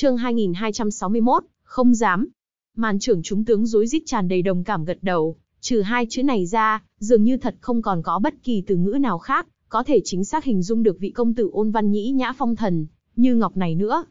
Chương 2261, không dám. Màn trưởng chúng tướng rối rít tràn đầy đồng cảm gật đầu, trừ hai chữ này ra, dường như thật không còn có bất kỳ từ ngữ nào khác có thể chính xác hình dung được vị công tử ôn văn nhĩ nhã phong thần, như ngọc này nữa.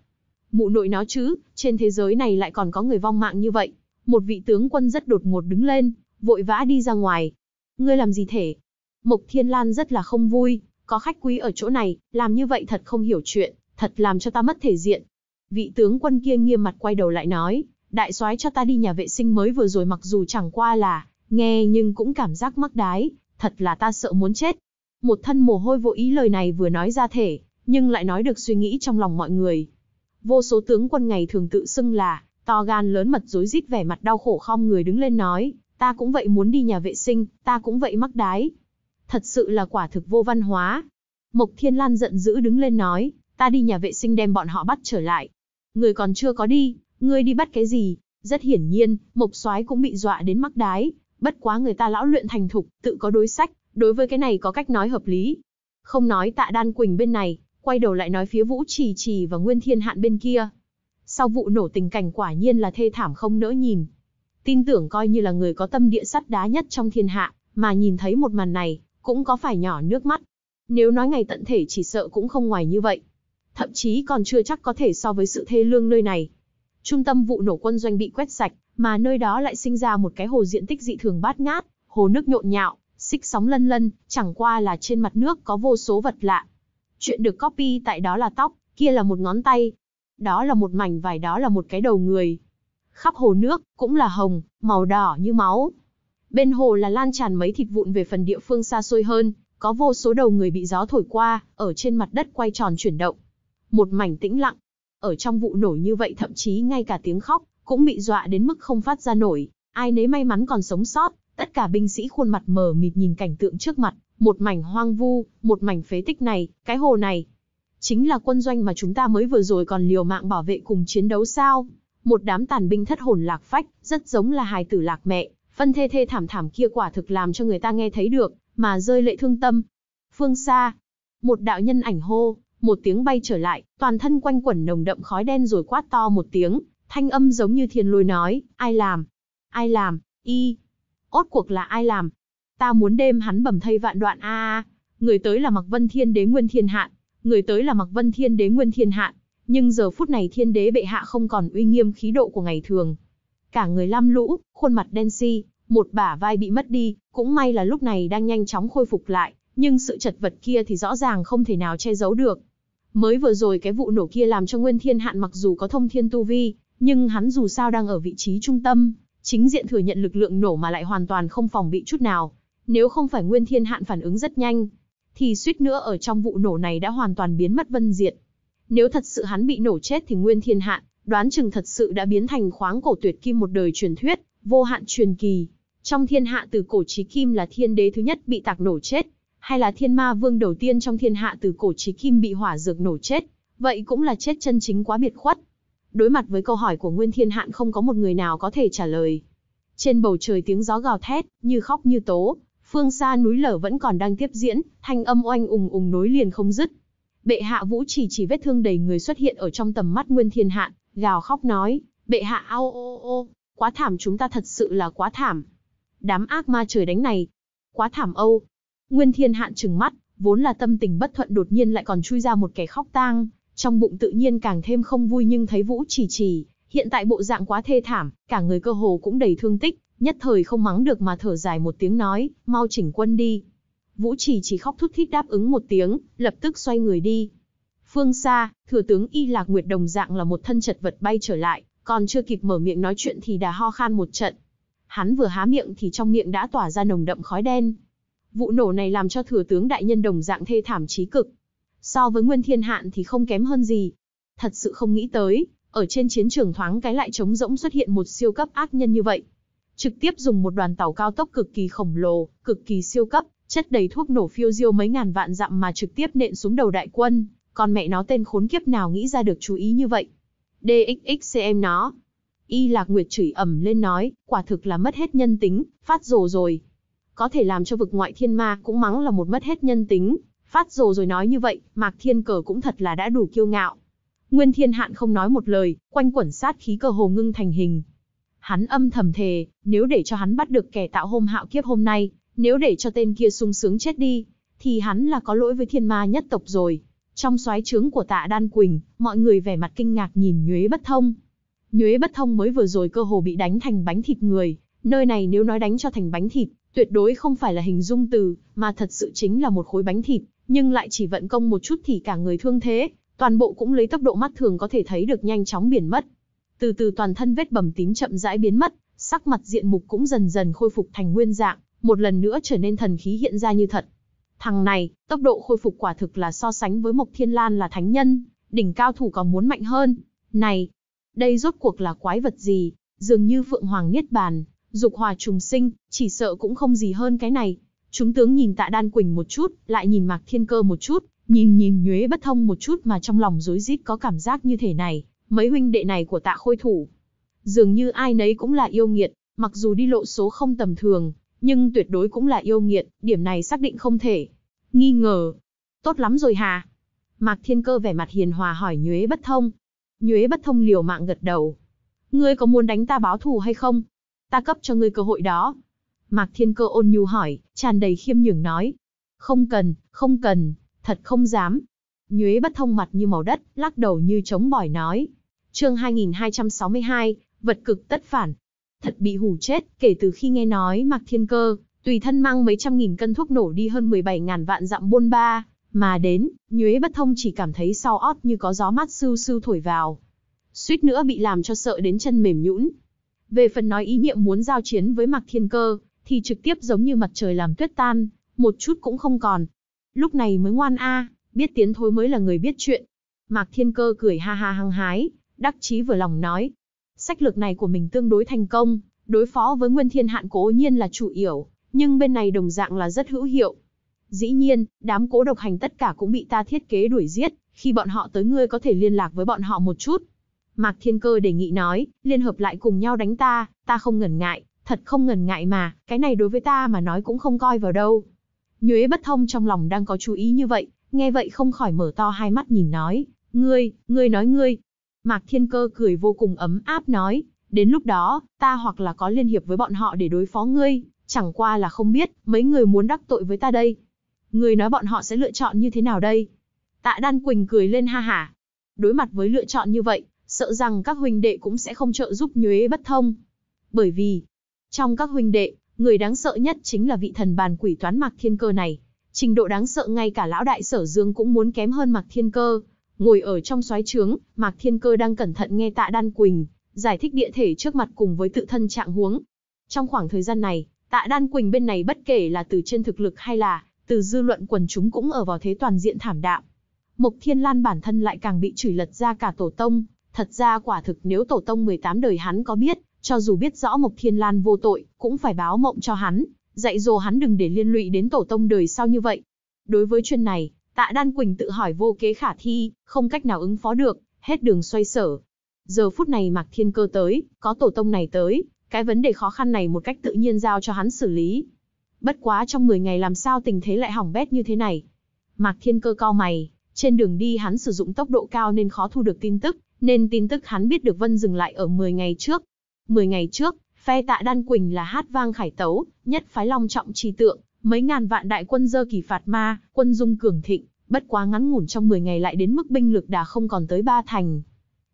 Mụ nội nó chứ, trên thế giới này lại còn có người vong mạng như vậy. Một vị tướng quân rất đột ngột đứng lên, vội vã đi ra ngoài. Ngươi làm gì thể? Mộc Thiên Lan rất là không vui, có khách quý ở chỗ này, làm như vậy thật không hiểu chuyện, thật làm cho ta mất thể diện, Vị tướng quân kia nghiêm mặt quay đầu lại nói, đại soái cho ta đi nhà vệ sinh mới vừa rồi mặc dù chẳng qua là, nghe nhưng cũng cảm giác mắc đái, thật là ta sợ muốn chết. Một thân mồ hôi vô ý lời này vừa nói ra thể, nhưng lại nói được suy nghĩ trong lòng mọi người. Vô số tướng quân ngày thường tự xưng là, to gan lớn mật dối rít vẻ mặt đau khổ không người đứng lên nói, ta cũng vậy muốn đi nhà vệ sinh, ta cũng vậy mắc đái. Thật sự là quả thực vô văn hóa. Mộc Thiên Lan giận dữ đứng lên nói, ta đi nhà vệ sinh đem bọn họ bắt trở lại, người còn chưa có đi, ngươi đi bắt cái gì? Rất hiển nhiên, Mộc Soái cũng bị dọa đến mắc đái, bất quá người ta lão luyện thành thục, tự có đối sách, đối với cái này có cách nói hợp lý. Không nói Tạ Đan Quỳnh bên này, quay đầu lại nói phía Vũ Trì Trì và Nguyên Thiên Hạn bên kia. Sau vụ nổ tình cảnh quả nhiên là thê thảm không nỡ nhìn. Tin tưởng coi như là người có tâm địa sắt đá nhất trong thiên hạ, mà nhìn thấy một màn này, cũng có phải nhỏ nước mắt. Nếu nói ngày tận thể chỉ sợ cũng không ngoài như vậy thậm chí còn chưa chắc có thể so với sự thê lương nơi này. Trung tâm vụ nổ quân doanh bị quét sạch, mà nơi đó lại sinh ra một cái hồ diện tích dị thường bát ngát, hồ nước nhộn nhạo, xích sóng lân lân, chẳng qua là trên mặt nước có vô số vật lạ. Chuyện được copy tại đó là tóc, kia là một ngón tay, đó là một mảnh vải đó là một cái đầu người. Khắp hồ nước, cũng là hồng, màu đỏ như máu. Bên hồ là lan tràn mấy thịt vụn về phần địa phương xa xôi hơn, có vô số đầu người bị gió thổi qua, ở trên mặt đất quay tròn chuyển động một mảnh tĩnh lặng. Ở trong vụ nổ như vậy thậm chí ngay cả tiếng khóc cũng bị dọa đến mức không phát ra nổi, ai nấy may mắn còn sống sót, tất cả binh sĩ khuôn mặt mờ mịt nhìn cảnh tượng trước mặt, một mảnh hoang vu, một mảnh phế tích này, cái hồ này. Chính là quân doanh mà chúng ta mới vừa rồi còn liều mạng bảo vệ cùng chiến đấu sao? Một đám tàn binh thất hồn lạc phách, rất giống là hài tử lạc mẹ, phân thê thê thảm thảm kia quả thực làm cho người ta nghe thấy được, mà rơi lệ thương tâm. Phương xa, một đạo nhân ảnh hô, một tiếng bay trở lại, toàn thân quanh quẩn nồng đậm khói đen rồi quát to một tiếng, thanh âm giống như thiên lôi nói, ai làm? Ai làm? Y. Ốt cuộc là ai làm? Ta muốn đêm hắn bầm thây vạn đoạn a a. Người tới là Mặc Vân Thiên Đế Nguyên Thiên Hạn, người tới là Mặc Vân Thiên Đế Nguyên Thiên Hạn, nhưng giờ phút này Thiên Đế bệ hạ không còn uy nghiêm khí độ của ngày thường. Cả người lam lũ, khuôn mặt đen xi, si, một bả vai bị mất đi, cũng may là lúc này đang nhanh chóng khôi phục lại, nhưng sự chật vật kia thì rõ ràng không thể nào che giấu được. Mới vừa rồi cái vụ nổ kia làm cho Nguyên Thiên Hạn mặc dù có thông thiên tu vi, nhưng hắn dù sao đang ở vị trí trung tâm, chính diện thừa nhận lực lượng nổ mà lại hoàn toàn không phòng bị chút nào. Nếu không phải Nguyên Thiên Hạn phản ứng rất nhanh, thì suýt nữa ở trong vụ nổ này đã hoàn toàn biến mất vân diệt. Nếu thật sự hắn bị nổ chết thì Nguyên Thiên Hạn đoán chừng thật sự đã biến thành khoáng cổ tuyệt kim một đời truyền thuyết, vô hạn truyền kỳ. Trong thiên hạ từ cổ chí kim là thiên đế thứ nhất bị tạc nổ chết, hay là thiên ma vương đầu tiên trong thiên hạ từ cổ chí kim bị hỏa dược nổ chết, vậy cũng là chết chân chính quá biệt khuất. Đối mặt với câu hỏi của Nguyên Thiên Hạn không có một người nào có thể trả lời. Trên bầu trời tiếng gió gào thét, như khóc như tố, phương xa núi lở vẫn còn đang tiếp diễn, thanh âm oanh ùng ùng nối liền không dứt. Bệ hạ Vũ chỉ chỉ vết thương đầy người xuất hiện ở trong tầm mắt Nguyên Thiên Hạn, gào khóc nói, bệ hạ ao ô ô, quá thảm chúng ta thật sự là quá thảm. Đám ác ma trời đánh này, quá thảm âu, Nguyên Thiên Hạn trừng mắt, vốn là tâm tình bất thuận đột nhiên lại còn chui ra một kẻ khóc tang, trong bụng tự nhiên càng thêm không vui nhưng thấy Vũ Chỉ Chỉ, hiện tại bộ dạng quá thê thảm, cả người cơ hồ cũng đầy thương tích, nhất thời không mắng được mà thở dài một tiếng nói, mau chỉnh quân đi. Vũ Chỉ Chỉ khóc thút thít đáp ứng một tiếng, lập tức xoay người đi. Phương xa, thừa tướng Y Lạc Nguyệt đồng dạng là một thân chật vật bay trở lại, còn chưa kịp mở miệng nói chuyện thì đã ho khan một trận. Hắn vừa há miệng thì trong miệng đã tỏa ra nồng đậm khói đen, Vụ nổ này làm cho thừa tướng đại nhân đồng dạng thê thảm trí cực. So với Nguyên Thiên Hạn thì không kém hơn gì. Thật sự không nghĩ tới, ở trên chiến trường thoáng cái lại trống rỗng xuất hiện một siêu cấp ác nhân như vậy. Trực tiếp dùng một đoàn tàu cao tốc cực kỳ khổng lồ, cực kỳ siêu cấp, chất đầy thuốc nổ phiêu diêu mấy ngàn vạn dặm mà trực tiếp nện xuống đầu đại quân, còn mẹ nó tên khốn kiếp nào nghĩ ra được chú ý như vậy. DXXCM nó. Y Lạc Nguyệt chửi ẩm lên nói, quả thực là mất hết nhân tính, phát rồ rồi, có thể làm cho vực ngoại thiên ma cũng mắng là một mất hết nhân tính. Phát rồ rồi nói như vậy, Mạc Thiên Cờ cũng thật là đã đủ kiêu ngạo. Nguyên Thiên Hạn không nói một lời, quanh quẩn sát khí cơ hồ ngưng thành hình. Hắn âm thầm thề, nếu để cho hắn bắt được kẻ tạo hôm hạo kiếp hôm nay, nếu để cho tên kia sung sướng chết đi, thì hắn là có lỗi với thiên ma nhất tộc rồi. Trong xoái trướng của tạ Đan Quỳnh, mọi người vẻ mặt kinh ngạc nhìn Nhuế Bất Thông. Nhuế Bất Thông mới vừa rồi cơ hồ bị đánh thành bánh thịt người, nơi này nếu nói đánh cho thành bánh thịt, tuyệt đối không phải là hình dung từ, mà thật sự chính là một khối bánh thịt, nhưng lại chỉ vận công một chút thì cả người thương thế, toàn bộ cũng lấy tốc độ mắt thường có thể thấy được nhanh chóng biển mất. Từ từ toàn thân vết bầm tím chậm rãi biến mất, sắc mặt diện mục cũng dần dần khôi phục thành nguyên dạng, một lần nữa trở nên thần khí hiện ra như thật. Thằng này, tốc độ khôi phục quả thực là so sánh với Mộc Thiên Lan là thánh nhân, đỉnh cao thủ còn muốn mạnh hơn. Này, đây rốt cuộc là quái vật gì? Dường như Phượng Hoàng Niết Bàn, dục hòa trùng sinh, chỉ sợ cũng không gì hơn cái này. Chúng tướng nhìn tạ Đan Quỳnh một chút, lại nhìn Mạc Thiên Cơ một chút, nhìn nhìn Nhuế bất thông một chút mà trong lòng rối rít có cảm giác như thế này, mấy huynh đệ này của tạ khôi thủ. Dường như ai nấy cũng là yêu nghiệt, mặc dù đi lộ số không tầm thường, nhưng tuyệt đối cũng là yêu nghiệt, điểm này xác định không thể. Nghi ngờ. Tốt lắm rồi hà. Mạc Thiên Cơ vẻ mặt hiền hòa hỏi Nhuế bất thông. Nhuế bất thông liều mạng gật đầu. Ngươi có muốn đánh ta báo thù hay không? ta cấp cho ngươi cơ hội đó. Mạc Thiên Cơ ôn nhu hỏi, tràn đầy khiêm nhường nói. Không cần, không cần, thật không dám. Nhuế bất thông mặt như màu đất, lắc đầu như chống bỏi nói. chương 2262, vật cực tất phản. Thật bị hù chết, kể từ khi nghe nói Mạc Thiên Cơ, tùy thân mang mấy trăm nghìn cân thuốc nổ đi hơn 17 ngàn vạn dặm bôn ba, mà đến, Nhuế bất thông chỉ cảm thấy sau ót như có gió mát sưu sưu thổi vào. Suýt nữa bị làm cho sợ đến chân mềm nhũn. Về phần nói ý niệm muốn giao chiến với Mạc Thiên Cơ, thì trực tiếp giống như mặt trời làm tuyết tan, một chút cũng không còn. Lúc này mới ngoan a, biết tiến thối mới là người biết chuyện. Mạc Thiên Cơ cười ha ha hăng hái, đắc chí vừa lòng nói. Sách lược này của mình tương đối thành công, đối phó với Nguyên Thiên Hạn cố nhiên là chủ yếu, nhưng bên này đồng dạng là rất hữu hiệu. Dĩ nhiên, đám cố độc hành tất cả cũng bị ta thiết kế đuổi giết, khi bọn họ tới ngươi có thể liên lạc với bọn họ một chút. Mạc Thiên Cơ đề nghị nói, liên hợp lại cùng nhau đánh ta, ta không ngần ngại, thật không ngần ngại mà, cái này đối với ta mà nói cũng không coi vào đâu. Nhuế bất thông trong lòng đang có chú ý như vậy, nghe vậy không khỏi mở to hai mắt nhìn nói, ngươi, ngươi nói ngươi. Mạc Thiên Cơ cười vô cùng ấm áp nói, đến lúc đó, ta hoặc là có liên hiệp với bọn họ để đối phó ngươi, chẳng qua là không biết, mấy người muốn đắc tội với ta đây. Ngươi nói bọn họ sẽ lựa chọn như thế nào đây? Tạ Đan Quỳnh cười lên ha hả. Đối mặt với lựa chọn như vậy, sợ rằng các huynh đệ cũng sẽ không trợ giúp Nhuế Bất Thông. Bởi vì, trong các huynh đệ, người đáng sợ nhất chính là vị thần bàn quỷ toán Mạc Thiên Cơ này. Trình độ đáng sợ ngay cả lão đại sở dương cũng muốn kém hơn Mạc Thiên Cơ. Ngồi ở trong xoáy trướng, Mạc Thiên Cơ đang cẩn thận nghe tạ Đan Quỳnh, giải thích địa thể trước mặt cùng với tự thân trạng huống. Trong khoảng thời gian này, tạ Đan Quỳnh bên này bất kể là từ trên thực lực hay là từ dư luận quần chúng cũng ở vào thế toàn diện thảm đạm. Mộc Thiên Lan bản thân lại càng bị chửi lật ra cả tổ tông, Thật ra quả thực nếu tổ tông 18 đời hắn có biết, cho dù biết rõ Mộc Thiên Lan vô tội, cũng phải báo mộng cho hắn, dạy dỗ hắn đừng để liên lụy đến tổ tông đời sau như vậy. Đối với chuyện này, Tạ Đan Quỳnh tự hỏi vô kế khả thi, không cách nào ứng phó được, hết đường xoay sở. Giờ phút này Mạc Thiên Cơ tới, có tổ tông này tới, cái vấn đề khó khăn này một cách tự nhiên giao cho hắn xử lý. Bất quá trong 10 ngày làm sao tình thế lại hỏng bét như thế này. Mạc Thiên Cơ cao mày, trên đường đi hắn sử dụng tốc độ cao nên khó thu được tin tức, nên tin tức hắn biết được Vân dừng lại ở 10 ngày trước. 10 ngày trước, phe tạ Đan Quỳnh là hát vang khải tấu, nhất phái long trọng trì tượng, mấy ngàn vạn đại quân dơ kỳ phạt ma, quân dung cường thịnh, bất quá ngắn ngủn trong 10 ngày lại đến mức binh lực đã không còn tới ba thành.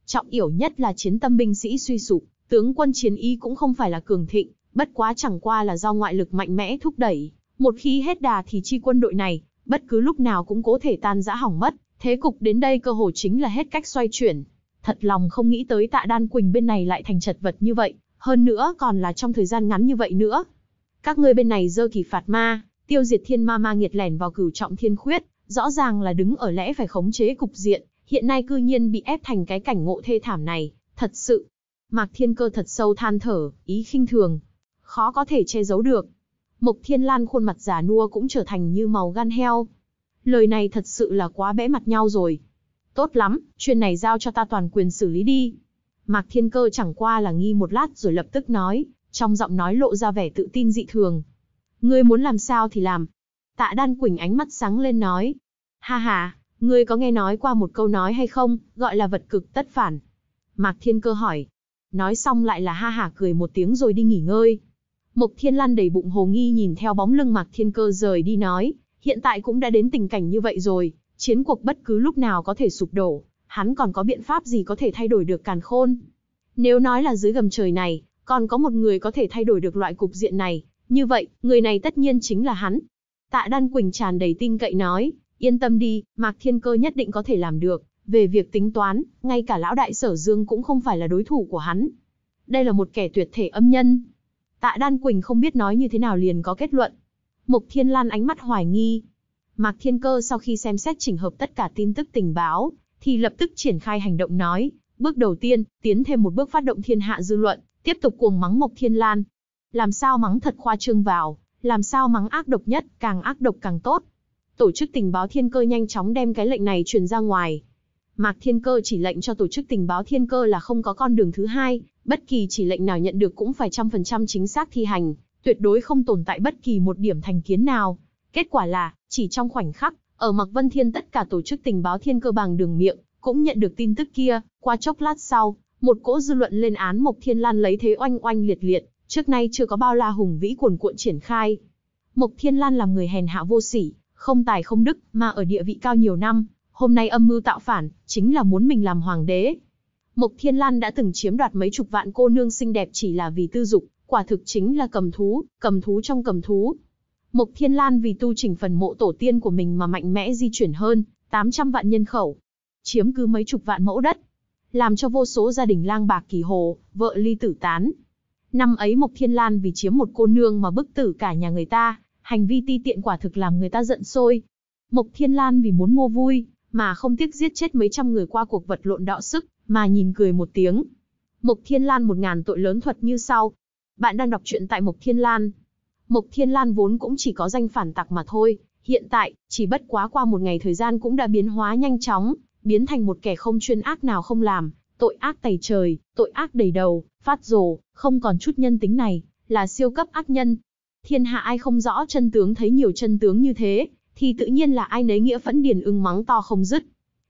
Trọng yếu nhất là chiến tâm binh sĩ suy sụp, tướng quân chiến y cũng không phải là cường thịnh, bất quá chẳng qua là do ngoại lực mạnh mẽ thúc đẩy, một khi hết đà thì chi quân đội này, bất cứ lúc nào cũng có thể tan rã hỏng mất, thế cục đến đây cơ hồ chính là hết cách xoay chuyển thật lòng không nghĩ tới tạ đan quỳnh bên này lại thành chật vật như vậy, hơn nữa còn là trong thời gian ngắn như vậy nữa. Các ngươi bên này dơ kỳ phạt ma, tiêu diệt thiên ma ma nghiệt lẻn vào cửu trọng thiên khuyết, rõ ràng là đứng ở lẽ phải khống chế cục diện, hiện nay cư nhiên bị ép thành cái cảnh ngộ thê thảm này, thật sự. Mạc thiên cơ thật sâu than thở, ý khinh thường, khó có thể che giấu được. Mộc thiên lan khuôn mặt già nua cũng trở thành như màu gan heo. Lời này thật sự là quá bẽ mặt nhau rồi. Tốt lắm, chuyện này giao cho ta toàn quyền xử lý đi. Mạc Thiên Cơ chẳng qua là nghi một lát rồi lập tức nói, trong giọng nói lộ ra vẻ tự tin dị thường. Ngươi muốn làm sao thì làm. Tạ Đan Quỳnh ánh mắt sáng lên nói. Ha ha, ngươi có nghe nói qua một câu nói hay không, gọi là vật cực tất phản. Mạc Thiên Cơ hỏi. Nói xong lại là ha ha cười một tiếng rồi đi nghỉ ngơi. Mộc Thiên Lan đầy bụng hồ nghi nhìn theo bóng lưng Mạc Thiên Cơ rời đi nói, hiện tại cũng đã đến tình cảnh như vậy rồi, Chiến cuộc bất cứ lúc nào có thể sụp đổ, hắn còn có biện pháp gì có thể thay đổi được càn khôn. Nếu nói là dưới gầm trời này, còn có một người có thể thay đổi được loại cục diện này, như vậy, người này tất nhiên chính là hắn. Tạ Đan Quỳnh tràn đầy tin cậy nói, yên tâm đi, Mạc Thiên Cơ nhất định có thể làm được, về việc tính toán, ngay cả lão đại sở dương cũng không phải là đối thủ của hắn. Đây là một kẻ tuyệt thể âm nhân. Tạ Đan Quỳnh không biết nói như thế nào liền có kết luận. Mộc Thiên Lan ánh mắt hoài nghi, Mạc Thiên Cơ sau khi xem xét chỉnh hợp tất cả tin tức tình báo, thì lập tức triển khai hành động nói, bước đầu tiên, tiến thêm một bước phát động thiên hạ dư luận, tiếp tục cuồng mắng Mộc Thiên Lan. Làm sao mắng thật khoa trương vào, làm sao mắng ác độc nhất, càng ác độc càng tốt. Tổ chức tình báo Thiên Cơ nhanh chóng đem cái lệnh này truyền ra ngoài. Mạc Thiên Cơ chỉ lệnh cho tổ chức tình báo Thiên Cơ là không có con đường thứ hai, bất kỳ chỉ lệnh nào nhận được cũng phải trăm phần trăm chính xác thi hành, tuyệt đối không tồn tại bất kỳ một điểm thành kiến nào, Kết quả là, chỉ trong khoảnh khắc, ở Mạc Vân Thiên tất cả tổ chức tình báo thiên cơ bằng đường miệng, cũng nhận được tin tức kia, qua chốc lát sau, một cỗ dư luận lên án Mộc Thiên Lan lấy thế oanh oanh liệt liệt, trước nay chưa có bao la hùng vĩ cuồn cuộn triển khai. Mộc Thiên Lan là người hèn hạ vô sỉ, không tài không đức, mà ở địa vị cao nhiều năm, hôm nay âm mưu tạo phản, chính là muốn mình làm hoàng đế. Mộc Thiên Lan đã từng chiếm đoạt mấy chục vạn cô nương xinh đẹp chỉ là vì tư dục, quả thực chính là cầm thú, cầm thú trong cầm thú. Mộc Thiên Lan vì tu chỉnh phần mộ tổ tiên của mình mà mạnh mẽ di chuyển hơn 800 vạn nhân khẩu, chiếm cứ mấy chục vạn mẫu đất, làm cho vô số gia đình lang bạc kỳ hồ, vợ ly tử tán. Năm ấy Mộc Thiên Lan vì chiếm một cô nương mà bức tử cả nhà người ta, hành vi ti tiện quả thực làm người ta giận sôi. Mộc Thiên Lan vì muốn mua vui, mà không tiếc giết chết mấy trăm người qua cuộc vật lộn đọ sức, mà nhìn cười một tiếng. Mộc Thiên Lan một ngàn tội lớn thuật như sau. Bạn đang đọc truyện tại Mộc Thiên Lan, Mộc Thiên Lan vốn cũng chỉ có danh phản tặc mà thôi, hiện tại, chỉ bất quá qua một ngày thời gian cũng đã biến hóa nhanh chóng, biến thành một kẻ không chuyên ác nào không làm, tội ác tày trời, tội ác đầy đầu, phát rồ, không còn chút nhân tính này, là siêu cấp ác nhân. Thiên hạ ai không rõ chân tướng thấy nhiều chân tướng như thế, thì tự nhiên là ai nấy nghĩa phẫn điền ưng mắng to không dứt.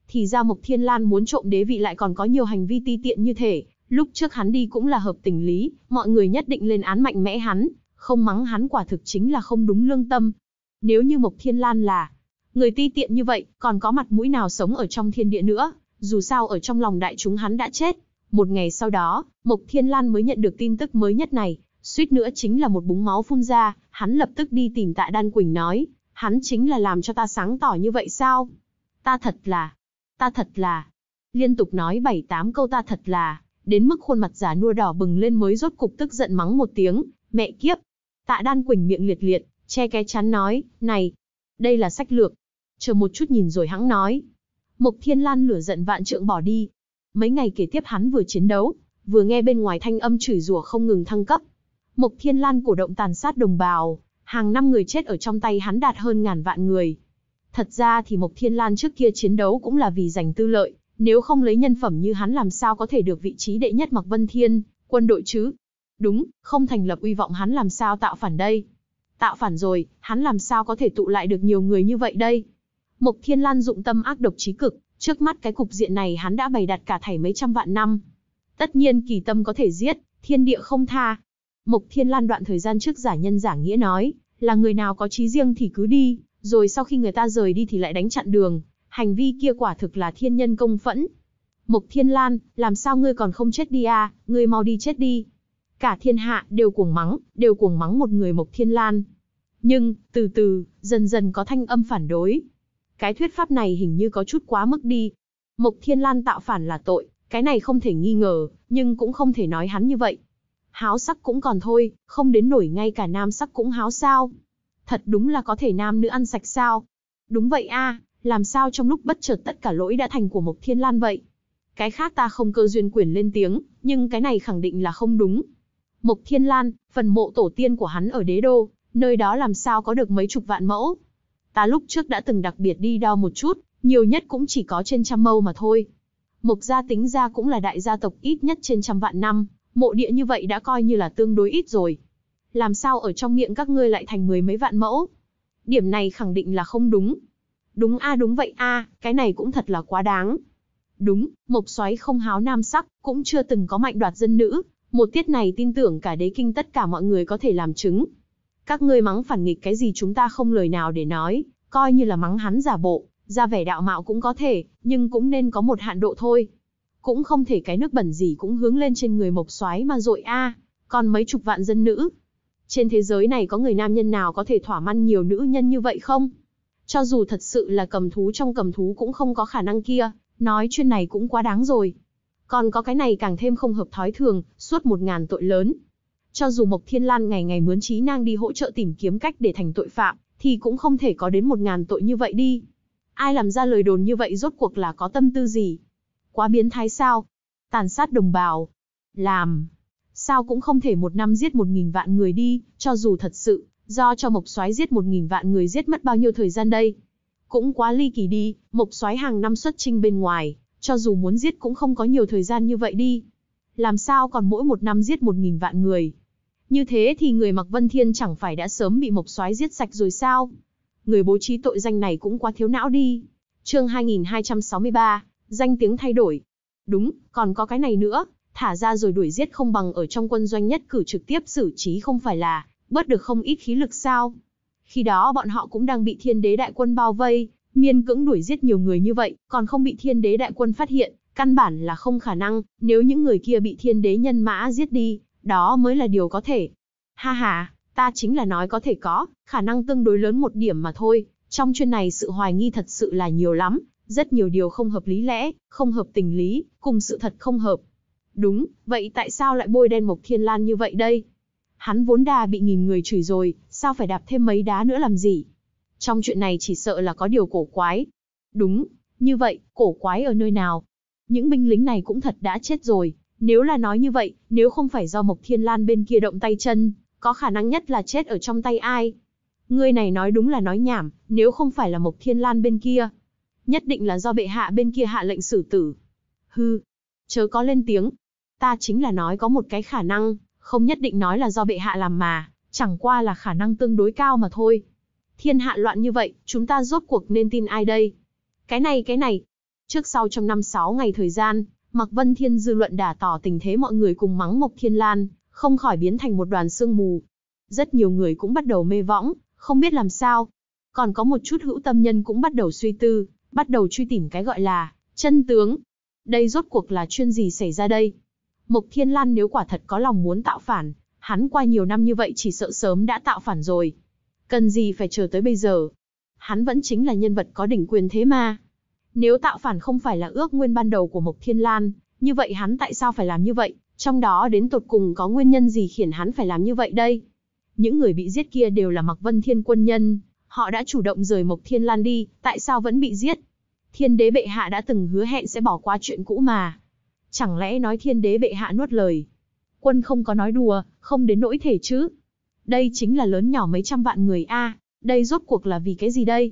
Thì ra Mộc Thiên Lan muốn trộm đế vị lại còn có nhiều hành vi ti tiện như thế, lúc trước hắn đi cũng là hợp tình lý, mọi người nhất định lên án mạnh mẽ hắn, không mắng hắn quả thực chính là không đúng lương tâm. Nếu như Mộc Thiên Lan là người ti tiện như vậy, còn có mặt mũi nào sống ở trong thiên địa nữa, dù sao ở trong lòng đại chúng hắn đã chết. Một ngày sau đó, Mộc Thiên Lan mới nhận được tin tức mới nhất này, suýt nữa chính là một búng máu phun ra, hắn lập tức đi tìm tạ Đan Quỳnh nói, hắn chính là làm cho ta sáng tỏ như vậy sao? Ta thật là, ta thật là, liên tục nói bảy tám câu ta thật là, đến mức khuôn mặt giả nua đỏ bừng lên mới rốt cục tức giận mắng một tiếng, mẹ kiếp, Tạ Đan Quỳnh miệng liệt liệt, che cái chắn nói, này, đây là sách lược. Chờ một chút nhìn rồi hắn nói. Mộc Thiên Lan lửa giận vạn trượng bỏ đi. Mấy ngày kể tiếp hắn vừa chiến đấu, vừa nghe bên ngoài thanh âm chửi rủa không ngừng thăng cấp. Mộc Thiên Lan cổ động tàn sát đồng bào, hàng năm người chết ở trong tay hắn đạt hơn ngàn vạn người. Thật ra thì Mộc Thiên Lan trước kia chiến đấu cũng là vì giành tư lợi, nếu không lấy nhân phẩm như hắn làm sao có thể được vị trí đệ nhất Mặc Vân Thiên, quân đội chứ đúng, không thành lập uy vọng hắn làm sao tạo phản đây? Tạo phản rồi, hắn làm sao có thể tụ lại được nhiều người như vậy đây? Mộc Thiên Lan dụng tâm ác độc trí cực, trước mắt cái cục diện này hắn đã bày đặt cả thảy mấy trăm vạn năm. Tất nhiên kỳ tâm có thể giết, thiên địa không tha. Mộc Thiên Lan đoạn thời gian trước giả nhân giả nghĩa nói, là người nào có trí riêng thì cứ đi, rồi sau khi người ta rời đi thì lại đánh chặn đường, hành vi kia quả thực là thiên nhân công phẫn. Mộc Thiên Lan, làm sao ngươi còn không chết đi à, ngươi mau đi chết đi. Cả thiên hạ đều cuồng mắng, đều cuồng mắng một người Mộc Thiên Lan. Nhưng, từ từ, dần dần có thanh âm phản đối. Cái thuyết pháp này hình như có chút quá mức đi. Mộc Thiên Lan tạo phản là tội, cái này không thể nghi ngờ, nhưng cũng không thể nói hắn như vậy. Háo sắc cũng còn thôi, không đến nổi ngay cả nam sắc cũng háo sao. Thật đúng là có thể nam nữ ăn sạch sao. Đúng vậy a, làm sao trong lúc bất chợt tất cả lỗi đã thành của Mộc Thiên Lan vậy? Cái khác ta không cơ duyên quyền lên tiếng, nhưng cái này khẳng định là không đúng, Mộc Thiên Lan, phần mộ tổ tiên của hắn ở đế đô, nơi đó làm sao có được mấy chục vạn mẫu. Ta lúc trước đã từng đặc biệt đi đo một chút, nhiều nhất cũng chỉ có trên trăm mâu mà thôi. Mộc gia tính ra cũng là đại gia tộc ít nhất trên trăm vạn năm, mộ địa như vậy đã coi như là tương đối ít rồi. Làm sao ở trong miệng các ngươi lại thành mười mấy vạn mẫu? Điểm này khẳng định là không đúng. Đúng a đúng vậy a, cái này cũng thật là quá đáng. Đúng, mộc xoáy không háo nam sắc, cũng chưa từng có mạnh đoạt dân nữ, một tiết này tin tưởng cả đế kinh tất cả mọi người có thể làm chứng. Các ngươi mắng phản nghịch cái gì chúng ta không lời nào để nói, coi như là mắng hắn giả bộ, ra vẻ đạo mạo cũng có thể, nhưng cũng nên có một hạn độ thôi. Cũng không thể cái nước bẩn gì cũng hướng lên trên người mộc soái mà dội a, còn mấy chục vạn dân nữ. Trên thế giới này có người nam nhân nào có thể thỏa mãn nhiều nữ nhân như vậy không? Cho dù thật sự là cầm thú trong cầm thú cũng không có khả năng kia, nói chuyện này cũng quá đáng rồi. Còn có cái này càng thêm không hợp thói thường, suốt một ngàn tội lớn. Cho dù Mộc Thiên Lan ngày ngày mướn trí nang đi hỗ trợ tìm kiếm cách để thành tội phạm, thì cũng không thể có đến một ngàn tội như vậy đi. Ai làm ra lời đồn như vậy rốt cuộc là có tâm tư gì? Quá biến thái sao? Tàn sát đồng bào? Làm! Sao cũng không thể một năm giết một nghìn vạn người đi, cho dù thật sự, do cho Mộc Soái giết một nghìn vạn người giết mất bao nhiêu thời gian đây? Cũng quá ly kỳ đi, Mộc Soái hàng năm xuất trinh bên ngoài, cho dù muốn giết cũng không có nhiều thời gian như vậy đi. Làm sao còn mỗi một năm giết một nghìn vạn người. Như thế thì người mặc Vân Thiên chẳng phải đã sớm bị Mộc Soái giết sạch rồi sao? Người bố trí tội danh này cũng quá thiếu não đi. Chương 2263, danh tiếng thay đổi. Đúng, còn có cái này nữa, thả ra rồi đuổi giết không bằng ở trong quân doanh nhất cử trực tiếp xử trí không phải là bớt được không ít khí lực sao? Khi đó bọn họ cũng đang bị Thiên Đế đại quân bao vây, Miên cưỡng đuổi giết nhiều người như vậy, còn không bị thiên đế đại quân phát hiện, căn bản là không khả năng, nếu những người kia bị thiên đế nhân mã giết đi, đó mới là điều có thể. Ha ha, ta chính là nói có thể có, khả năng tương đối lớn một điểm mà thôi, trong chuyện này sự hoài nghi thật sự là nhiều lắm, rất nhiều điều không hợp lý lẽ, không hợp tình lý, cùng sự thật không hợp. Đúng, vậy tại sao lại bôi đen Mộc Thiên Lan như vậy đây? Hắn vốn đà bị nghìn người chửi rồi, sao phải đạp thêm mấy đá nữa làm gì? Trong chuyện này chỉ sợ là có điều cổ quái. Đúng, như vậy, cổ quái ở nơi nào? Những binh lính này cũng thật đã chết rồi. Nếu là nói như vậy, nếu không phải do Mộc Thiên Lan bên kia động tay chân, có khả năng nhất là chết ở trong tay ai? người này nói đúng là nói nhảm, nếu không phải là Mộc Thiên Lan bên kia. Nhất định là do bệ hạ bên kia hạ lệnh xử tử. hư chớ có lên tiếng. Ta chính là nói có một cái khả năng, không nhất định nói là do bệ hạ làm mà, chẳng qua là khả năng tương đối cao mà thôi. Thiên hạ loạn như vậy, chúng ta rốt cuộc nên tin ai đây? Cái này cái này. Trước sau trong năm sáu ngày thời gian, Mạc Vân Thiên dư luận đả tỏ tình thế mọi người cùng mắng Mộc Thiên Lan, không khỏi biến thành một đoàn sương mù. Rất nhiều người cũng bắt đầu mê võng, không biết làm sao. Còn có một chút hữu tâm nhân cũng bắt đầu suy tư, bắt đầu truy tìm cái gọi là chân tướng. Đây rốt cuộc là chuyên gì xảy ra đây? Mộc Thiên Lan nếu quả thật có lòng muốn tạo phản, hắn qua nhiều năm như vậy chỉ sợ sớm đã tạo phản rồi. Cần gì phải chờ tới bây giờ? Hắn vẫn chính là nhân vật có đỉnh quyền thế mà. Nếu tạo phản không phải là ước nguyên ban đầu của Mộc Thiên Lan, như vậy hắn tại sao phải làm như vậy? Trong đó đến tột cùng có nguyên nhân gì khiến hắn phải làm như vậy đây? Những người bị giết kia đều là Mặc Vân Thiên quân nhân, họ đã chủ động rời Mộc Thiên Lan đi, tại sao vẫn bị giết? Thiên đế bệ hạ đã từng hứa hẹn sẽ bỏ qua chuyện cũ mà. Chẳng lẽ nói thiên đế bệ hạ nuốt lời? Quân không có nói đùa, không đến nỗi thể chứ. Đây chính là lớn nhỏ mấy trăm vạn người a, đây rốt cuộc là vì cái gì đây?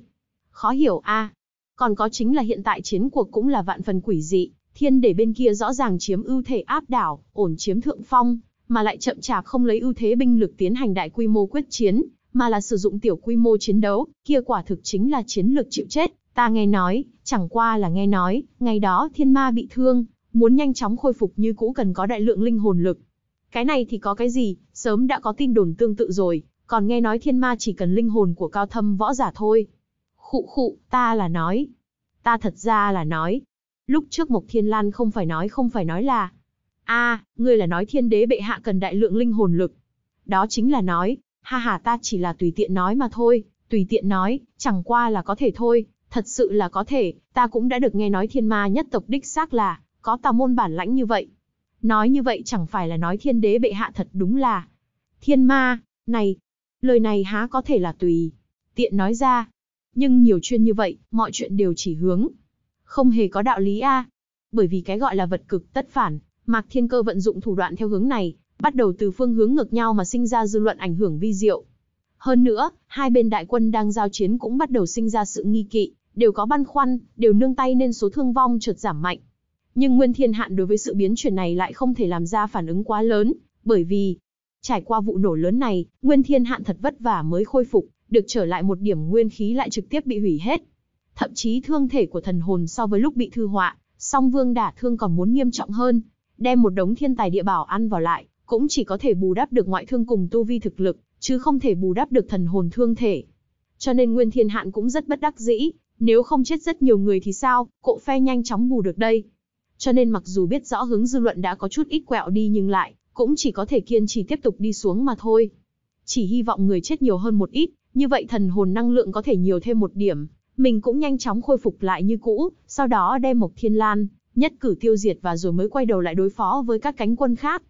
Khó hiểu a. Còn có chính là hiện tại chiến cuộc cũng là vạn phần quỷ dị, thiên để bên kia rõ ràng chiếm ưu thế áp đảo, ổn chiếm thượng phong, mà lại chậm chạp không lấy ưu thế binh lực tiến hành đại quy mô quyết chiến, mà là sử dụng tiểu quy mô chiến đấu, kia quả thực chính là chiến lược chịu chết. Ta nghe nói, chẳng qua là nghe nói, ngày đó thiên ma bị thương, muốn nhanh chóng khôi phục như cũ cần có đại lượng linh hồn lực. Cái này thì có cái gì, sớm đã có tin đồn tương tự rồi, còn nghe nói thiên ma chỉ cần linh hồn của cao thâm võ giả thôi. Khụ khụ, ta là nói. Ta thật ra là nói. Lúc trước Mộc Thiên Lan không phải nói không phải nói là. a à, ngươi là nói thiên đế bệ hạ cần đại lượng linh hồn lực. Đó chính là nói, ha ha ta chỉ là tùy tiện nói mà thôi, tùy tiện nói, chẳng qua là có thể thôi, thật sự là có thể, ta cũng đã được nghe nói thiên ma nhất tộc đích xác là, có tà môn bản lãnh như vậy. Nói như vậy chẳng phải là nói thiên đế bệ hạ thật đúng là, Thiên ma, này, lời này há có thể là tùy. Tiện nói ra. Nhưng nhiều chuyên như vậy, mọi chuyện đều chỉ hướng. Không hề có đạo lý a. Bởi vì cái gọi là vật cực tất phản, Mạc Thiên Cơ vận dụng thủ đoạn theo hướng này, bắt đầu từ phương hướng ngược nhau mà sinh ra dư luận ảnh hưởng vi diệu. Hơn nữa, hai bên đại quân đang giao chiến cũng bắt đầu sinh ra sự nghi kỵ, đều có băn khoăn, đều nương tay nên số thương vong chợt giảm mạnh. Nhưng Nguyên Thiên Hạn đối với sự biến chuyển này lại không thể làm ra phản ứng quá lớn, bởi vì Trải qua vụ nổ lớn này, Nguyên Thiên Hạn thật vất vả mới khôi phục, được trở lại một điểm nguyên khí lại trực tiếp bị hủy hết. Thậm chí thương thể của thần hồn so với lúc bị thư họa, song vương đả thương còn muốn nghiêm trọng hơn, đem một đống thiên tài địa bảo ăn vào lại, cũng chỉ có thể bù đắp được ngoại thương cùng tu vi thực lực, chứ không thể bù đắp được thần hồn thương thể. Cho nên Nguyên Thiên Hạn cũng rất bất đắc dĩ, nếu không chết rất nhiều người thì sao, cộ phe nhanh chóng bù được đây. Cho nên mặc dù biết rõ hướng dư luận đã có chút ít quẹo đi nhưng lại, cũng chỉ có thể kiên trì tiếp tục đi xuống mà thôi. Chỉ hy vọng người chết nhiều hơn một ít, như vậy thần hồn năng lượng có thể nhiều thêm một điểm, mình cũng nhanh chóng khôi phục lại như cũ, sau đó đem một Thiên Lan, nhất cử tiêu diệt và rồi mới quay đầu lại đối phó với các cánh quân khác.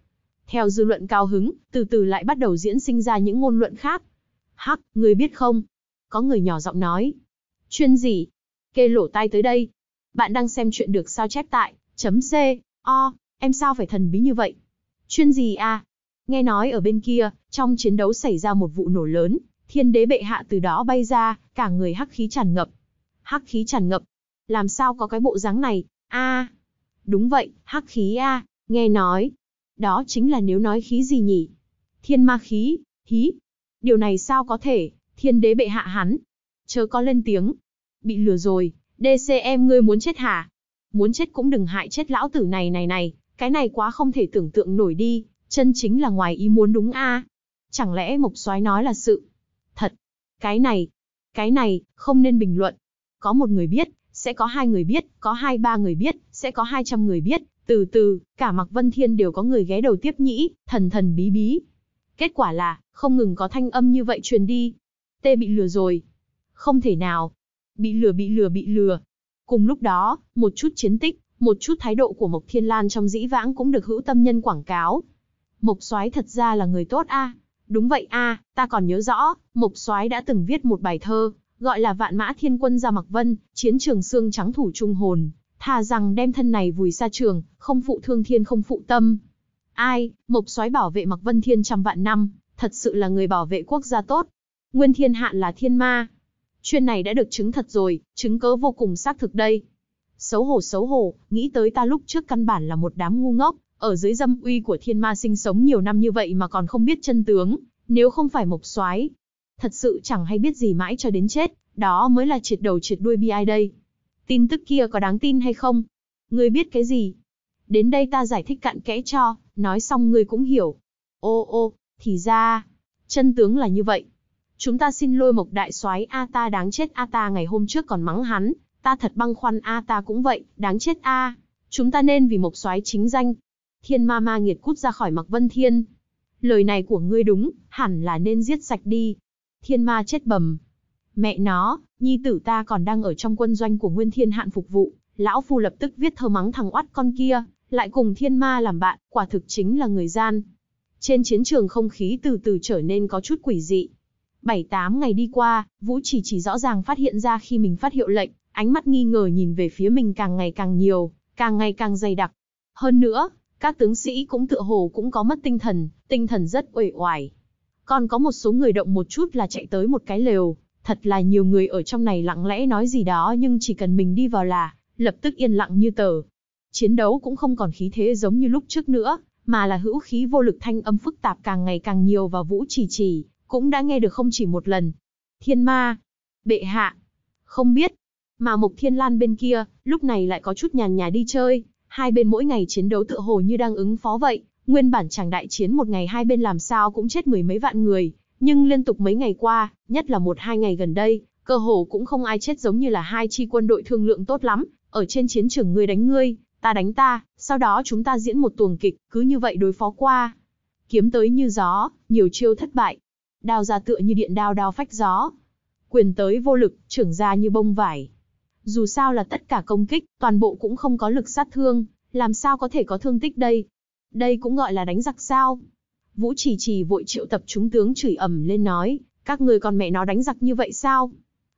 Theo dư luận cao hứng, từ từ lại bắt đầu diễn sinh ra những ngôn luận khác. Hắc, người biết không? Có người nhỏ giọng nói. Chuyên gì? Kê lỗ tai tới đây. Bạn đang xem chuyện được sao chép tại, chấm C, O, em sao phải thần bí như vậy? Chuyên gì a? À? Nghe nói ở bên kia, trong chiến đấu xảy ra một vụ nổ lớn, thiên đế bệ hạ từ đó bay ra, cả người hắc khí tràn ngập. Hắc khí tràn ngập. Làm sao có cái bộ dáng này? A. Đúng vậy, hắc khí a, nghe nói. Đó chính là nếu nói khí gì nhỉ? Thiên ma khí, hí. Điều này sao có thể, thiên đế bệ hạ hắn. Chớ có lên tiếng. Bị lừa rồi, DCM ngươi muốn chết hả? Muốn chết cũng đừng hại chết lão tử này này này, cái này quá không thể tưởng tượng nổi đi, chân chính là ngoài ý muốn đúng a. Chẳng lẽ Mộc Soái nói là sự thật? Cái này, cái này không nên bình luận. Có một người biết, sẽ có hai người biết, có hai ba người biết, sẽ có hai trăm người biết, từ từ, cả Mạc Vân Thiên đều có người ghé đầu tiếp nhĩ, thần thần bí bí. Kết quả là, không ngừng có thanh âm như vậy truyền đi. Tê bị lừa rồi. Không thể nào. Bị lừa bị lừa bị lừa. Cùng lúc đó, một chút chiến tích, một chút thái độ của Mộc Thiên Lan trong dĩ vãng cũng được hữu tâm nhân quảng cáo. Mộc Soái thật ra là người tốt a. Đúng vậy a, ta còn nhớ rõ, Mộc Soái đã từng viết một bài thơ, gọi là Vạn Mã Thiên Quân ra Mặc Vân, chiến trường xương trắng thủ trung hồn, Tha rằng đem thân này vùi xa trường, không phụ thương thiên không phụ tâm. Ai, Mộc Soái bảo vệ Mặc Vân Thiên trăm vạn năm, thật sự là người bảo vệ quốc gia tốt. Nguyên Thiên Hạn là thiên ma. Chuyện này đã được chứng thật rồi, chứng cớ vô cùng xác thực đây. Xấu hổ xấu hổ, nghĩ tới ta lúc trước căn bản là một đám ngu ngốc, ở dưới dâm uy của thiên ma sinh sống nhiều năm như vậy mà còn không biết chân tướng, nếu không phải mộc soái Thật sự chẳng hay biết gì mãi cho đến chết, đó mới là triệt đầu triệt đuôi bi ai đây. Tin tức kia có đáng tin hay không? Ngươi biết cái gì? Đến đây ta giải thích cặn kẽ cho, nói xong ngươi cũng hiểu. Ô ô, thì ra, chân tướng là như vậy. Chúng ta xin lôi mộc đại soái A ta đáng chết A ta ngày hôm trước còn mắng hắn, Ta thật băng khoăn a ta cũng vậy, đáng chết a. Chúng ta nên vì Mộc Soái chính danh. Thiên Ma Ma nghiệt cút ra khỏi Mặc Vân Thiên. Lời này của ngươi đúng, hẳn là nên giết sạch đi. Thiên Ma chết bầm. Mẹ nó, nhi tử ta còn đang ở trong quân doanh của Nguyên Thiên Hạn phục vụ, lão phu lập tức viết thơ mắng thằng oát con kia, lại cùng Thiên Ma làm bạn, quả thực chính là người gian. Trên chiến trường không khí từ từ trở nên có chút quỷ dị. Bảy tám ngày đi qua, Vũ Chỉ chỉ rõ ràng phát hiện ra khi mình phát hiệu lệnh, ánh mắt nghi ngờ nhìn về phía mình càng ngày càng nhiều, càng ngày càng dày đặc. Hơn nữa, các tướng sĩ cũng tựa hồ cũng có mất tinh thần, tinh thần rất uể oải. Còn có một số người động một chút là chạy tới một cái lều, thật là nhiều người ở trong này lặng lẽ nói gì đó nhưng chỉ cần mình đi vào là, lập tức yên lặng như tờ. Chiến đấu cũng không còn khí thế giống như lúc trước nữa, mà là hữu khí vô lực thanh âm phức tạp càng ngày càng nhiều và vũ trì trì, cũng đã nghe được không chỉ một lần. Thiên ma, bệ hạ, không biết, mà Mộc Thiên Lan bên kia, lúc này lại có chút nhàn nhà đi chơi, hai bên mỗi ngày chiến đấu tựa hồ như đang ứng phó vậy, nguyên bản chẳng đại chiến một ngày hai bên làm sao cũng chết mười mấy vạn người, nhưng liên tục mấy ngày qua, nhất là một hai ngày gần đây, cơ hồ cũng không ai chết giống như là hai chi quân đội thương lượng tốt lắm, ở trên chiến trường ngươi đánh ngươi, ta đánh ta, sau đó chúng ta diễn một tuồng kịch, cứ như vậy đối phó qua. Kiếm tới như gió, nhiều chiêu thất bại. Đao ra tựa như điện đao đao phách gió. Quyền tới vô lực, trưởng ra như bông vải. Dù sao là tất cả công kích, toàn bộ cũng không có lực sát thương, làm sao có thể có thương tích đây? Đây cũng gọi là đánh giặc sao? Vũ Chỉ Chỉ vội triệu tập chúng tướng chửi ầm lên nói, các người còn mẹ nó đánh giặc như vậy sao?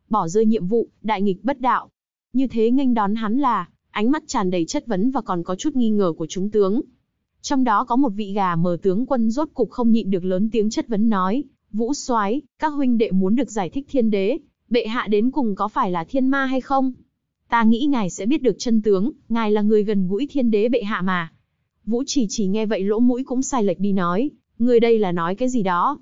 Bỏ rơi nhiệm vụ, đại nghịch bất đạo. Như thế nghênh đón hắn là, ánh mắt tràn đầy chất vấn và còn có chút nghi ngờ của chúng tướng. Trong đó có một vị gà mờ tướng quân rốt cục không nhịn được lớn tiếng chất vấn nói, Vũ soái các huynh đệ muốn được giải thích thiên đế, bệ hạ đến cùng có phải là thiên ma hay không? Ta nghĩ ngài sẽ biết được chân tướng, ngài là người gần gũi thiên đế bệ hạ mà. Vũ chỉ chỉ nghe vậy lỗ mũi cũng sai lệch đi nói, người đây là nói cái gì đó.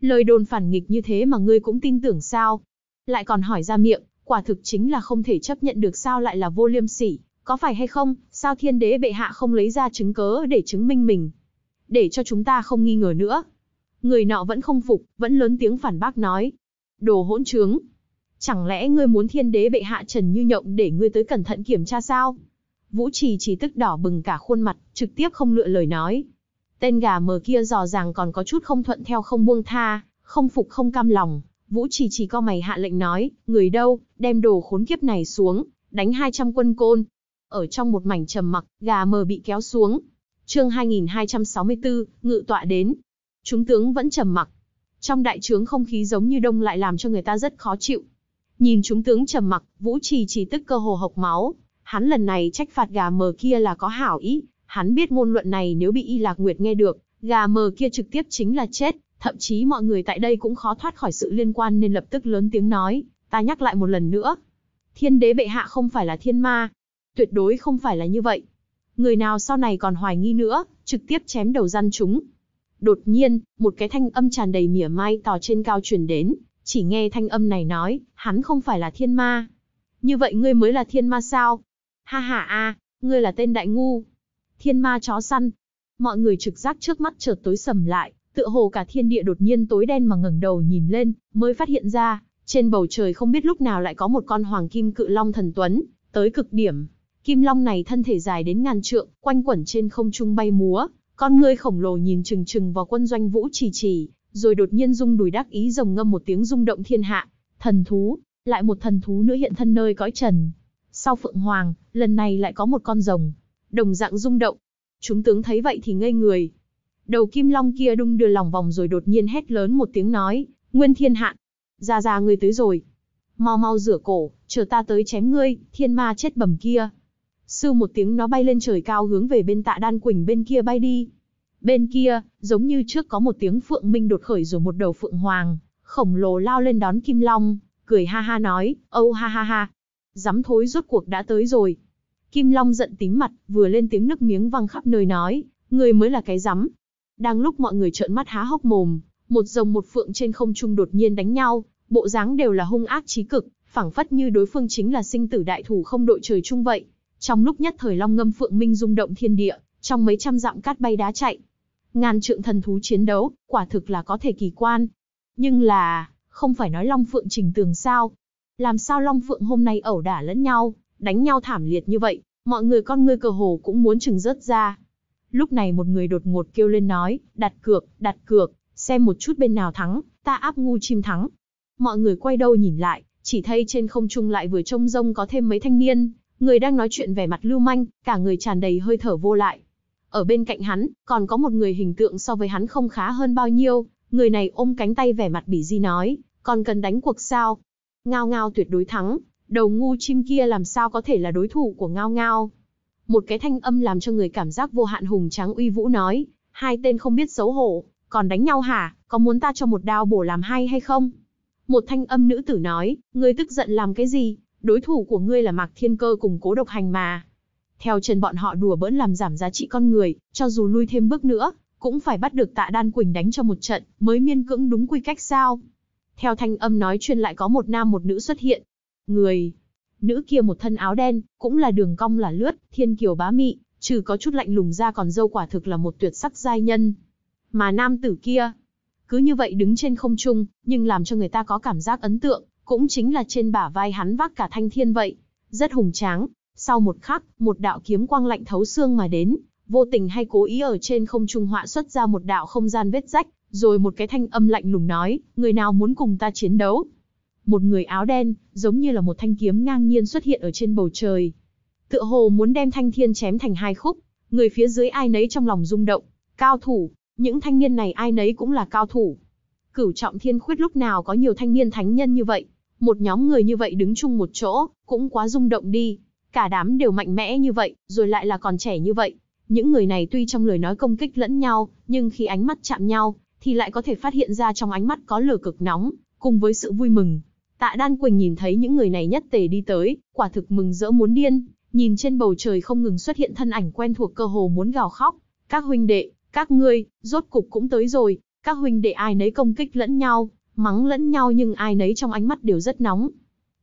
Lời đồn phản nghịch như thế mà ngươi cũng tin tưởng sao? Lại còn hỏi ra miệng, quả thực chính là không thể chấp nhận được sao lại là vô liêm sỉ, có phải hay không, sao thiên đế bệ hạ không lấy ra chứng cớ để chứng minh mình, để cho chúng ta không nghi ngờ nữa. Người nọ vẫn không phục, vẫn lớn tiếng phản bác nói. Đồ hỗn trướng, Chẳng lẽ ngươi muốn thiên đế bệ hạ Trần Như Nhộng để ngươi tới cẩn thận kiểm tra sao? Vũ Trì chỉ tức đỏ bừng cả khuôn mặt, trực tiếp không lựa lời nói. Tên gà mờ kia dò ràng còn có chút không thuận theo không buông tha, không phục không cam lòng. Vũ Trì chỉ co mày hạ lệnh nói, người đâu, đem đồ khốn kiếp này xuống, đánh 200 quân côn. Ở trong một mảnh trầm mặc, gà mờ bị kéo xuống. Chương 2264, ngự tọa đến. Chúng tướng vẫn trầm mặc. Trong đại trướng không khí giống như đông lại làm cho người ta rất khó chịu, Nhìn chúng tướng trầm mặc, Vũ Trì chỉ tức cơ hồ hộc máu. Hắn lần này trách phạt gà mờ kia là có hảo ý, hắn biết ngôn luận này nếu bị Y Lạc Nguyệt nghe được, gà mờ kia trực tiếp chính là chết, thậm chí mọi người tại đây cũng khó thoát khỏi sự liên quan nên lập tức lớn tiếng nói, ta nhắc lại một lần nữa. Thiên đế bệ hạ không phải là thiên ma, tuyệt đối không phải là như vậy. Người nào sau này còn hoài nghi nữa, trực tiếp chém đầu răn chúng. Đột nhiên, một cái thanh âm tràn đầy mỉa mai tỏ trên cao truyền đến, chỉ nghe thanh âm này nói, hắn không phải là thiên ma. Như vậy ngươi mới là thiên ma sao? Ha ha a, ngươi là tên đại ngu. Thiên ma chó săn. Mọi người trực giác trước mắt chợt tối sầm lại, tựa hồ cả thiên địa đột nhiên tối đen mà ngẩng đầu nhìn lên, mới phát hiện ra, trên bầu trời không biết lúc nào lại có một con hoàng kim cự long thần tuấn, tới cực điểm. Kim long này thân thể dài đến ngàn trượng, quanh quẩn trên không trung bay múa, con ngươi khổng lồ nhìn chừng chừng vào quân doanh vũ trì trì, rồi đột nhiên rung đùi đắc ý rồng ngâm một tiếng rung động thiên hạ, thần thú, lại một thần thú nữa hiện thân nơi cõi trần. Sau Phượng Hoàng, lần này lại có một con rồng, đồng dạng rung động. Chúng tướng thấy vậy thì ngây người. Đầu kim long kia đung đưa lòng vòng rồi đột nhiên hét lớn một tiếng nói, Nguyên Thiên Hạn, ra ra ngươi tới rồi. Mau mau rửa cổ, chờ ta tới chém ngươi, thiên ma chết bầm kia. Sư một tiếng nó bay lên trời cao hướng về bên tạ đan quỳnh bên kia bay đi. Bên kia, giống như trước có một tiếng phượng minh đột khởi rồi một đầu phượng hoàng, khổng lồ lao lên đón Kim Long, cười ha ha nói, âu oh, ha ha ha. Dám thối rốt cuộc đã tới rồi. Kim Long giận tím mặt, vừa lên tiếng nước miếng văng khắp nơi nói, người mới là cái rắm. Đang lúc mọi người trợn mắt há hốc mồm, một rồng một phượng trên không trung đột nhiên đánh nhau, bộ dáng đều là hung ác chí cực, phảng phất như đối phương chính là sinh tử đại thủ không đội trời chung vậy. Trong lúc nhất thời Long Ngâm Phượng Minh rung động thiên địa, trong mấy trăm dặm cát bay đá chạy, Ngàn trượng thần thú chiến đấu, quả thực là có thể kỳ quan. Nhưng là, không phải nói Long Phượng trình tường sao. Làm sao Long Phượng hôm nay ẩu đả lẫn nhau, đánh nhau thảm liệt như vậy, mọi người con ngươi cờ hồ cũng muốn chừng rớt ra. Lúc này một người đột ngột kêu lên nói, đặt cược, đặt cược, xem một chút bên nào thắng, ta áp ngu chim thắng. Mọi người quay đầu nhìn lại, chỉ thấy trên không trung lại vừa trông rông có thêm mấy thanh niên, người đang nói chuyện vẻ mặt lưu manh, cả người tràn đầy hơi thở vô lại. Ở bên cạnh hắn, còn có một người hình tượng so với hắn không khá hơn bao nhiêu, người này ôm cánh tay vẻ mặt bỉ di nói, còn cần đánh cuộc sao? Ngao ngao tuyệt đối thắng, đầu ngu chim kia làm sao có thể là đối thủ của ngao ngao? Một cái thanh âm làm cho người cảm giác vô hạn hùng tráng uy vũ nói, hai tên không biết xấu hổ, còn đánh nhau hả, có muốn ta cho một đao bổ làm hay hay không? Một thanh âm nữ tử nói, ngươi tức giận làm cái gì, đối thủ của ngươi là Mạc Thiên Cơ cùng cố độc hành mà theo chân bọn họ đùa bỡn làm giảm giá trị con người, cho dù lui thêm bước nữa, cũng phải bắt được tạ đan quỳnh đánh cho một trận, mới miên cưỡng đúng quy cách sao. Theo thanh âm nói chuyện lại có một nam một nữ xuất hiện. Người, nữ kia một thân áo đen, cũng là đường cong là lướt, thiên kiều bá mị, trừ có chút lạnh lùng ra còn dâu quả thực là một tuyệt sắc giai nhân. Mà nam tử kia, cứ như vậy đứng trên không trung, nhưng làm cho người ta có cảm giác ấn tượng, cũng chính là trên bả vai hắn vác cả thanh thiên vậy. Rất hùng tráng, sau một khắc, một đạo kiếm quang lạnh thấu xương mà đến, vô tình hay cố ý ở trên không trung họa xuất ra một đạo không gian vết rách, rồi một cái thanh âm lạnh lùng nói, người nào muốn cùng ta chiến đấu? Một người áo đen, giống như là một thanh kiếm ngang nhiên xuất hiện ở trên bầu trời. Tựa hồ muốn đem thanh thiên chém thành hai khúc, người phía dưới ai nấy trong lòng rung động, cao thủ, những thanh niên này ai nấy cũng là cao thủ. Cửu trọng thiên khuyết lúc nào có nhiều thanh niên thánh nhân như vậy, một nhóm người như vậy đứng chung một chỗ, cũng quá rung động đi. Cả đám đều mạnh mẽ như vậy, rồi lại là còn trẻ như vậy. Những người này tuy trong lời nói công kích lẫn nhau, nhưng khi ánh mắt chạm nhau, thì lại có thể phát hiện ra trong ánh mắt có lửa cực nóng, cùng với sự vui mừng. Tạ Đan Quỳnh nhìn thấy những người này nhất tề đi tới, quả thực mừng rỡ muốn điên, nhìn trên bầu trời không ngừng xuất hiện thân ảnh quen thuộc cơ hồ muốn gào khóc. Các huynh đệ, các ngươi, rốt cục cũng tới rồi, các huynh đệ ai nấy công kích lẫn nhau, mắng lẫn nhau nhưng ai nấy trong ánh mắt đều rất nóng.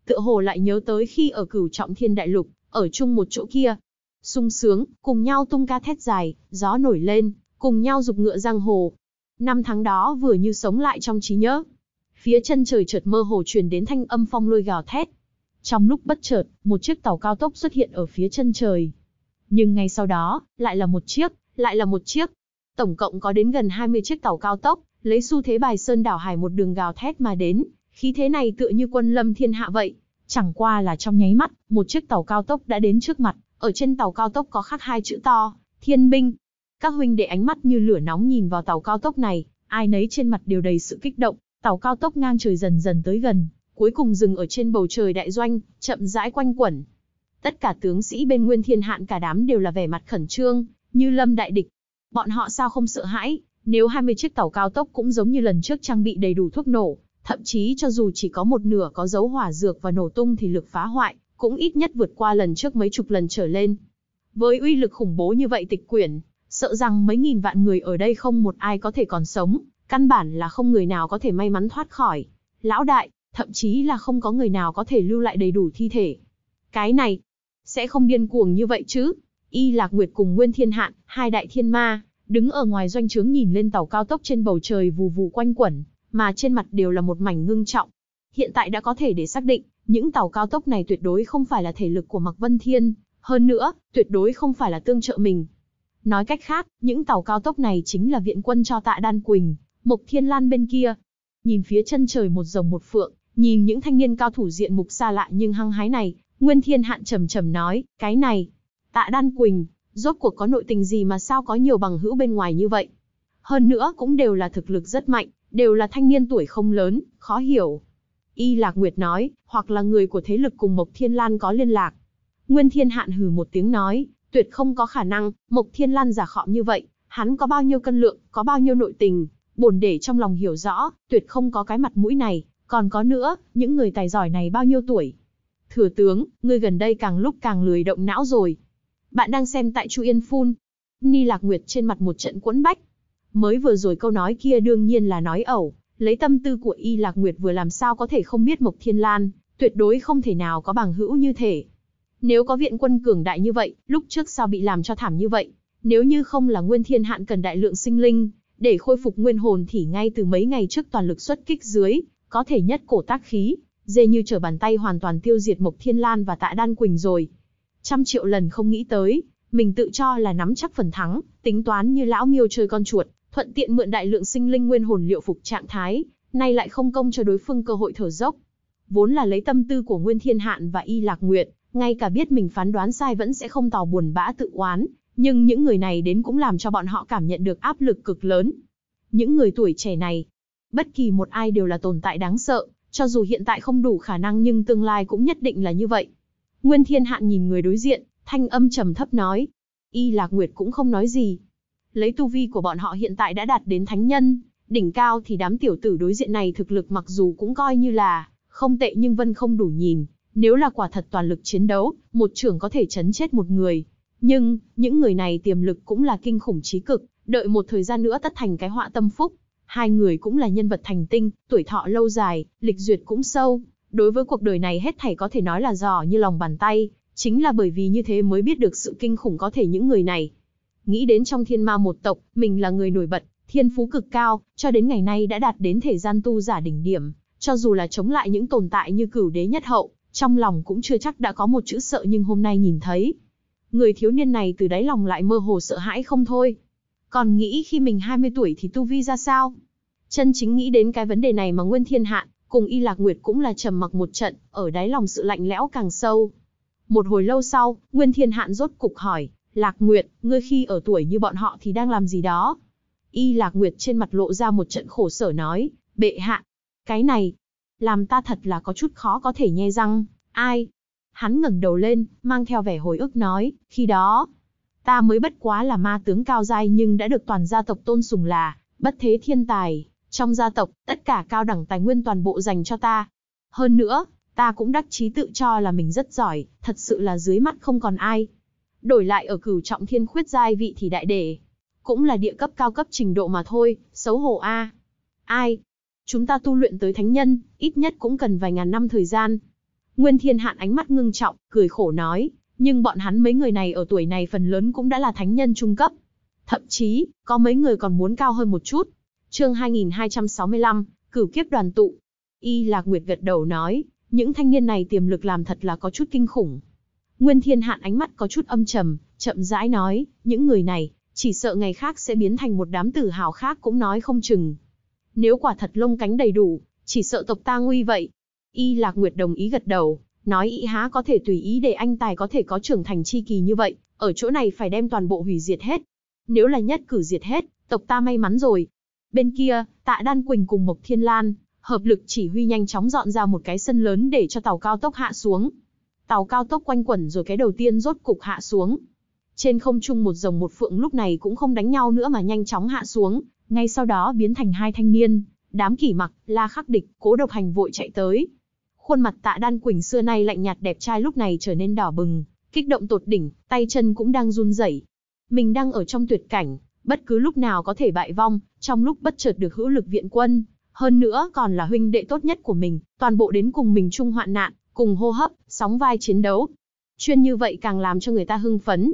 Tựa hồ lại nhớ tới khi ở cửu trọng thiên đại lục, ở chung một chỗ kia. sung sướng, cùng nhau tung ca thét dài, gió nổi lên, cùng nhau dục ngựa giang hồ. Năm tháng đó vừa như sống lại trong trí nhớ. Phía chân trời chợt mơ hồ truyền đến thanh âm phong lôi gào thét. Trong lúc bất chợt, một chiếc tàu cao tốc xuất hiện ở phía chân trời. Nhưng ngay sau đó, lại là một chiếc, lại là một chiếc. Tổng cộng có đến gần 20 chiếc tàu cao tốc, lấy xu thế bài sơn đảo hải một đường gào thét mà đến, khí thế này tựa như quân lâm thiên hạ vậy. Chẳng qua là trong nháy mắt, một chiếc tàu cao tốc đã đến trước mặt, ở trên tàu cao tốc có khắc hai chữ to, thiên binh. Các huynh đệ ánh mắt như lửa nóng nhìn vào tàu cao tốc này, ai nấy trên mặt đều đầy sự kích động, tàu cao tốc ngang trời dần dần tới gần, cuối cùng dừng ở trên bầu trời đại doanh, chậm rãi quanh quẩn. Tất cả tướng sĩ bên Nguyên Thiên Hạn cả đám đều là vẻ mặt khẩn trương, như lâm đại địch. Bọn họ sao không sợ hãi, nếu 20 chiếc tàu cao tốc cũng giống như lần trước trang bị đầy đủ thuốc nổ, Thậm chí cho dù chỉ có một nửa có dấu hỏa dược và nổ tung thì lực phá hoại cũng ít nhất vượt qua lần trước mấy chục lần trở lên. Với uy lực khủng bố như vậy tịch quyển, sợ rằng mấy nghìn vạn người ở đây không một ai có thể còn sống, căn bản là không người nào có thể may mắn thoát khỏi. Lão đại, thậm chí là không có người nào có thể lưu lại đầy đủ thi thể. Cái này, sẽ không điên cuồng như vậy chứ. Y Lạc Nguyệt cùng Nguyên Thiên Hạn, hai đại thiên ma, đứng ở ngoài doanh trướng nhìn lên tàu cao tốc trên bầu trời vù vù quanh quẩn, mà trên mặt đều là một mảnh ngưng trọng. Hiện tại đã có thể để xác định, những tàu cao tốc này tuyệt đối không phải là thể lực của Mạc Vân Thiên, hơn nữa, tuyệt đối không phải là tương trợ mình. Nói cách khác, những tàu cao tốc này chính là viện quân cho tạ Đan Quỳnh, Mộc Thiên Lan bên kia. Nhìn phía chân trời một rồng một phượng, nhìn những thanh niên cao thủ diện mục xa lạ nhưng hăng hái này, Nguyên Thiên Hạn trầm trầm nói, cái này, tạ Đan Quỳnh, rốt cuộc có nội tình gì mà sao có nhiều bằng hữu bên ngoài như vậy. Hơn nữa cũng đều là thực lực rất mạnh, đều là thanh niên tuổi không lớn, khó hiểu. Y Lạc Nguyệt nói, hoặc là người của thế lực cùng Mộc Thiên Lan có liên lạc. Nguyên Thiên Hạn hừ một tiếng nói, tuyệt không có khả năng, Mộc Thiên Lan giả khọ như vậy, hắn có bao nhiêu cân lượng, có bao nhiêu nội tình, bổn để trong lòng hiểu rõ, tuyệt không có cái mặt mũi này, còn có nữa, những người tài giỏi này bao nhiêu tuổi. Thừa tướng, ngươi gần đây càng lúc càng lười động não rồi. Bạn đang xem tại Chu Yên Phun. Ni Lạc Nguyệt trên mặt một trận cuốn bách, Mới vừa rồi câu nói kia đương nhiên là nói ẩu, lấy tâm tư của Y Lạc Nguyệt vừa làm sao có thể không biết Mộc Thiên Lan, tuyệt đối không thể nào có bằng hữu như thể. Nếu có viện quân cường đại như vậy, lúc trước sao bị làm cho thảm như vậy? Nếu như không là Nguyên Thiên Hạn cần đại lượng sinh linh, để khôi phục nguyên hồn thì ngay từ mấy ngày trước toàn lực xuất kích dưới, có thể nhất cổ tác khí, dê như trở bàn tay hoàn toàn tiêu diệt Mộc Thiên Lan và Tạ Đan Quỳnh rồi. Trăm triệu lần không nghĩ tới, mình tự cho là nắm chắc phần thắng, tính toán như lão miêu chơi con chuột, thuận tiện mượn đại lượng sinh linh nguyên hồn liệu phục trạng thái, nay lại không công cho đối phương cơ hội thở dốc. Vốn là lấy tâm tư của Nguyên Thiên Hạn và Y Lạc Nguyệt, ngay cả biết mình phán đoán sai vẫn sẽ không tỏ buồn bã tự oán, nhưng những người này đến cũng làm cho bọn họ cảm nhận được áp lực cực lớn. Những người tuổi trẻ này, bất kỳ một ai đều là tồn tại đáng sợ, cho dù hiện tại không đủ khả năng nhưng tương lai cũng nhất định là như vậy. Nguyên Thiên Hạn nhìn người đối diện, thanh âm trầm thấp nói. Y Lạc Nguyệt cũng không nói gì, lấy tu vi của bọn họ hiện tại đã đạt đến thánh nhân, đỉnh cao thì đám tiểu tử đối diện này thực lực mặc dù cũng coi như là không tệ nhưng vẫn không đủ nhìn, nếu là quả thật toàn lực chiến đấu, một trưởng có thể chấn chết một người. Nhưng, những người này tiềm lực cũng là kinh khủng trí cực, đợi một thời gian nữa tất thành cái họa tâm phúc. Hai người cũng là nhân vật thành tinh, tuổi thọ lâu dài, lịch duyệt cũng sâu. Đối với cuộc đời này hết thảy có thể nói là giò như lòng bàn tay, chính là bởi vì như thế mới biết được sự kinh khủng có thể những người này nghĩ đến trong thiên ma một tộc, mình là người nổi bật, thiên phú cực cao, cho đến ngày nay đã đạt đến thể gian tu giả đỉnh điểm, cho dù là chống lại những tồn tại như cửu đế nhất hậu, trong lòng cũng chưa chắc đã có một chữ sợ nhưng hôm nay nhìn thấy. Người thiếu niên này từ đáy lòng lại mơ hồ sợ hãi không thôi. Còn nghĩ khi mình 20 tuổi thì tu vi ra sao? Chân chính nghĩ đến cái vấn đề này mà Nguyên Thiên Hạn, cùng Y Lạc Nguyệt cũng là trầm mặc một trận, ở đáy lòng sự lạnh lẽo càng sâu. Một hồi lâu sau, Nguyên Thiên Hạn rốt cục hỏi, Lạc Nguyệt, ngươi khi ở tuổi như bọn họ thì đang làm gì đó? Y Lạc Nguyệt trên mặt lộ ra một trận khổ sở nói, bệ hạ. Cái này, làm ta thật là có chút khó có thể nhe răng, ai? Hắn ngẩng đầu lên, mang theo vẻ hồi ức nói, khi đó, ta mới bất quá là ma tướng cao giai nhưng đã được toàn gia tộc tôn sùng là, bất thế thiên tài, trong gia tộc, tất cả cao đẳng tài nguyên toàn bộ dành cho ta. Hơn nữa, ta cũng đắc chí tự cho là mình rất giỏi, thật sự là dưới mắt không còn ai, đổi lại ở cửu trọng thiên khuyết giai vị thì đại để. Cũng là địa cấp cao cấp trình độ mà thôi, xấu hổ a. Ai? Chúng ta tu luyện tới thánh nhân, ít nhất cũng cần vài ngàn năm thời gian. Nguyên Thiên Hạn ánh mắt ngưng trọng, cười khổ nói, nhưng bọn hắn mấy người này ở tuổi này phần lớn cũng đã là thánh nhân trung cấp. Thậm chí, có mấy người còn muốn cao hơn một chút. Chương 2265, cửu kiếp đoàn tụ. Y Lạc Nguyệt gật đầu nói, những thanh niên này tiềm lực làm thật là có chút kinh khủng. Nguyên Thiên Hạn ánh mắt có chút âm trầm, chậm rãi nói, những người này, chỉ sợ ngày khác sẽ biến thành một đám tử hào khác cũng nói không chừng. Nếu quả thật lông cánh đầy đủ, chỉ sợ tộc ta nguy vậy. Y Lạc Nguyệt đồng ý gật đầu, nói y há có thể tùy ý để anh tài có thể có trưởng thành chi kỳ như vậy, ở chỗ này phải đem toàn bộ hủy diệt hết. Nếu là nhất cử diệt hết, tộc ta may mắn rồi. Bên kia, Tạ Đan Quỳnh cùng Mộc Thiên Lan, hợp lực chỉ huy nhanh chóng dọn ra một cái sân lớn để cho tàu cao tốc hạ xuống. Tàu cao tốc quanh quẩn rồi cái đầu tiên rốt cục hạ xuống. Trên không trung một rồng một phượng lúc này cũng không đánh nhau nữa mà nhanh chóng hạ xuống, ngay sau đó biến thành hai thanh niên, đám kỷ mặc, la khắc địch, cố độc hành vội chạy tới. Khuôn mặt tạ đan quỳnh xưa nay lạnh nhạt đẹp trai lúc này trở nên đỏ bừng, kích động tột đỉnh, tay chân cũng đang run rẩy. Mình đang ở trong tuyệt cảnh, bất cứ lúc nào có thể bại vong, trong lúc bất chợt được hữu lực viện quân, hơn nữa còn là huynh đệ tốt nhất của mình, toàn bộ đến cùng mình chung hoạn nạn, cùng hô hấp, sóng vai chiến đấu. Chuyên như vậy càng làm cho người ta hưng phấn.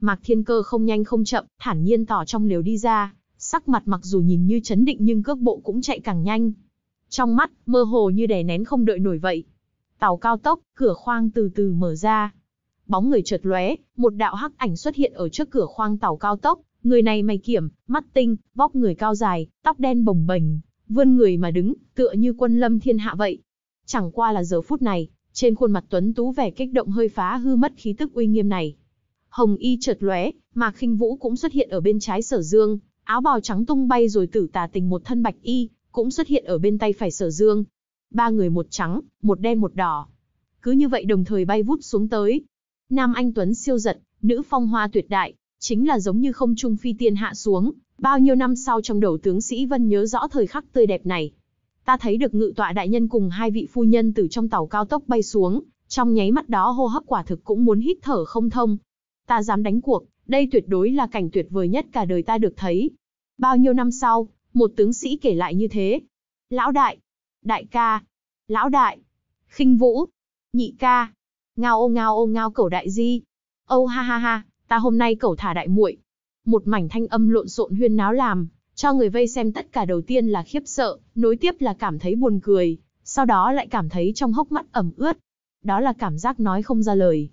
Mạc Thiên Cơ không nhanh không chậm, thản nhiên tỏ trong liều đi ra, sắc mặt mặc dù nhìn như chấn định nhưng cước bộ cũng chạy càng nhanh. Trong mắt, mơ hồ như đè nén không đợi nổi vậy. Tàu cao tốc, cửa khoang từ từ mở ra. Bóng người chợt lóe, một đạo hắc ảnh xuất hiện ở trước cửa khoang tàu cao tốc, người này mày kiểm, mắt tinh, vóc người cao dài, tóc đen bồng bềnh, vươn người mà đứng, tựa như quân lâm thiên hạ vậy. Chẳng qua là giờ phút này, trên khuôn mặt tuấn tú vẻ kích động hơi phá hư mất khí tức uy nghiêm này. Hồng y chợt lóe, mà khinh vũ cũng xuất hiện ở bên trái sở dương, áo bào trắng tung bay rồi tử tà tình một thân bạch y, cũng xuất hiện ở bên tay phải sở dương. Ba người một trắng, một đen một đỏ. Cứ như vậy đồng thời bay vút xuống tới. Nam anh tuấn siêu giật, nữ phong hoa tuyệt đại, chính là giống như không trung phi tiên hạ xuống, bao nhiêu năm sau trong đầu tướng sĩ Vân nhớ rõ thời khắc tươi đẹp này. Ta thấy được ngự tọa đại nhân cùng hai vị phu nhân từ trong tàu cao tốc bay xuống, trong nháy mắt đó hô hấp quả thực cũng muốn hít thở không thông. Ta dám đánh cuộc, đây tuyệt đối là cảnh tuyệt vời nhất cả đời ta được thấy. Bao nhiêu năm sau, một tướng sĩ kể lại như thế. Lão đại, đại ca, lão đại, khinh vũ, nhị ca, ngao ô ngao ô ngao cẩu đại di. Ô ha ha ha, ta hôm nay cẩu thả đại muội. Một mảnh thanh âm lộn xộn huyên náo làm, cho người vây xem tất cả đầu tiên là khiếp sợ, nối tiếp là cảm thấy buồn cười, sau đó lại cảm thấy trong hốc mắt ẩm ướt. Đó là cảm giác nói không ra lời.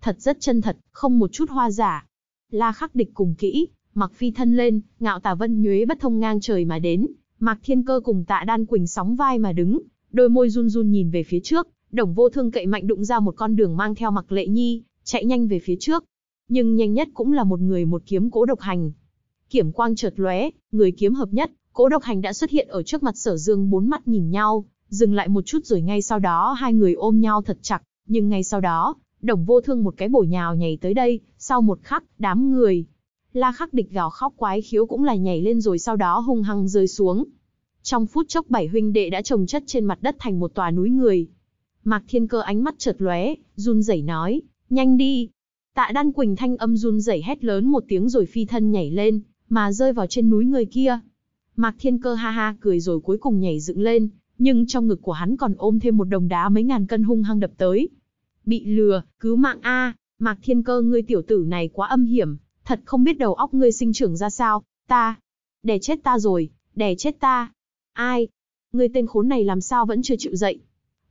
Thật rất chân thật, không một chút hoa giả. La khắc địch cùng kỹ, mặc phi thân lên, ngạo tà vân nhuế bất thông ngang trời mà đến, mặc Thiên Cơ cùng Tạ Đan Quỳnh sóng vai mà đứng, đôi môi run run nhìn về phía trước, Đồng Vô Thương cậy mạnh đụng ra một con đường mang theo mặc Lệ Nhi, chạy nhanh về phía trước. Nhưng nhanh nhất cũng là một người một kiếm cố độc hành, Kiểm quang chợt lóe, người kiếm hợp nhất, Cố Độc Hành đã xuất hiện ở trước mặt Sở Dương bốn mắt nhìn nhau, dừng lại một chút rồi ngay sau đó hai người ôm nhau thật chặt, nhưng ngay sau đó, Đồng Vô Thương một cái bổ nhào nhảy tới đây, sau một khắc, đám người La Khắc Địch gào khóc quái khiếu cũng là nhảy lên rồi sau đó hung hăng rơi xuống. Trong phút chốc bảy huynh đệ đã trồng chất trên mặt đất thành một tòa núi người. Mạc Thiên Cơ ánh mắt chợt lóe, run rẩy nói, "Nhanh đi." Tạ Đan Quỳnh thanh âm run rẩy hét lớn một tiếng rồi phi thân nhảy lên, mà rơi vào trên núi người kia. Mạc Thiên Cơ ha ha cười rồi cuối cùng nhảy dựng lên, nhưng trong ngực của hắn còn ôm thêm một đồng đá mấy ngàn cân hung hăng đập tới. Bị lừa, cứu mạng a, à, Mạc Thiên Cơ ngươi tiểu tử này quá âm hiểm, thật không biết đầu óc ngươi sinh trưởng ra sao, ta, đè chết ta rồi, đè chết ta. Ai? Ngươi tên khốn này làm sao vẫn chưa chịu dậy?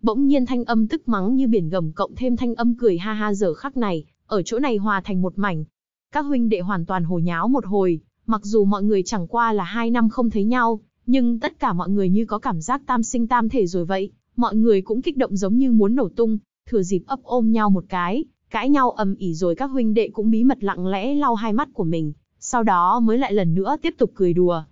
Bỗng nhiên thanh âm tức mắng như biển gầm cộng thêm thanh âm cười ha ha giờ khắc này, ở chỗ này hòa thành một mảnh. Các huynh đệ hoàn toàn hồ nháo một hồi, Mặc dù mọi người chẳng qua là hai năm không thấy nhau, nhưng tất cả mọi người như có cảm giác tam sinh tam thể rồi vậy, mọi người cũng kích động giống như muốn nổ tung, thừa dịp ấp ôm nhau một cái, cãi nhau ầm ỉ rồi các huynh đệ cũng bí mật lặng lẽ lau hai mắt của mình, sau đó mới lại lần nữa tiếp tục cười đùa.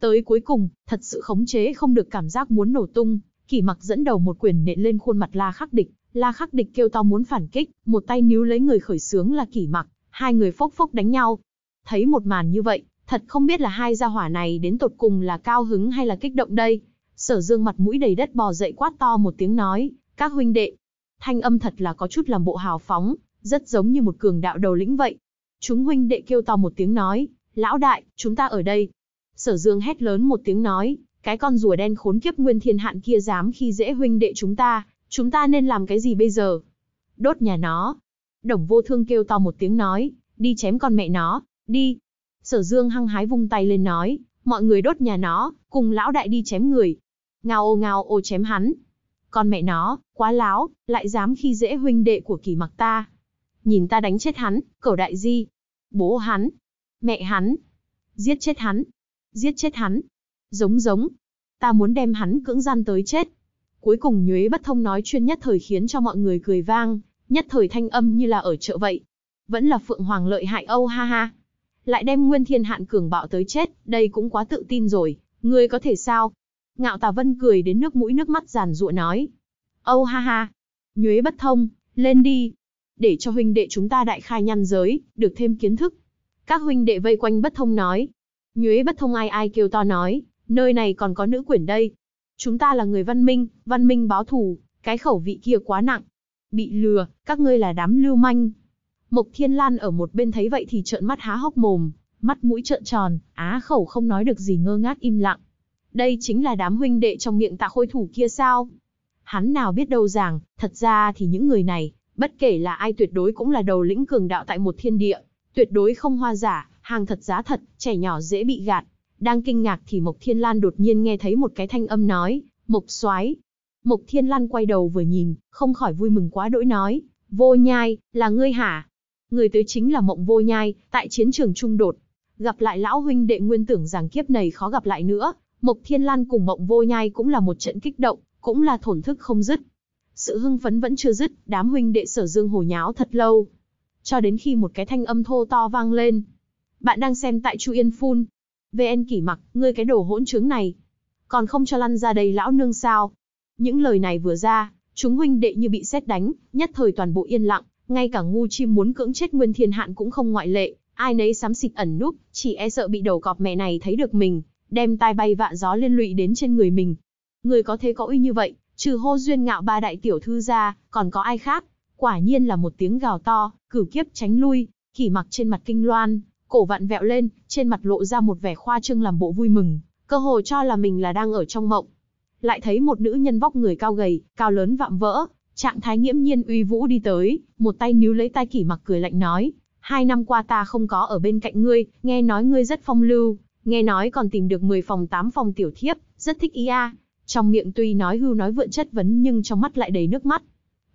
Tới cuối cùng, thật sự khống chế không được cảm giác muốn nổ tung, kỷ mặc dẫn đầu một quyền nện lên khuôn mặt La Khắc Địch, La Khắc Địch kêu to muốn phản kích, một tay níu lấy người khởi sướng là kỷ mặc, hai người phốc phốc đánh nhau. Thấy một màn như vậy, Thật không biết là hai gia hỏa này đến tột cùng là cao hứng hay là kích động đây. Sở dương mặt mũi đầy đất bò dậy quát to một tiếng nói, các huynh đệ. Thanh âm thật là có chút làm bộ hào phóng, rất giống như một cường đạo đầu lĩnh vậy. Chúng huynh đệ kêu to một tiếng nói, lão đại, chúng ta ở đây. Sở dương hét lớn một tiếng nói, cái con rùa đen khốn kiếp nguyên thiên hạn kia dám khi dễ huynh đệ chúng ta, chúng ta nên làm cái gì bây giờ? Đốt nhà nó. Đồng vô thương kêu to một tiếng nói, đi chém con mẹ nó, đi. Sở Dương hăng hái vung tay lên nói, mọi người đốt nhà nó, cùng lão đại đi chém người. Ngao ô ngao ô chém hắn. Con mẹ nó, quá láo, lại dám khi dễ huynh đệ của kỳ mặc ta. Nhìn ta đánh chết hắn, cẩu đại di. Bố hắn. Mẹ hắn. Giết chết hắn. Giết chết hắn. Giống giống. Ta muốn đem hắn cưỡng gian tới chết. Cuối cùng nhuế bất thông nói chuyên nhất thời khiến cho mọi người cười vang, nhất thời thanh âm như là ở chợ vậy. Vẫn là Phượng Hoàng lợi hại Âu ha ha lại đem nguyên thiên hạn cường bạo tới chết, đây cũng quá tự tin rồi, ngươi có thể sao? Ngạo Tà Vân cười đến nước mũi nước mắt giàn rụa nói. ô oh, ha ha, nhuế bất thông, lên đi. Để cho huynh đệ chúng ta đại khai nhăn giới, được thêm kiến thức. Các huynh đệ vây quanh bất thông nói. Nhuế bất thông ai ai kêu to nói, nơi này còn có nữ quyển đây. Chúng ta là người văn minh, văn minh báo thù, cái khẩu vị kia quá nặng. Bị lừa, các ngươi là đám lưu manh, Mộc Thiên Lan ở một bên thấy vậy thì trợn mắt há hốc mồm, mắt mũi trợn tròn, á khẩu không nói được gì ngơ ngác im lặng. Đây chính là đám huynh đệ trong miệng tạ khôi thủ kia sao? Hắn nào biết đâu rằng, thật ra thì những người này, bất kể là ai tuyệt đối cũng là đầu lĩnh cường đạo tại một thiên địa, tuyệt đối không hoa giả, hàng thật giá thật, trẻ nhỏ dễ bị gạt. Đang kinh ngạc thì Mộc Thiên Lan đột nhiên nghe thấy một cái thanh âm nói, Mộc Soái. Mộc Thiên Lan quay đầu vừa nhìn, không khỏi vui mừng quá đỗi nói, vô nhai, là ngươi hả? Người tới chính là Mộng Vô Nhai, tại chiến trường trung đột. Gặp lại lão huynh đệ nguyên tưởng rằng kiếp này khó gặp lại nữa, Mộc Thiên Lan cùng Mộng Vô Nhai cũng là một trận kích động, cũng là thổn thức không dứt. Sự hưng phấn vẫn chưa dứt, đám huynh đệ sở dương hồ nháo thật lâu. Cho đến khi một cái thanh âm thô to vang lên. Bạn đang xem tại Chu Yên Phun. VN kỷ mặc, ngươi cái đồ hỗn trứng này. Còn không cho lăn ra đây lão nương sao. Những lời này vừa ra, chúng huynh đệ như bị sét đánh, nhất thời toàn bộ yên lặng. Ngay cả ngu chim muốn cưỡng chết nguyên thiên hạn cũng không ngoại lệ, ai nấy xám xịt ẩn núp, chỉ e sợ bị đầu cọp mẹ này thấy được mình, đem tai bay vạ gió liên lụy đến trên người mình. Người có thế có uy như vậy, trừ hô duyên ngạo ba đại tiểu thư ra, còn có ai khác? Quả nhiên là một tiếng gào to, cửu kiếp tránh lui, kỷ mặc trên mặt kinh loan, cổ vặn vẹo lên, trên mặt lộ ra một vẻ khoa trương làm bộ vui mừng, cơ hồ cho là mình là đang ở trong mộng. Lại thấy một nữ nhân vóc người cao gầy, cao lớn vạm vỡ, Trạng thái nghiễm nhiên uy vũ đi tới, một tay níu lấy tay kỷ mặc cười lạnh nói, hai năm qua ta không có ở bên cạnh ngươi, nghe nói ngươi rất phong lưu, nghe nói còn tìm được 10 phòng 8 phòng tiểu thiếp, rất thích ý a. Trong miệng tuy nói hưu nói vượn chất vấn nhưng trong mắt lại đầy nước mắt.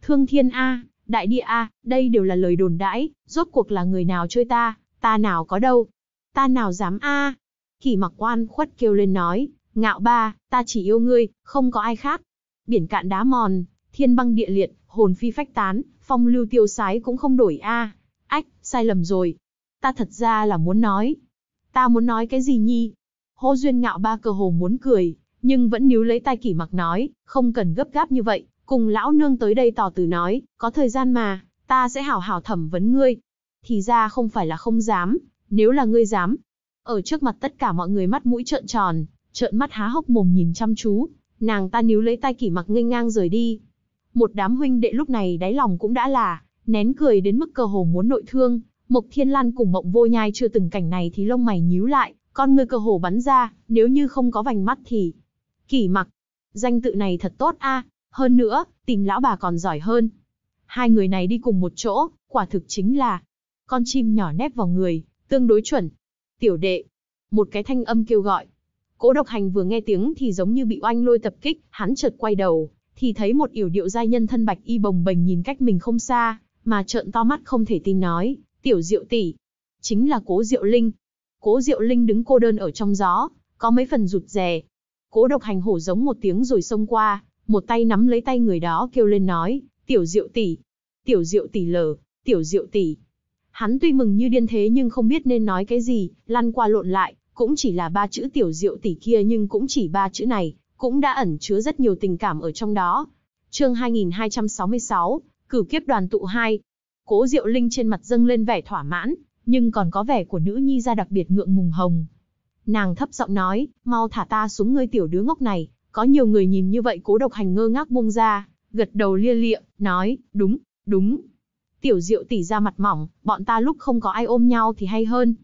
Thương thiên a, đại địa a, đây đều là lời đồn đãi, rốt cuộc là người nào chơi ta, ta nào có đâu, ta nào dám a. kỷ mặc quan khuất kêu lên nói, ngạo ba, ta chỉ yêu ngươi, không có ai khác. Biển cạn đá mòn, thiên băng địa liệt, hồn phi phách tán, phong lưu tiêu sái cũng không đổi a. Ách, sai lầm rồi. Ta thật ra là muốn nói. Ta muốn nói cái gì nhi? Hô Duyên ngạo ba cơ hồ muốn cười, nhưng vẫn níu lấy tay kỷ mặc nói, không cần gấp gáp như vậy, cùng lão nương tới đây tỏ từ nói, có thời gian mà, ta sẽ hảo hảo thẩm vấn ngươi. Thì ra không phải là không dám, nếu là ngươi dám. Ở trước mặt tất cả mọi người mắt mũi trợn tròn, trợn mắt há hốc mồm nhìn chăm chú, nàng ta níu lấy tay kỷ mặc ngây ngang rời đi. Một đám huynh đệ lúc này đáy lòng cũng đã là, nén cười đến mức cơ hồ muốn nội thương, Mộc Thiên Lan cùng Mộng Vô Nhai chưa từng cảnh này thì lông mày nhíu lại, con ngươi cơ hồ bắn ra, nếu như không có vành mắt thì... kỳ mặc, danh tự này thật tốt a hơn nữa, tìm lão bà còn giỏi hơn. Hai người này đi cùng một chỗ, quả thực chính là... Con chim nhỏ nép vào người, tương đối chuẩn. Tiểu đệ, một cái thanh âm kêu gọi. Cố độc hành vừa nghe tiếng thì giống như bị oanh lôi tập kích, hắn chợt quay đầu, thì thấy một yểu điệu giai nhân thân bạch y bồng bềnh nhìn cách mình không xa, mà trợn to mắt không thể tin nói, tiểu diệu tỷ, chính là cố diệu linh. Cố diệu linh đứng cô đơn ở trong gió, có mấy phần rụt rè. Cố độc hành hổ giống một tiếng rồi xông qua, một tay nắm lấy tay người đó kêu lên nói, tiểu diệu tỷ, tiểu diệu tỷ lờ, tiểu diệu tỷ. Hắn tuy mừng như điên thế nhưng không biết nên nói cái gì, lăn qua lộn lại, cũng chỉ là ba chữ tiểu diệu tỷ kia nhưng cũng chỉ ba chữ này, cũng đã ẩn chứa rất nhiều tình cảm ở trong đó. Chương 2266, Cửu kiếp đoàn tụ 2. Cố Diệu Linh trên mặt dâng lên vẻ thỏa mãn, nhưng còn có vẻ của nữ nhi ra đặc biệt ngượng ngùng hồng. Nàng thấp giọng nói, mau thả ta xuống ngươi tiểu đứa ngốc này, có nhiều người nhìn như vậy cố độc hành ngơ ngác buông ra, gật đầu lia lịa, nói, đúng, đúng. Tiểu diệu tỉ ra mặt mỏng, bọn ta lúc không có ai ôm nhau thì hay hơn.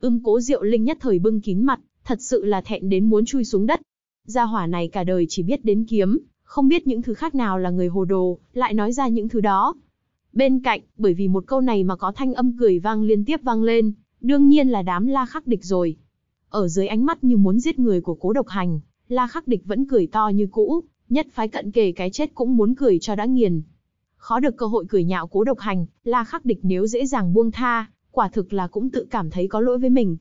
Ưm cố diệu linh nhất thời bưng kín mặt, thật sự là thẹn đến muốn chui xuống đất, Gia hỏa này cả đời chỉ biết đến kiếm, không biết những thứ khác nào là người hồ đồ, lại nói ra những thứ đó. Bên cạnh, bởi vì một câu này mà có thanh âm cười vang liên tiếp vang lên, đương nhiên là đám la khắc địch rồi. Ở dưới ánh mắt như muốn giết người của cố độc hành, la khắc địch vẫn cười to như cũ, nhất phái cận kề cái chết cũng muốn cười cho đã nghiền. Khó được cơ hội cười nhạo cố độc hành, la khắc địch nếu dễ dàng buông tha, quả thực là cũng tự cảm thấy có lỗi với mình.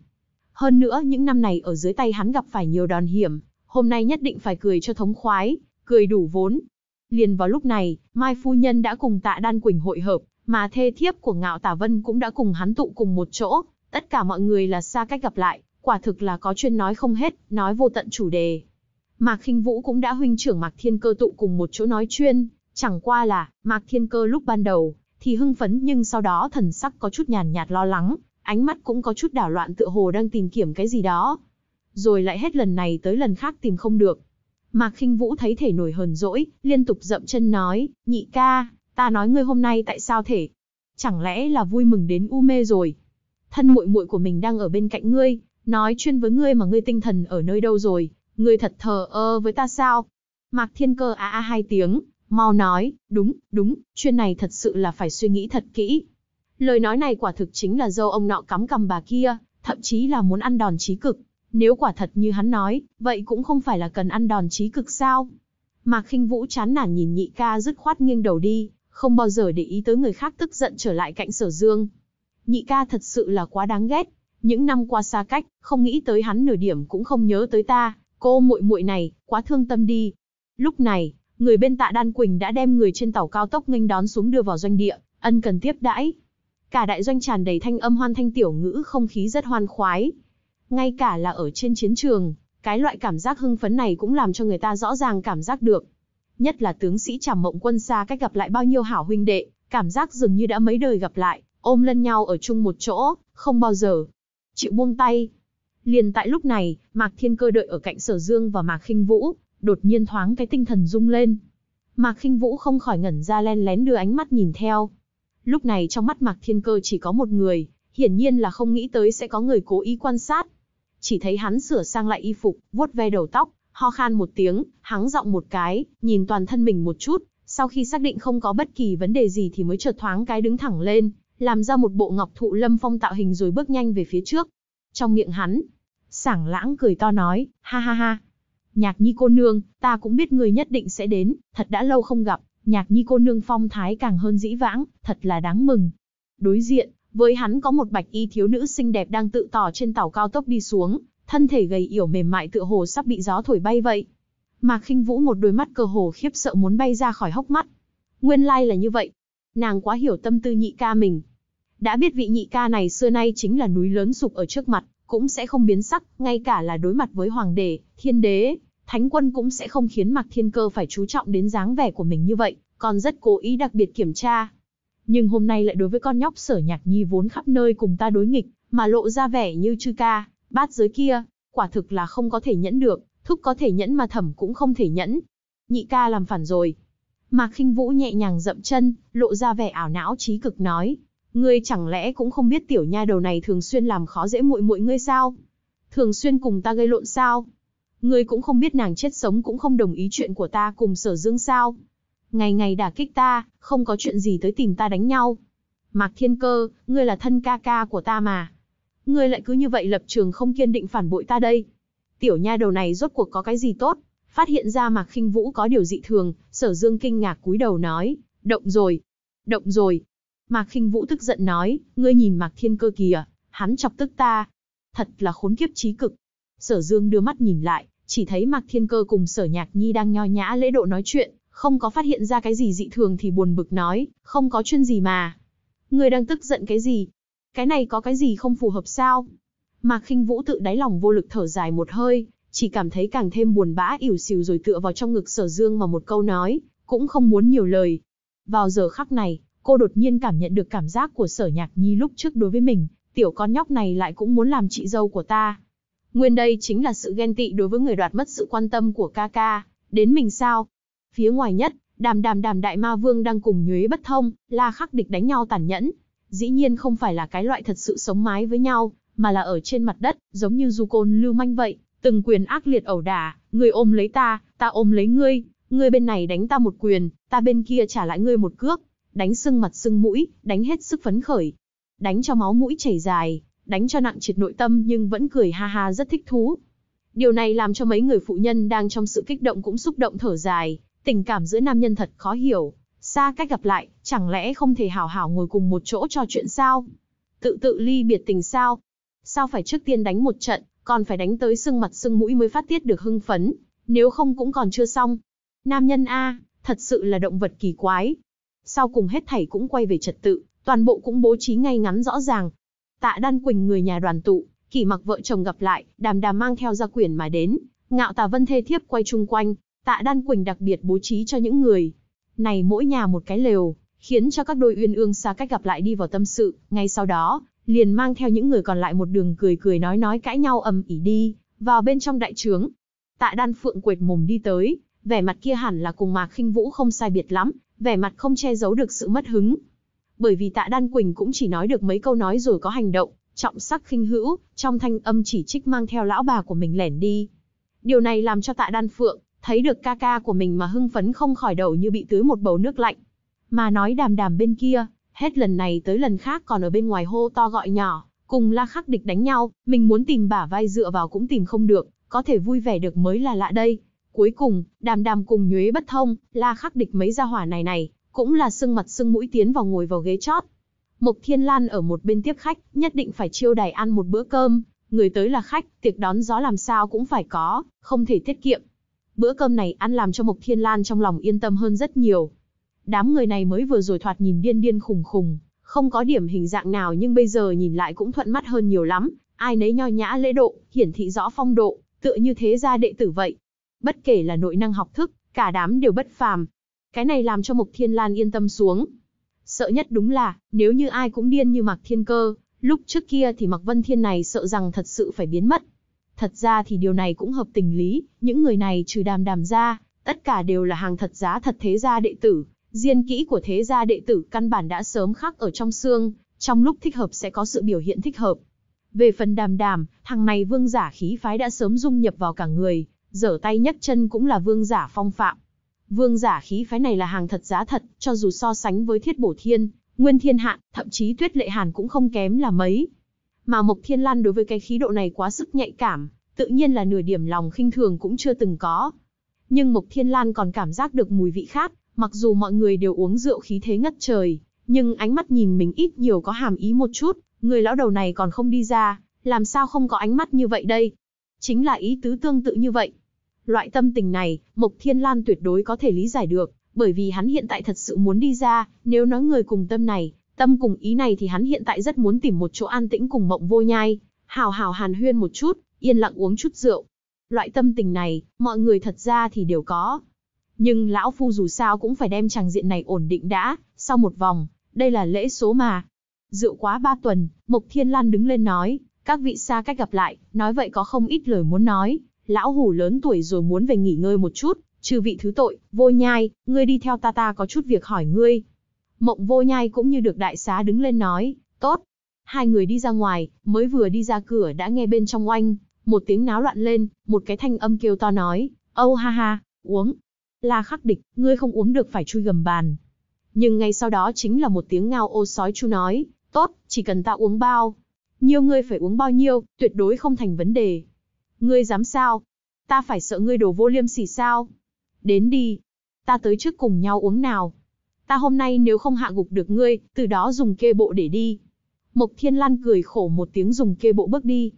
Hơn nữa những năm này ở dưới tay hắn gặp phải nhiều đòn hiểm, hôm nay nhất định phải cười cho thống khoái, cười đủ vốn. Liền vào lúc này, Mai Phu Nhân đã cùng tạ Đan Quỳnh hội hợp, mà thê thiếp của Ngạo Tả Vân cũng đã cùng hắn tụ cùng một chỗ, tất cả mọi người là xa cách gặp lại, quả thực là có chuyên nói không hết, nói vô tận chủ đề. Mạc Khinh Vũ cũng đã huynh trưởng Mạc Thiên Cơ tụ cùng một chỗ nói chuyên, chẳng qua là, Mạc Thiên Cơ lúc ban đầu, thì hưng phấn nhưng sau đó thần sắc có chút nhàn nhạt lo lắng, ánh mắt cũng có chút đảo loạn tựa hồ đang tìm kiếm cái gì đó, rồi lại hết lần này tới lần khác tìm không được. Mạc Khinh Vũ thấy thể nổi hờn dỗi, liên tục dậm chân nói, "Nhị ca, ta nói ngươi hôm nay tại sao thể? Chẳng lẽ là vui mừng đến u mê rồi? Thân muội muội của mình đang ở bên cạnh ngươi, nói chuyện với ngươi mà ngươi tinh thần ở nơi đâu rồi? Ngươi thật thờ ơ với ta sao?" Mạc Thiên Cơ a à a à hai tiếng, mau nói, "Đúng, đúng, chuyện này thật sự là phải suy nghĩ thật kỹ." Lời nói này quả thực chính là dâu ông nọ cắm cằm bà kia, thậm chí là muốn ăn đòn chí cực. Nếu quả thật như hắn nói, vậy cũng không phải là cần ăn đòn chí cực sao. Mạc khinh vũ chán nản nhìn nhị ca dứt khoát nghiêng đầu đi, không bao giờ để ý tới người khác tức giận trở lại cạnh sở dương. Nhị ca thật sự là quá đáng ghét, những năm qua xa cách, không nghĩ tới hắn nửa điểm cũng không nhớ tới ta, cô muội muội này, quá thương tâm đi. Lúc này, người bên tạ Đan Quỳnh đã đem người trên tàu cao tốc nghênh đón xuống đưa vào doanh địa, ân cần tiếp đãi. Cả đại doanh tràn đầy thanh âm hoan thanh tiểu ngữ không khí rất hoan khoái. Ngay cả là ở trên chiến trường, cái loại cảm giác hưng phấn này cũng làm cho người ta rõ ràng cảm giác được. Nhất là tướng sĩ Trảm Mộng Quân xa cách gặp lại bao nhiêu hảo huynh đệ, cảm giác dường như đã mấy đời gặp lại, ôm lân nhau ở chung một chỗ, không bao giờ chịu buông tay. Liền tại lúc này, Mạc Thiên Cơ đợi ở cạnh Sở Dương và Mạc Khinh Vũ, đột nhiên thoáng cái tinh thần rung lên. Mạc Khinh Vũ không khỏi ngẩn ra len lén đưa ánh mắt nhìn theo. Lúc này trong mắt Mạc Thiên Cơ chỉ có một người, hiển nhiên là không nghĩ tới sẽ có người cố ý quan sát chỉ thấy hắn sửa sang lại y phục, vuốt ve đầu tóc, ho khan một tiếng, hắng giọng một cái, nhìn toàn thân mình một chút, sau khi xác định không có bất kỳ vấn đề gì thì mới chợt thoáng cái đứng thẳng lên, làm ra một bộ ngọc thụ lâm phong tạo hình rồi bước nhanh về phía trước. Trong miệng hắn, sảng lãng cười to nói, ha ha ha. Nhạc nhi cô nương, ta cũng biết người nhất định sẽ đến, thật đã lâu không gặp, nhạc nhi cô nương phong thái càng hơn dĩ vãng, thật là đáng mừng. Đối diện, với hắn có một bạch y thiếu nữ xinh đẹp đang tự tỏ trên tàu cao tốc đi xuống, thân thể gầy yểu mềm mại tựa hồ sắp bị gió thổi bay vậy. Mà khinh vũ một đôi mắt cơ hồ khiếp sợ muốn bay ra khỏi hốc mắt. Nguyên lai like là như vậy. Nàng quá hiểu tâm tư nhị ca mình. Đã biết vị nhị ca này xưa nay chính là núi lớn sụp ở trước mặt, cũng sẽ không biến sắc, ngay cả là đối mặt với hoàng đế, thiên đế, thánh quân cũng sẽ không khiến mặc thiên cơ phải chú trọng đến dáng vẻ của mình như vậy, còn rất cố ý đặc biệt kiểm tra, nhưng hôm nay lại đối với con nhóc sở nhạc nhi vốn khắp nơi cùng ta đối nghịch, mà lộ ra vẻ như chư ca, bát giới kia, quả thực là không có thể nhẫn được, thúc có thể nhẫn mà thẩm cũng không thể nhẫn. Nhị ca làm phản rồi. Mạc khinh vũ nhẹ nhàng dậm chân, lộ ra vẻ ảo não trí cực nói. Ngươi chẳng lẽ cũng không biết tiểu nha đầu này thường xuyên làm khó dễ muội muội ngươi sao? Thường xuyên cùng ta gây lộn sao? Ngươi cũng không biết nàng chết sống cũng không đồng ý chuyện của ta cùng sở dương sao? ngày ngày đả kích ta, không có chuyện gì tới tìm ta đánh nhau. Mạc Thiên Cơ, ngươi là thân ca ca của ta mà. Ngươi lại cứ như vậy lập trường không kiên định phản bội ta đây. Tiểu nha đầu này rốt cuộc có cái gì tốt? Phát hiện ra Mạc Khinh Vũ có điều dị thường, Sở Dương kinh ngạc cúi đầu nói, "Động rồi, động rồi." Mạc Khinh Vũ tức giận nói, "Ngươi nhìn Mạc Thiên Cơ kìa, hắn chọc tức ta, thật là khốn kiếp trí cực." Sở Dương đưa mắt nhìn lại, chỉ thấy Mạc Thiên Cơ cùng Sở Nhạc Nhi đang nho nhã lễ độ nói chuyện, không có phát hiện ra cái gì dị thường thì buồn bực nói, không có chuyên gì mà. Người đang tức giận cái gì? Cái này có cái gì không phù hợp sao? Mạc khinh vũ tự đáy lòng vô lực thở dài một hơi, chỉ cảm thấy càng thêm buồn bã ỉu xìu rồi tựa vào trong ngực sở dương mà một câu nói, cũng không muốn nhiều lời. Vào giờ khắc này, cô đột nhiên cảm nhận được cảm giác của sở nhạc nhi lúc trước đối với mình, tiểu con nhóc này lại cũng muốn làm chị dâu của ta. Nguyên đây chính là sự ghen tị đối với người đoạt mất sự quan tâm của ca ca, đến mình sao, Phía ngoài nhất, đàm đàm đàm đại ma vương đang cùng nhuế bất thông, la khắc địch đánh nhau tàn nhẫn. Dĩ nhiên không phải là cái loại thật sự sống mái với nhau, mà là ở trên mặt đất, giống như du côn lưu manh vậy. Từng quyền ác liệt ẩu đả, người ôm lấy ta, ta ôm lấy ngươi, ngươi bên này đánh ta một quyền, ta bên kia trả lại ngươi một cước, đánh sưng mặt sưng mũi, đánh hết sức phấn khởi, đánh cho máu mũi chảy dài, đánh cho nặng triệt nội tâm nhưng vẫn cười ha ha rất thích thú. Điều này làm cho mấy người phụ nhân đang trong sự kích động cũng xúc động thở dài, Tình cảm giữa nam nhân thật khó hiểu, xa cách gặp lại, chẳng lẽ không thể hảo hảo ngồi cùng một chỗ trò chuyện sao? Tự tự ly biệt tình sao? Sao phải trước tiên đánh một trận, còn phải đánh tới sưng mặt sưng mũi mới phát tiết được hưng phấn, nếu không cũng còn chưa xong. Nam nhân A, thật sự là động vật kỳ quái. Sau cùng hết thảy cũng quay về trật tự, toàn bộ cũng bố trí ngay ngắn rõ ràng. Tạ Đan Quỳnh người nhà đoàn tụ, kỳ mặc vợ chồng gặp lại, đàm đàm mang theo gia quyển mà đến, ngạo tà vân thê thiếp quay chung quanh, Tạ Đan Quỳnh đặc biệt bố trí cho những người này mỗi nhà một cái lều, khiến cho các đôi uyên ương xa cách gặp lại đi vào tâm sự, ngay sau đó, liền mang theo những người còn lại một đường cười cười nói nói cãi nhau ầm ĩ đi, vào bên trong đại trướng. Tạ Đan Phượng quệt mồm đi tới, vẻ mặt kia hẳn là cùng Mạc Khinh Vũ không sai biệt lắm, vẻ mặt không che giấu được sự mất hứng. Bởi vì Tạ Đan Quỳnh cũng chỉ nói được mấy câu nói rồi có hành động, trọng sắc khinh hữu, trong thanh âm chỉ trích mang theo lão bà của mình lẻn đi. Điều này làm cho Tạ Đan Phượng thấy được ca ca của mình mà hưng phấn không khỏi đầu như bị tưới một bầu nước lạnh. Mà nói đàm đàm bên kia, hết lần này tới lần khác còn ở bên ngoài hô to gọi nhỏ, cùng la khắc địch đánh nhau, mình muốn tìm bả vai dựa vào cũng tìm không được, có thể vui vẻ được mới là lạ đây. Cuối cùng, đàm đàm cùng nhuế bất thông, la khắc địch mấy gia hỏa này này, cũng là sưng mặt sưng mũi tiến vào ngồi vào ghế chót. Mộc Thiên Lan ở một bên tiếp khách, nhất định phải chiêu đài ăn một bữa cơm, người tới là khách, tiệc đón gió làm sao cũng phải có, không thể tiết kiệm. Bữa cơm này ăn làm cho Mộc Thiên Lan trong lòng yên tâm hơn rất nhiều. Đám người này mới vừa rồi thoạt nhìn điên điên khùng khùng, không có điểm hình dạng nào nhưng bây giờ nhìn lại cũng thuận mắt hơn nhiều lắm, ai nấy nho nhã lễ độ, hiển thị rõ phong độ, tựa như thế gia đệ tử vậy. Bất kể là nội năng học thức, cả đám đều bất phàm. Cái này làm cho Mộc Thiên Lan yên tâm xuống. Sợ nhất đúng là, nếu như ai cũng điên như Mạc Thiên Cơ, lúc trước kia thì Mạc Vân Thiên này sợ rằng thật sự phải biến mất. Thật ra thì điều này cũng hợp tình lý, những người này trừ đàm đàm ra, tất cả đều là hàng thật giá thật thế gia đệ tử. Diên kỹ của thế gia đệ tử căn bản đã sớm khắc ở trong xương, trong lúc thích hợp sẽ có sự biểu hiện thích hợp. Về phần đàm đàm, thằng này vương giả khí phái đã sớm dung nhập vào cả người, dở tay nhấc chân cũng là vương giả phong phạm. Vương giả khí phái này là hàng thật giá thật, cho dù so sánh với thiết bổ thiên, nguyên thiên hạn, thậm chí tuyết lệ hàn cũng không kém là mấy, mà Mộc Thiên Lan đối với cái khí độ này quá sức nhạy cảm, tự nhiên là nửa điểm lòng khinh thường cũng chưa từng có. Nhưng Mộc Thiên Lan còn cảm giác được mùi vị khác, mặc dù mọi người đều uống rượu khí thế ngất trời, nhưng ánh mắt nhìn mình ít nhiều có hàm ý một chút, người lão đầu này còn không đi ra, làm sao không có ánh mắt như vậy đây? Chính là ý tứ tương tự như vậy. Loại tâm tình này, Mộc Thiên Lan tuyệt đối có thể lý giải được, bởi vì hắn hiện tại thật sự muốn đi ra, nếu nói người cùng tâm này, Tâm cùng ý này thì hắn hiện tại rất muốn tìm một chỗ an tĩnh cùng mộng vô nhai, hào hào hàn huyên một chút, yên lặng uống chút rượu. Loại tâm tình này, mọi người thật ra thì đều có. Nhưng lão phu dù sao cũng phải đem chàng diện này ổn định đã, sau một vòng, đây là lễ số mà. Rượu quá ba tuần, Mộc Thiên Lan đứng lên nói, các vị xa cách gặp lại, nói vậy có không ít lời muốn nói, lão hủ lớn tuổi rồi muốn về nghỉ ngơi một chút, trừ vị thứ tội, vô nhai, ngươi đi theo ta ta có chút việc hỏi ngươi. Mộng vô nhai cũng như được đại xá đứng lên nói, tốt. Hai người đi ra ngoài, mới vừa đi ra cửa đã nghe bên trong oanh, một tiếng náo loạn lên, một cái thanh âm kêu to nói, ô oh, ha ha, uống. La khắc địch, ngươi không uống được phải chui gầm bàn. Nhưng ngay sau đó chính là một tiếng ngao ô sói chu nói, tốt, chỉ cần ta uống bao. Nhiều ngươi phải uống bao nhiêu, tuyệt đối không thành vấn đề. Ngươi dám sao? Ta phải sợ ngươi đổ vô liêm sỉ sao? Đến đi. Ta tới trước cùng nhau uống nào ta hôm nay nếu không hạ gục được ngươi, từ đó dùng kê bộ để đi. Mộc Thiên Lan cười khổ một tiếng dùng kê bộ bước đi.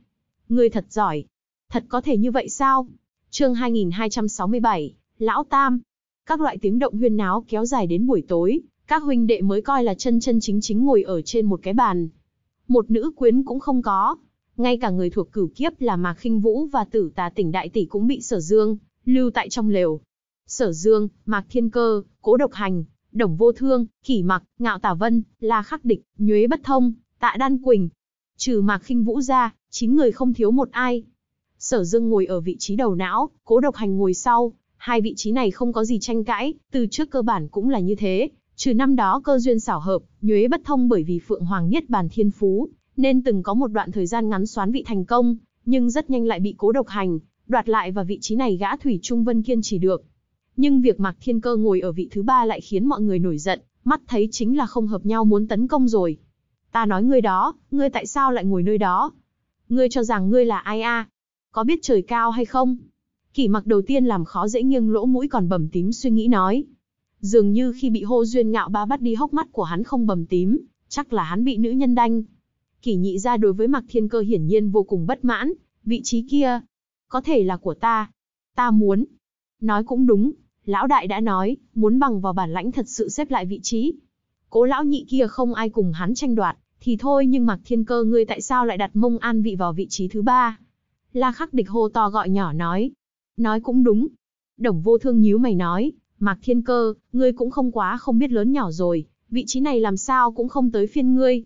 Ngươi thật giỏi. Thật có thể như vậy sao? chương 2267, Lão Tam. Các loại tiếng động huyên náo kéo dài đến buổi tối, các huynh đệ mới coi là chân chân chính chính ngồi ở trên một cái bàn. Một nữ quyến cũng không có. Ngay cả người thuộc cửu kiếp là Mạc khinh Vũ và tử tà tỉnh Đại Tỷ cũng bị sở dương, lưu tại trong lều. Sở dương, Mạc Thiên Cơ, Cố Độc Hành, Đồng Vô Thương, Kỷ Mặc, Ngạo Tả Vân, La Khắc Địch, Nhuế Bất Thông, Tạ Đan Quỳnh. Trừ Mạc Khinh Vũ ra, chín người không thiếu một ai. Sở Dương ngồi ở vị trí đầu não, Cố Độc Hành ngồi sau, hai vị trí này không có gì tranh cãi, từ trước cơ bản cũng là như thế, trừ năm đó cơ duyên xảo hợp, Nhuế Bất Thông bởi vì Phượng Hoàng Niết Bàn Thiên Phú, nên từng có một đoạn thời gian ngắn xoán vị thành công, nhưng rất nhanh lại bị Cố Độc Hành đoạt lại và vị trí này gã Thủy Trung Vân kiên trì được, nhưng việc Mạc Thiên Cơ ngồi ở vị thứ ba lại khiến mọi người nổi giận, mắt thấy chính là không hợp nhau muốn tấn công rồi. Ta nói ngươi đó, ngươi tại sao lại ngồi nơi đó? Ngươi cho rằng ngươi là ai a? Có biết trời cao hay không? Kỷ mặc đầu tiên làm khó dễ nghiêng lỗ mũi còn bầm tím suy nghĩ nói. Dường như khi bị Hồ duyên ngạo ba bắt đi hốc mắt của hắn không bầm tím, chắc là hắn bị nữ nhân đanh. Kỷ nhị gia đối với Mạc Thiên Cơ hiển nhiên vô cùng bất mãn, vị trí kia, có thể là của ta. Ta muốn. Nói cũng đúng, lão đại đã nói, muốn bằng vào bản lãnh thật sự xếp lại vị trí. Cố lão nhị kia không ai cùng hắn tranh đoạt, thì thôi nhưng Mạc Thiên Cơ ngươi tại sao lại đặt mông an vị vào vị trí thứ ba? La khắc địch hô to gọi nhỏ nói. Nói cũng đúng. Đồng vô thương nhíu mày nói, Mạc Thiên Cơ, ngươi cũng không quá không biết lớn nhỏ rồi, vị trí này làm sao cũng không tới phiên ngươi.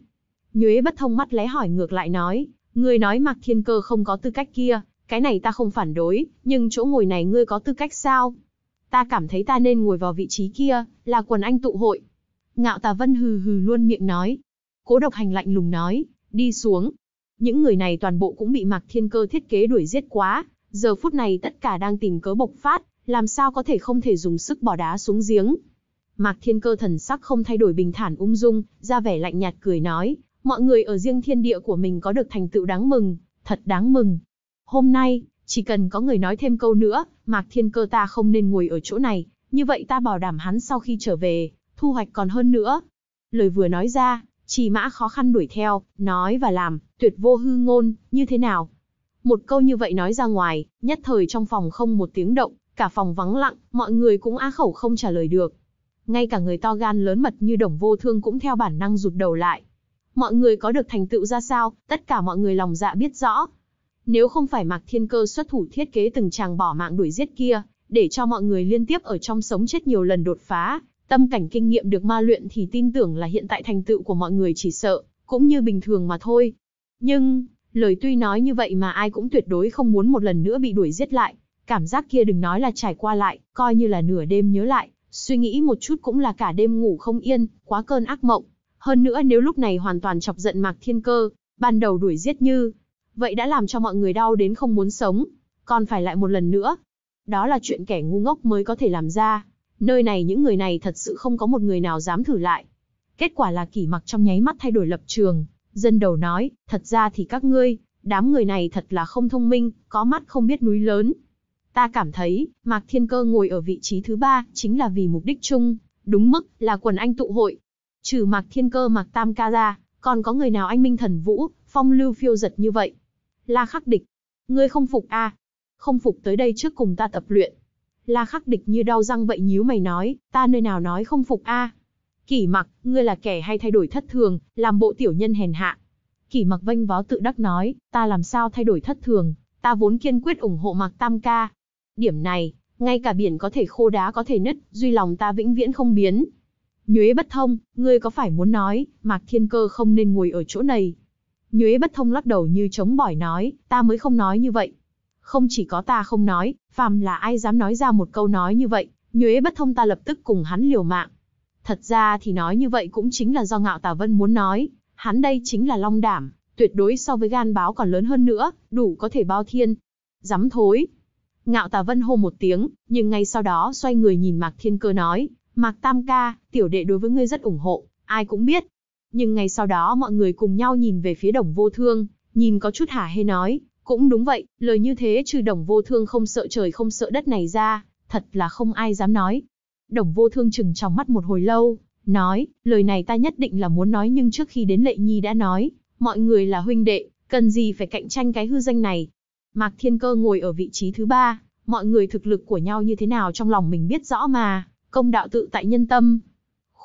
Nhuế bất thông mắt lé hỏi ngược lại nói, ngươi nói Mạc Thiên Cơ không có tư cách kia, cái này ta không phản đối, nhưng chỗ ngồi này ngươi có tư cách sao? Ta cảm thấy ta nên ngồi vào vị trí kia, là quần anh tụ hội. Ngạo tà vân hừ hừ luôn miệng nói. Cố độc hành lạnh lùng nói, đi xuống. Những người này toàn bộ cũng bị mặc thiên cơ thiết kế đuổi giết quá. Giờ phút này tất cả đang tìm cớ bộc phát, làm sao có thể không thể dùng sức bỏ đá xuống giếng. Mạc Thiên Cơ thần sắc không thay đổi bình thản ung dung, ra vẻ lạnh nhạt cười nói, mọi người ở riêng thiên địa của mình có được thành tựu đáng mừng, thật đáng mừng. Hôm nay, chỉ cần có người nói thêm câu nữa, Mạc Thiên Cơ ta không nên ngồi ở chỗ này, như vậy ta bảo đảm hắn sau khi trở về, thu hoạch còn hơn nữa. Lời vừa nói ra, Chỉ mã khó khăn đuổi theo, nói và làm, tuyệt vô hư ngôn, như thế nào. Một câu như vậy nói ra ngoài, nhất thời trong phòng không một tiếng động, cả phòng vắng lặng, mọi người cũng á khẩu không trả lời được. Ngay cả người to gan lớn mật như đồng vô thương cũng theo bản năng rụt đầu lại. Mọi người có được thành tựu ra sao, tất cả mọi người lòng dạ biết rõ, nếu không phải Mạc Thiên Cơ xuất thủ thiết kế từng chàng bỏ mạng đuổi giết kia, để cho mọi người liên tiếp ở trong sống chết nhiều lần đột phá, tâm cảnh kinh nghiệm được ma luyện thì tin tưởng là hiện tại thành tựu của mọi người chỉ sợ, cũng như bình thường mà thôi. Nhưng, lời tuy nói như vậy mà ai cũng tuyệt đối không muốn một lần nữa bị đuổi giết lại, cảm giác kia đừng nói là trải qua lại, coi như là nửa đêm nhớ lại, suy nghĩ một chút cũng là cả đêm ngủ không yên, quá cơn ác mộng. Hơn nữa nếu lúc này hoàn toàn chọc giận Mạc Thiên Cơ, ban đầu đuổi giết như, vậy đã làm cho mọi người đau đến không muốn sống, còn phải lại một lần nữa. Đó là chuyện kẻ ngu ngốc mới có thể làm ra, nơi này những người này thật sự không có một người nào dám thử lại. Kết quả là kỷ mặc trong nháy mắt thay đổi lập trường, dân đầu nói, thật ra thì các ngươi, đám người này thật là không thông minh, có mắt không biết núi lớn. Ta cảm thấy, Mạc Thiên Cơ ngồi ở vị trí thứ ba chính là vì mục đích chung, đúng mức là quần anh tụ hội. Trừ Mạc Thiên Cơ Mạc Tam Ca ra, còn có người nào anh Minh Thần Vũ, phong lưu phiêu giật như vậy, La Khắc Địch, ngươi không phục a? À? Không phục tới đây trước cùng ta tập luyện. La Khắc Địch như đau răng vậy nhíu mày nói, ta nơi nào nói không phục a? À? Kỷ Mặc, ngươi là kẻ hay thay đổi thất thường, làm bộ tiểu nhân hèn hạ. Kỷ Mặc vênh váo tự đắc nói, ta làm sao thay đổi thất thường, ta vốn kiên quyết ủng hộ Mạc Tam ca. Điểm này, ngay cả biển có thể khô đá có thể nứt, duy lòng ta vĩnh viễn không biến. Nhuế bất thông, ngươi có phải muốn nói, Mạc Thiên Cơ không nên ngồi ở chỗ này, Nhuế bất thông lắc đầu như chống bỏi nói, ta mới không nói như vậy. Không chỉ có ta không nói, phàm là ai dám nói ra một câu nói như vậy, Nhuế bất thông ta lập tức cùng hắn liều mạng. Thật ra thì nói như vậy cũng chính là do ngạo tà vân muốn nói, hắn đây chính là long đảm, tuyệt đối so với gan báo còn lớn hơn nữa, đủ có thể bao thiên. Dám thối. Ngạo tà vân hô một tiếng, nhưng ngay sau đó xoay người nhìn Mạc Thiên Cơ nói, Mạc Tam Ca, tiểu đệ đối với ngươi rất ủng hộ, ai cũng biết, nhưng ngay sau đó mọi người cùng nhau nhìn về phía đồng vô thương, nhìn có chút hả hê nói, cũng đúng vậy, lời như thế trừ đồng vô thương không sợ trời không sợ đất này ra, thật là không ai dám nói. Đồng vô thương chừng trong mắt một hồi lâu, nói, lời này ta nhất định là muốn nói nhưng trước khi đến lệ nhi đã nói, mọi người là huynh đệ, cần gì phải cạnh tranh cái hư danh này. Mạc Thiên Cơ ngồi ở vị trí thứ ba, mọi người thực lực của nhau như thế nào trong lòng mình biết rõ mà, công đạo tự tại nhân tâm,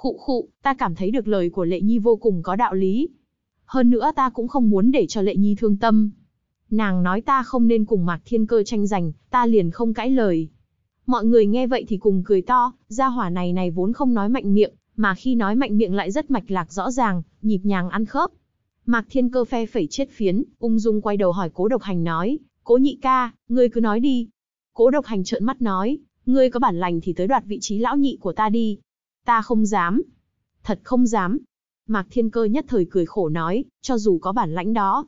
khụ khụ, ta cảm thấy được lời của Lệ Nhi vô cùng có đạo lý. Hơn nữa ta cũng không muốn để cho Lệ Nhi thương tâm. Nàng nói ta không nên cùng Mạc Thiên Cơ tranh giành, ta liền không cãi lời. Mọi người nghe vậy thì cùng cười to, gia hỏa này này vốn không nói mạnh miệng, mà khi nói mạnh miệng lại rất mạch lạc rõ ràng, nhịp nhàng ăn khớp. Mạc Thiên Cơ phe phẩy chết phiến, ung dung quay đầu hỏi Cố Độc Hành nói, "Cố nhị ca, ngươi cứ nói đi." Cố Độc Hành trợn mắt nói, "Ngươi có bản lành thì tới đoạt vị trí lão nhị của ta đi, Ta không dám. Thật không dám. Mạc Thiên Cơ nhất thời cười khổ nói, cho dù có bản lãnh đó,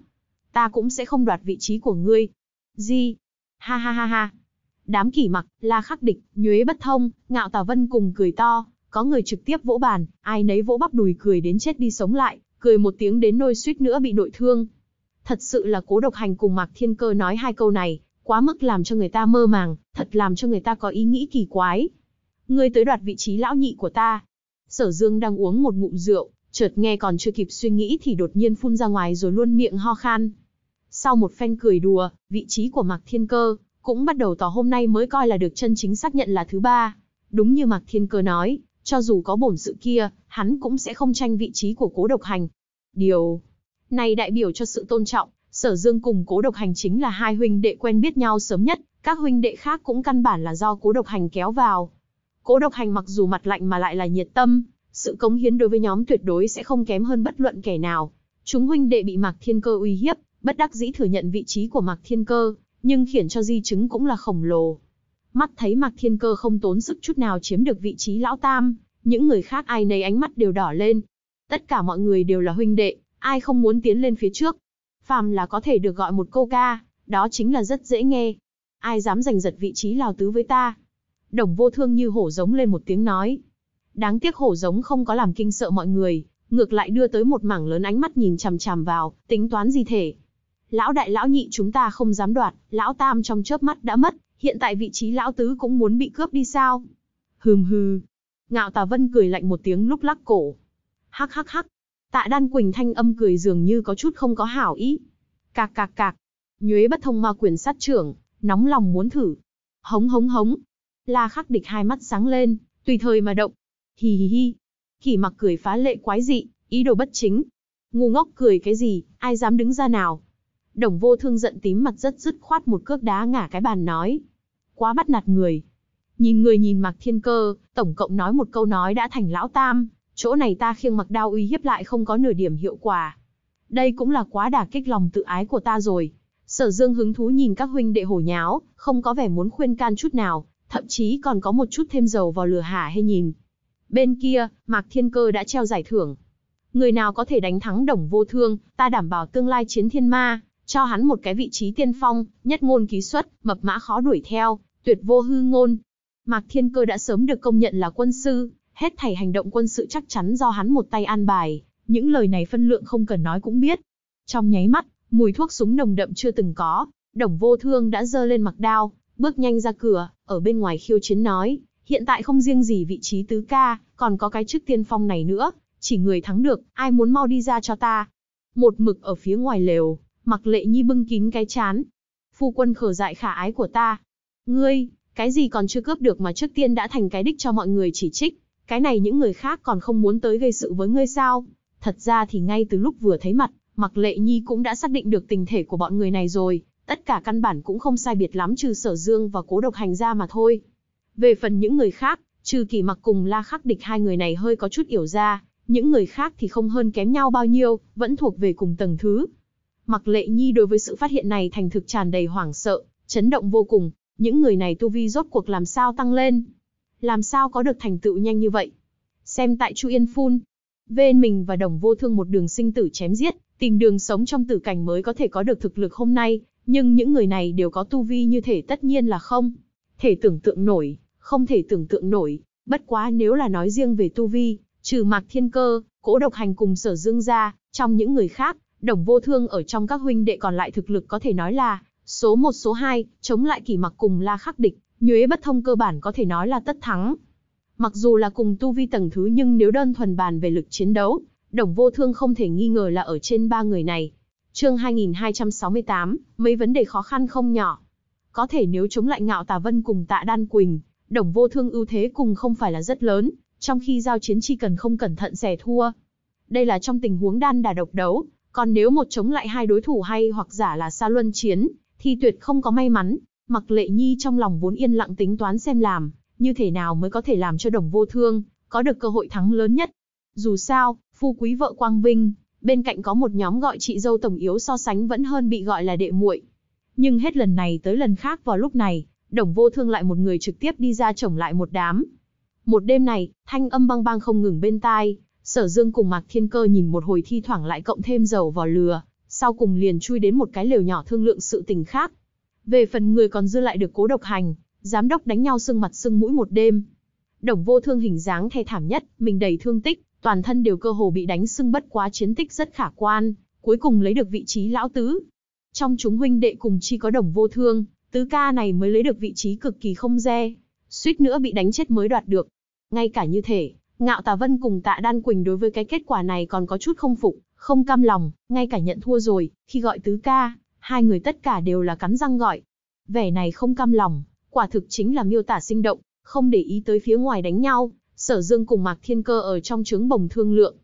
ta cũng sẽ không đoạt vị trí của ngươi. Gì? Ha ha ha ha. Đám kỷ mặc, la khắc địch, nhuế bất thông, ngạo tà vân cùng cười to, có người trực tiếp vỗ bàn, ai nấy vỗ bắp đùi cười đến chết đi sống lại, cười một tiếng đến nôi suýt nữa bị nội thương. Thật sự là cố độc hành cùng Mạc Thiên Cơ nói hai câu này, quá mức làm cho người ta mơ màng, thật làm cho người ta có ý nghĩ kỳ quái ngươi tới đoạt vị trí lão nhị của ta. Sở Dương đang uống một ngụm rượu, chợt nghe còn chưa kịp suy nghĩ thì đột nhiên phun ra ngoài rồi luôn miệng ho khan. Sau một phen cười đùa, vị trí của Mạc Thiên Cơ cũng bắt đầu tỏ hôm nay mới coi là được chân chính xác nhận là thứ ba. Đúng như Mạc Thiên Cơ nói, cho dù có bổn sự kia, hắn cũng sẽ không tranh vị trí của Cố Độc Hành. Điều này đại biểu cho sự tôn trọng, Sở Dương cùng Cố Độc Hành chính là hai huynh đệ quen biết nhau sớm nhất, các huynh đệ khác cũng căn bản là do Cố Độc Hành kéo vào. Cố độc hành mặc dù mặt lạnh mà lại là nhiệt tâm, sự cống hiến đối với nhóm tuyệt đối sẽ không kém hơn bất luận kẻ nào. Chúng huynh đệ bị Mạc Thiên Cơ uy hiếp, bất đắc dĩ thừa nhận vị trí của Mạc Thiên Cơ, nhưng khiển cho di chứng cũng là khổng lồ. Mắt thấy Mạc Thiên Cơ không tốn sức chút nào chiếm được vị trí lão tam, những người khác ai nấy ánh mắt đều đỏ lên. Tất cả mọi người đều là huynh đệ, ai không muốn tiến lên phía trước. Phàm là có thể được gọi một câu ca, đó chính là rất dễ nghe. Ai dám giành giật vị trí lào tứ với ta, Đồng vô thương như hổ giống lên một tiếng nói. Đáng tiếc hổ giống không có làm kinh sợ mọi người, ngược lại đưa tới một mảng lớn ánh mắt nhìn chằm chằm vào, tính toán gì thể. Lão đại lão nhị chúng ta không dám đoạt, lão tam trong chớp mắt đã mất, hiện tại vị trí lão tứ cũng muốn bị cướp đi sao? Hừm hừ. Ngạo Tà Vân cười lạnh một tiếng lúc lắc cổ. Hắc hắc hắc. Tạ Đan Quỳnh thanh âm cười dường như có chút không có hảo ý. Cạc cạc cạc. Nhuế bất thông ma quyền sát trưởng, nóng lòng muốn thử. Hống hống hống, La khắc địch hai mắt sáng lên, tùy thời mà động. Hì hì hì. kỷ mặc cười phá lệ quái dị, ý đồ bất chính. Ngu ngốc cười cái gì, ai dám đứng ra nào. Đồng vô thương giận tím mặt rất dứt khoát một cước đá ngã cái bàn nói. Quá bắt nạt người. Nhìn người nhìn mặc thiên cơ, tổng cộng nói một câu nói đã thành lão tam. Chỗ này ta khiêng mặc đao uy hiếp lại không có nửa điểm hiệu quả. Đây cũng là quá đả kích lòng tự ái của ta rồi. Sở dương hứng thú nhìn các huynh đệ hổ nháo, không có vẻ muốn khuyên can chút nào, thậm chí còn có một chút thêm dầu vào lửa hả hay nhìn. Bên kia, Mạc Thiên Cơ đã treo giải thưởng. Người nào có thể đánh thắng Đồng Vô Thương, ta đảm bảo tương lai chiến thiên ma, cho hắn một cái vị trí tiên phong, nhất ngôn ký xuất, mập mã khó đuổi theo, tuyệt vô hư ngôn. Mạc Thiên Cơ đã sớm được công nhận là quân sư, hết thảy hành động quân sự chắc chắn do hắn một tay an bài, những lời này phân lượng không cần nói cũng biết. Trong nháy mắt, mùi thuốc súng nồng đậm chưa từng có, Đồng Vô Thương đã giơ lên mặc đao, Bước nhanh ra cửa, ở bên ngoài khiêu chiến nói, hiện tại không riêng gì vị trí tứ ca, còn có cái chức tiên phong này nữa, chỉ người thắng được, ai muốn mau đi ra cho ta. Một mực ở phía ngoài lều, mặc lệ nhi bưng kín cái chán. Phu quân khở dại khả ái của ta. Ngươi, cái gì còn chưa cướp được mà trước tiên đã thành cái đích cho mọi người chỉ trích. Cái này những người khác còn không muốn tới gây sự với ngươi sao. Thật ra thì ngay từ lúc vừa thấy mặt, mặc lệ nhi cũng đã xác định được tình thể của bọn người này rồi, Tất cả căn bản cũng không sai biệt lắm trừ sở dương và cố độc hành ra mà thôi. Về phần những người khác, trừ kỳ mặc cùng la khắc địch hai người này hơi có chút yểu ra, những người khác thì không hơn kém nhau bao nhiêu, vẫn thuộc về cùng tầng thứ. Mặc lệ nhi đối với sự phát hiện này thành thực tràn đầy hoảng sợ, chấn động vô cùng, những người này tu vi rốt cuộc làm sao tăng lên. Làm sao có được thành tựu nhanh như vậy? Xem tại Chu Yên Phun, bên mình và đồng vô thương một đường sinh tử chém giết, tìm đường sống trong tử cảnh mới có thể có được thực lực hôm nay, nhưng những người này đều có tu vi như thể tất nhiên là không. Thể tưởng tượng nổi, không thể tưởng tượng nổi, bất quá nếu là nói riêng về tu vi, trừ mạc thiên cơ, cố độc hành cùng sở dương gia, trong những người khác, đồng vô thương ở trong các huynh đệ còn lại thực lực có thể nói là số 1 số 2, chống lại kỷ mặc cùng la khắc địch, nhuế bất thông cơ bản có thể nói là tất thắng. Mặc dù là cùng tu vi tầng thứ nhưng nếu đơn thuần bàn về lực chiến đấu, đồng vô thương không thể nghi ngờ là ở trên ba người này, Chương 2268, mấy vấn đề khó khăn không nhỏ. Có thể nếu chống lại ngạo Tà Vân cùng Tạ Đan Quỳnh, Đồng Vô Thương ưu thế cùng không phải là rất lớn, trong khi giao chiến chi cần không cẩn thận xẻ thua. Đây là trong tình huống đan đà độc đấu, còn nếu một chống lại hai đối thủ hay hoặc giả là xa luân chiến, thì tuyệt không có may mắn. Mặc lệ nhi trong lòng vốn yên lặng tính toán xem làm, như thế nào mới có thể làm cho đồng vô thương, có được cơ hội thắng lớn nhất. Dù sao, phu quý vợ Quang Vinh, bên cạnh có một nhóm gọi chị dâu tổng yếu so sánh vẫn hơn bị gọi là đệ muội. Nhưng hết lần này tới lần khác vào lúc này, Đồng Vô Thương lại một người trực tiếp đi ra chổng lại một đám. Một đêm này, thanh âm băng băng không ngừng bên tai, Sở Dương cùng Mạc Thiên Cơ nhìn một hồi thi thoảng lại cộng thêm dầu vào lừa, sau cùng liền chui đến một cái lều nhỏ thương lượng sự tình khác. Về phần người còn dư lại được cố độc hành, giám đốc đánh nhau sưng mặt sưng mũi một đêm. Đồng vô thương hình dáng thê thảm nhất, mình đầy thương tích, toàn thân đều cơ hồ bị đánh sưng bất quá chiến tích rất khả quan, cuối cùng lấy được vị trí lão tứ. Trong chúng huynh đệ cùng chi có đồng vô thương, tứ ca này mới lấy được vị trí cực kỳ không dè, suýt nữa bị đánh chết mới đoạt được. Ngay cả như thế, ngạo tà vân cùng tạ đan quỳnh đối với cái kết quả này còn có chút không phục, không cam lòng, ngay cả nhận thua rồi, khi gọi tứ ca, hai người tất cả đều là cắn răng gọi. Vẻ này không cam lòng, quả thực chính là miêu tả sinh động, không để ý tới phía ngoài đánh nhau, Sở Dương cùng Mạc Thiên Cơ ở trong trứng bồng thương lượng.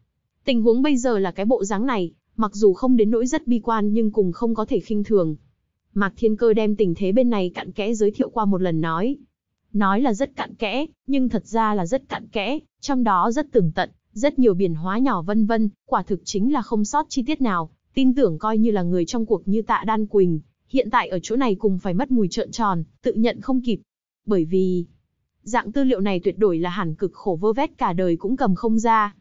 Tình huống bây giờ là cái bộ dáng này, mặc dù không đến nỗi rất bi quan nhưng cùng không có thể khinh thường. Mạc Thiên Cơ đem tình thế bên này cặn kẽ giới thiệu qua một lần nói. Nói là rất cặn kẽ, nhưng thật ra là rất cặn kẽ, trong đó rất tường tận, rất nhiều biển hóa nhỏ vân vân, quả thực chính là không sót chi tiết nào, tin tưởng coi như là người trong cuộc như tạ Đan Quỳnh, hiện tại ở chỗ này cùng phải mất mùi trợn tròn, tự nhận không kịp. Bởi vì, Dạng tư liệu này tuyệt đối là hẳn cực khổ vơ vét cả đời cũng cầm không ra.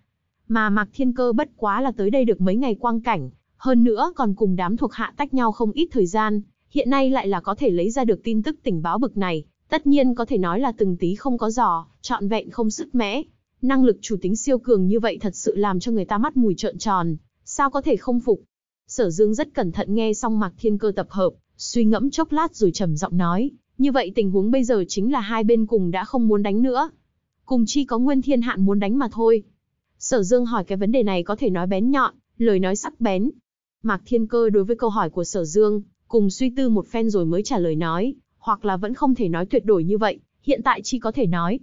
Mà Mạc Thiên Cơ bất quá là tới đây được mấy ngày quang cảnh, hơn nữa còn cùng đám thuộc hạ tách nhau không ít thời gian, hiện nay lại là có thể lấy ra được tin tức tình báo bực này, tất nhiên có thể nói là từng tí không có giò, trọn vẹn không sức mẽ. Năng lực chủ tính siêu cường như vậy thật sự làm cho người ta mắt mùi trợn tròn, sao có thể không phục. Sở Dương rất cẩn thận nghe xong Mạc Thiên Cơ tập hợp, suy ngẫm chốc lát rồi trầm giọng nói, như vậy tình huống bây giờ chính là hai bên cùng đã không muốn đánh nữa. Cùng chi có nguyên thiên hạn muốn đánh mà thôi. Sở Dương hỏi cái vấn đề này có thể nói bén nhọn, lời nói sắc bén. Mạc Thiên Cơ đối với câu hỏi của Sở Dương, cùng suy tư một phen rồi mới trả lời nói, hoặc là vẫn không thể nói tuyệt đối như vậy, hiện tại chi có thể nói.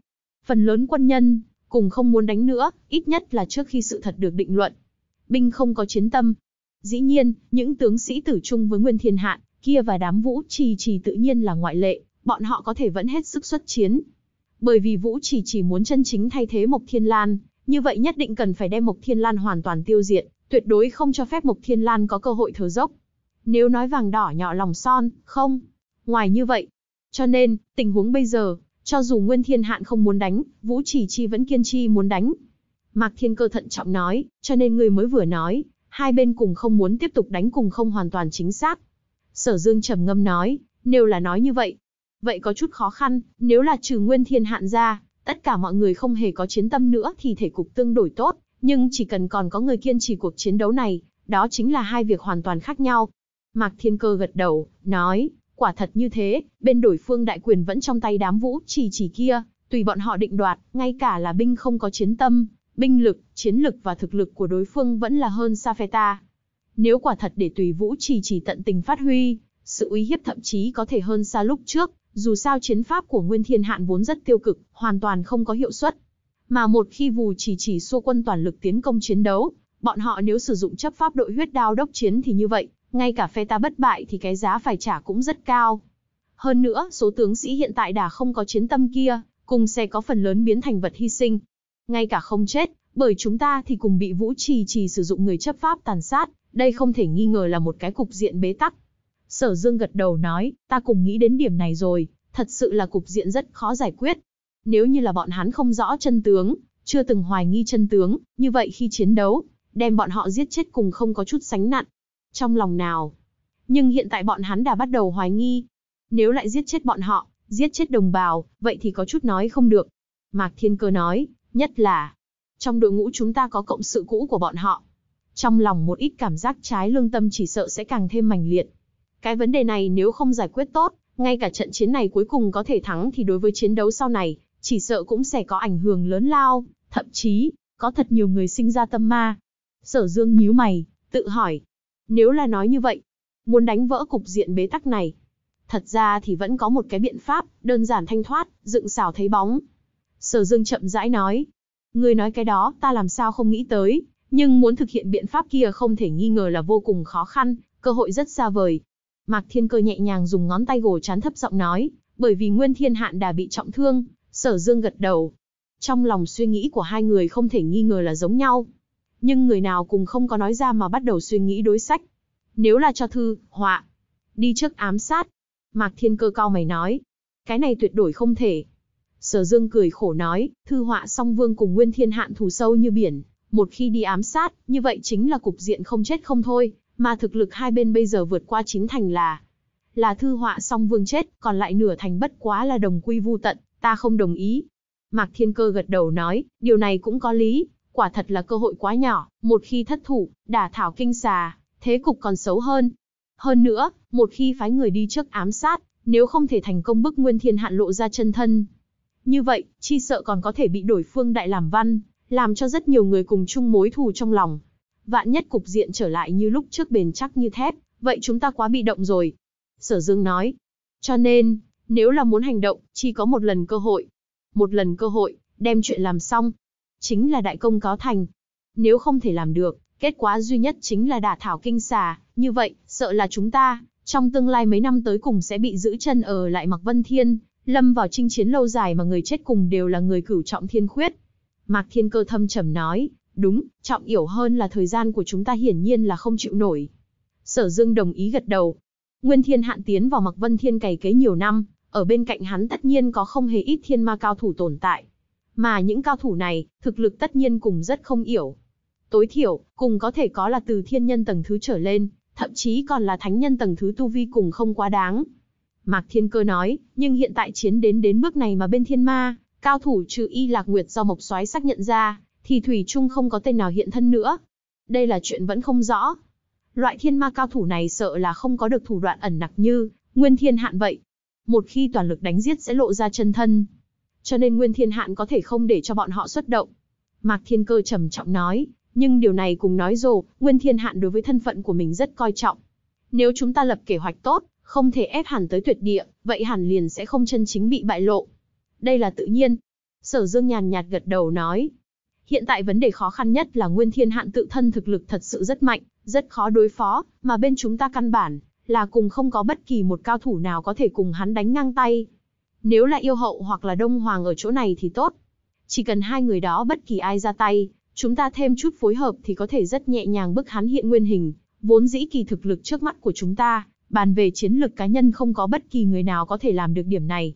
Phần lớn quân nhân, cùng không muốn đánh nữa, ít nhất là trước khi sự thật được định luận. Binh không có chiến tâm. Dĩ nhiên, những tướng sĩ tử trung với Nguyên Thiên Hạn, kia và đám vũ trì trì tự nhiên là ngoại lệ, bọn họ có thể vẫn hết sức xuất chiến. Bởi vì vũ trì chỉ muốn chân chính thay thế Mộc Thiên Lan, như vậy nhất định cần phải đem Mộc Thiên Lan hoàn toàn tiêu diệt, tuyệt đối không cho phép Mộc Thiên Lan có cơ hội thở dốc. Nếu nói vàng đỏ nhỏ lòng son, không. Ngoài như vậy, cho nên, tình huống bây giờ, cho dù Nguyên Thiên Hạn không muốn đánh, Vũ Chỉ Chi vẫn kiên trì muốn đánh. Mạc Thiên Cơ thận trọng nói, cho nên người mới vừa nói, hai bên cùng không muốn tiếp tục đánh cùng không hoàn toàn chính xác, Sở Dương trầm ngâm nói, nếu là nói như vậy, vậy có chút khó khăn, nếu là trừ nguyên thiên hạn ra, tất cả mọi người không hề có chiến tâm nữa thì thể cục tương đối tốt, nhưng chỉ cần còn có người kiên trì cuộc chiến đấu này, đó chính là hai việc hoàn toàn khác nhau. Mạc Thiên Cơ gật đầu, nói, quả thật như thế, bên đối phương đại quyền vẫn trong tay đám vũ chỉ chỉ kia, tùy bọn họ định đoạt, ngay cả là binh không có chiến tâm, binh lực, chiến lực và thực lực của đối phương vẫn là hơn xa phe ta. Nếu quả thật để tùy vũ trì chỉ tận tình phát huy, sự uy hiếp thậm chí có thể hơn xa lúc trước, dù sao chiến pháp của Nguyên Thiên Hạn vốn rất tiêu cực, hoàn toàn không có hiệu suất. Mà một khi vù chỉ chỉ xua quân toàn lực tiến công chiến đấu, bọn họ nếu sử dụng chấp pháp đội huyết đao đốc chiến thì như vậy, ngay cả phe ta bất bại thì cái giá phải trả cũng rất cao. Hơn nữa, số tướng sĩ hiện tại đã không có chiến tâm kia, cùng sẽ có phần lớn biến thành vật hy sinh. Ngay cả không chết, bởi chúng ta thì cùng bị vũ trì trì sử dụng người chấp pháp tàn sát, đây không thể nghi ngờ là một cái cục diện bế tắc. Sở Dương gật đầu nói, ta cùng nghĩ đến điểm này rồi, thật sự là cục diện rất khó giải quyết. Nếu như là bọn hắn không rõ chân tướng, chưa từng hoài nghi chân tướng, như vậy khi chiến đấu, đem bọn họ giết chết cùng không có chút sánh nặng. Trong lòng nào? Nhưng hiện tại bọn hắn đã bắt đầu hoài nghi. Nếu lại giết chết bọn họ, giết chết đồng bào, vậy thì có chút nói không được. Mạc Thiên Cơ nói, nhất là, trong đội ngũ chúng ta có cộng sự cũ của bọn họ, trong lòng một ít cảm giác trái lương tâm chỉ sợ sẽ càng thêm mãnh liệt. Cái vấn đề này nếu không giải quyết tốt, ngay cả trận chiến này cuối cùng có thể thắng thì đối với chiến đấu sau này, chỉ sợ cũng sẽ có ảnh hưởng lớn lao, thậm chí, có thật nhiều người sinh ra tâm ma. Sở Dương nhíu mày, tự hỏi, nếu là nói như vậy, muốn đánh vỡ cục diện bế tắc này, thật ra thì vẫn có một cái biện pháp, đơn giản thanh thoát, dựng xảo thấy bóng. Sở Dương chậm rãi nói, ngươi nói cái đó, ta làm sao không nghĩ tới, nhưng muốn thực hiện biện pháp kia không thể nghi ngờ là vô cùng khó khăn, cơ hội rất xa vời. Mạc Thiên Cơ nhẹ nhàng dùng ngón tay gồ chán thấp giọng nói, bởi vì Nguyên Thiên Hạn đã bị trọng thương, Sở Dương gật đầu. Trong lòng suy nghĩ của hai người không thể nghi ngờ là giống nhau. Nhưng người nào cùng không có nói ra mà bắt đầu suy nghĩ đối sách. Nếu là cho thư, họa, đi trước ám sát. Mạc Thiên Cơ cao mày nói, cái này tuyệt đối không thể. Sở Dương cười khổ nói, thư họa song vương cùng Nguyên Thiên Hạn thù sâu như biển, một khi đi ám sát, như vậy chính là cục diện không chết không thôi, mà thực lực hai bên bây giờ vượt qua chín thành là là thư họa song vương chết, còn lại nửa thành bất quá là đồng quy vu tận, ta không đồng ý. Mạc Thiên Cơ gật đầu nói, điều này cũng có lý, quả thật là cơ hội quá nhỏ, một khi thất thủ, đả thảo kinh xà, thế cục còn xấu hơn. Hơn nữa, một khi phái người đi trước ám sát, nếu không thể thành công bức Nguyên Thiên Hạn lộ ra chân thân. Như vậy, chi sợ còn có thể bị đổi phương đại làm văn, làm cho rất nhiều người cùng chung mối thù trong lòng. Vạn nhất cục diện trở lại như lúc trước bền chắc như thép, vậy chúng ta quá bị động rồi. Sở Dương nói. Cho nên, nếu là muốn hành động, chỉ có một lần cơ hội. Một lần cơ hội, đem chuyện làm xong. Chính là đại công có thành. Nếu không thể làm được, kết quả duy nhất chính là đả thảo kinh xà. Như vậy, sợ là chúng ta, trong tương lai mấy năm tới cùng sẽ bị giữ chân ở lại Mặc Vân Thiên, lâm vào chinh chiến lâu dài mà người chết cùng đều là người cửu trọng thiên khuyết, Mạc Thiên Cơ thâm trầm nói, đúng, trọng yếu hơn là thời gian của chúng ta hiển nhiên là không chịu nổi. Sở Dương đồng ý gật đầu. Nguyên Thiên Hạn tiến vào Mạc Vân Thiên cày kế nhiều năm, ở bên cạnh hắn tất nhiên có không hề ít thiên ma cao thủ tồn tại. Mà những cao thủ này, thực lực tất nhiên cùng rất không yểu. Tối thiểu, cùng có thể có là từ thiên nhân tầng thứ trở lên, thậm chí còn là thánh nhân tầng thứ tu vi cùng không quá đáng. Mạc Thiên Cơ nói, nhưng hiện tại chiến đến đến bước này mà bên thiên ma, Cao thủ trừ y lạc nguyệt do mộc soái xác nhận ra, thì Thủy Trung không có tên nào hiện thân nữa. Đây là chuyện vẫn không rõ. Loại thiên ma cao thủ này sợ là không có được thủ đoạn ẩn nặc như Nguyên Thiên Hạn vậy. Một khi toàn lực đánh giết sẽ lộ ra chân thân. Cho nên Nguyên Thiên Hạn có thể không để cho bọn họ xuất động. Mạc Thiên Cơ trầm trọng nói, nhưng điều này cùng nói rồi, Nguyên Thiên Hạn đối với thân phận của mình rất coi trọng. Nếu chúng ta lập kế hoạch tốt, không thể ép hẳn tới tuyệt địa, vậy hẳn liền sẽ không chân chính bị bại lộ đây là tự nhiên. Sở Dương nhàn nhạt gật đầu nói. Hiện tại vấn đề khó khăn nhất là Nguyên Thiên Hạn tự thân thực lực thật sự rất mạnh, rất khó đối phó, mà bên chúng ta căn bản là cùng không có bất kỳ một cao thủ nào có thể cùng hắn đánh ngang tay. Nếu là yêu hậu hoặc là đông hoàng ở chỗ này thì tốt. Chỉ cần hai người đó bất kỳ ai ra tay, chúng ta thêm chút phối hợp thì có thể rất nhẹ nhàng bức hắn hiện nguyên hình, vốn dĩ kỳ thực lực trước mắt của chúng ta, bàn về chiến lực cá nhân không có bất kỳ người nào có thể làm được điểm này,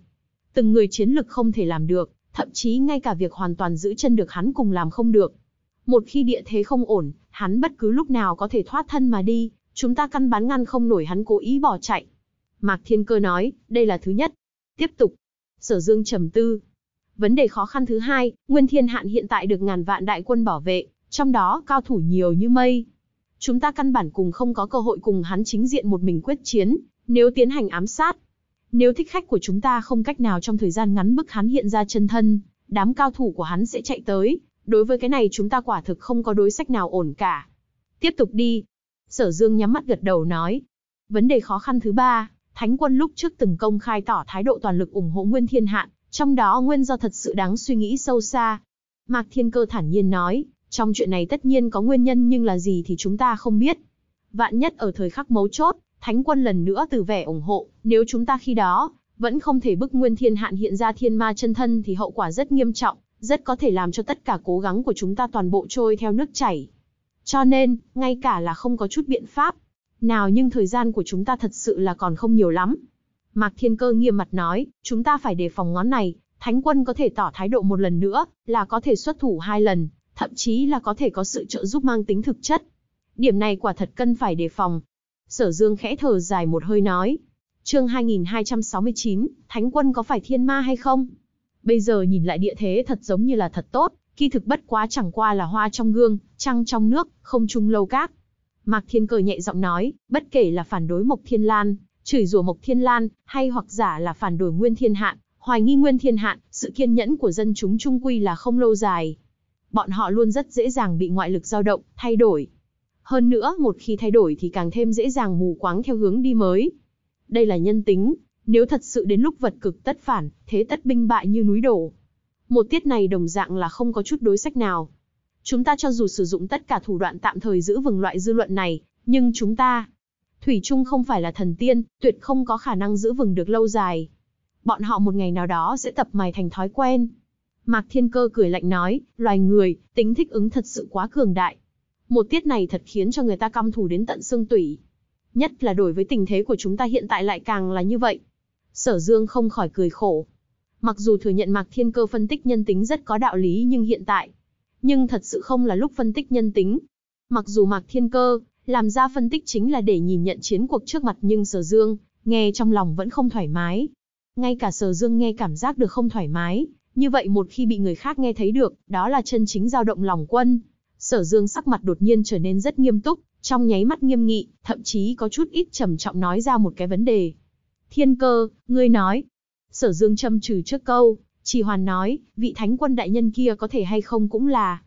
Từng người chiến lực không thể làm được, thậm chí ngay cả việc hoàn toàn giữ chân được hắn cùng làm không được. Một khi địa thế không ổn, hắn bất cứ lúc nào có thể thoát thân mà đi, chúng ta căn bán ngăn không nổi hắn cố ý bỏ chạy. Mạc Thiên Cơ nói, đây là thứ nhất. Tiếp tục. Sở Dương trầm tư. Vấn đề khó khăn thứ hai, Nguyên Thiên Hạn hiện tại được ngàn vạn đại quân bảo vệ, trong đó cao thủ nhiều như mây. Chúng ta căn bản cùng không có cơ hội cùng hắn chính diện một mình quyết chiến, nếu tiến hành ám sát, nếu thích khách của chúng ta không cách nào trong thời gian ngắn bức hắn hiện ra chân thân, đám cao thủ của hắn sẽ chạy tới, đối với cái này chúng ta quả thực không có đối sách nào ổn cả. Tiếp tục đi. Sở Dương nhắm mắt gật đầu nói. Vấn đề khó khăn thứ ba, Thánh quân lúc trước từng công khai tỏ thái độ toàn lực ủng hộ Nguyên Thiên Hạn, trong đó nguyên do thật sự đáng suy nghĩ sâu xa. Mạc Thiên Cơ thản nhiên nói, trong chuyện này tất nhiên có nguyên nhân nhưng là gì thì chúng ta không biết. Vạn nhất ở thời khắc mấu chốt, Thánh quân lần nữa từ vẻ ủng hộ, nếu chúng ta khi đó, vẫn không thể bức nguyên thiên hạn hiện ra thiên ma chân thân thì hậu quả rất nghiêm trọng, rất có thể làm cho tất cả cố gắng của chúng ta toàn bộ trôi theo nước chảy. Cho nên, ngay cả là không có chút biện pháp. Nào nhưng thời gian của chúng ta thật sự là còn không nhiều lắm. Mạc Thiên Cơ nghiêm mặt nói, chúng ta phải đề phòng ngón này, Thánh quân có thể tỏ thái độ một lần nữa, là có thể xuất thủ hai lần, thậm chí là có thể có sự trợ giúp mang tính thực chất. Điểm này quả thật cần phải đề phòng, Sở Dương khẽ thở dài một hơi nói. Chương 2269, Thánh quân có phải thiên ma hay không? Bây giờ nhìn lại địa thế thật giống như là thật tốt, kỳ thực bất quá chẳng qua là hoa trong gương, trăng trong nước, không chung lâu các. Mạc Thiên cười nhẹ giọng nói, bất kể là phản đối Mộc Thiên Lan, chửi rủa Mộc Thiên Lan, hay hoặc giả là phản đối Nguyên Thiên Hạn, hoài nghi Nguyên Thiên Hạn, sự kiên nhẫn của dân chúng trung quy là không lâu dài. Bọn họ luôn rất dễ dàng bị ngoại lực dao động, thay đổi. Hơn nữa, một khi thay đổi thì càng thêm dễ dàng mù quáng theo hướng đi mới. Đây là nhân tính, nếu thật sự đến lúc vật cực tất phản, thế tất binh bại như núi đổ. Một tiết này đồng dạng là không có chút đối sách nào. Chúng ta cho dù sử dụng tất cả thủ đoạn tạm thời giữ vững loại dư luận này, nhưng chúng ta, Thủy Trung không phải là thần tiên, tuyệt không có khả năng giữ vững được lâu dài. Bọn họ một ngày nào đó sẽ tập mài thành thói quen. Mạc Thiên Cơ cười lạnh nói, loài người, tính thích ứng thật sự quá cường đại, một tiết này thật khiến cho người ta căm thù đến tận xương tủy. Nhất là đối với tình thế của chúng ta hiện tại lại càng là như vậy. Sở Dương không khỏi cười khổ. Mặc dù thừa nhận Mạc Thiên Cơ phân tích nhân tính rất có đạo lý nhưng hiện tại, nhưng thật sự không là lúc phân tích nhân tính. Mặc dù Mạc Thiên Cơ làm ra phân tích chính là để nhìn nhận chiến cuộc trước mặt nhưng Sở Dương nghe trong lòng vẫn không thoải mái. Ngay cả Sở Dương nghe cảm giác được không thoải mái, như vậy một khi bị người khác nghe thấy được, đó là chân chính dao động lòng quân. Sở Dương sắc mặt đột nhiên trở nên rất nghiêm túc, trong nháy mắt nghiêm nghị, thậm chí có chút ít trầm trọng nói ra một cái vấn đề. Thiên cơ, ngươi nói. Sở Dương châm trừ trước câu, chỉ hoàn nói, vị thánh quân đại nhân kia có thể hay không cũng là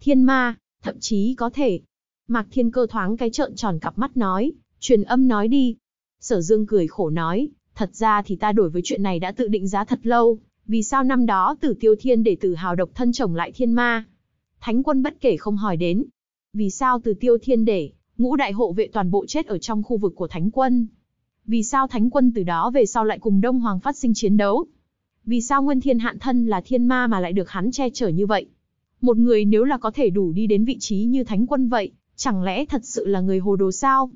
thiên ma, thậm chí có thể. Mạc thiên cơ thoáng cái trợn tròn cặp mắt nói, truyền âm nói đi. Sở Dương cười khổ nói, thật ra thì ta đối với chuyện này đã tự định giá thật lâu, vì sao năm đó tử tiêu thiên để tử hào độc thân chồng lại thiên ma, Thánh quân bất kể không hỏi đến. Vì sao từ tiêu thiên để, ngũ đại hộ vệ toàn bộ chết ở trong khu vực của thánh quân? Vì sao thánh quân từ đó về sau lại cùng Đông Hoàng phát sinh chiến đấu? Vì sao nguyên thiên hạn thân là thiên ma mà lại được hắn che chở như vậy? Một người nếu là có thể đủ đi đến vị trí như thánh quân vậy, chẳng lẽ thật sự là người hồ đồ sao?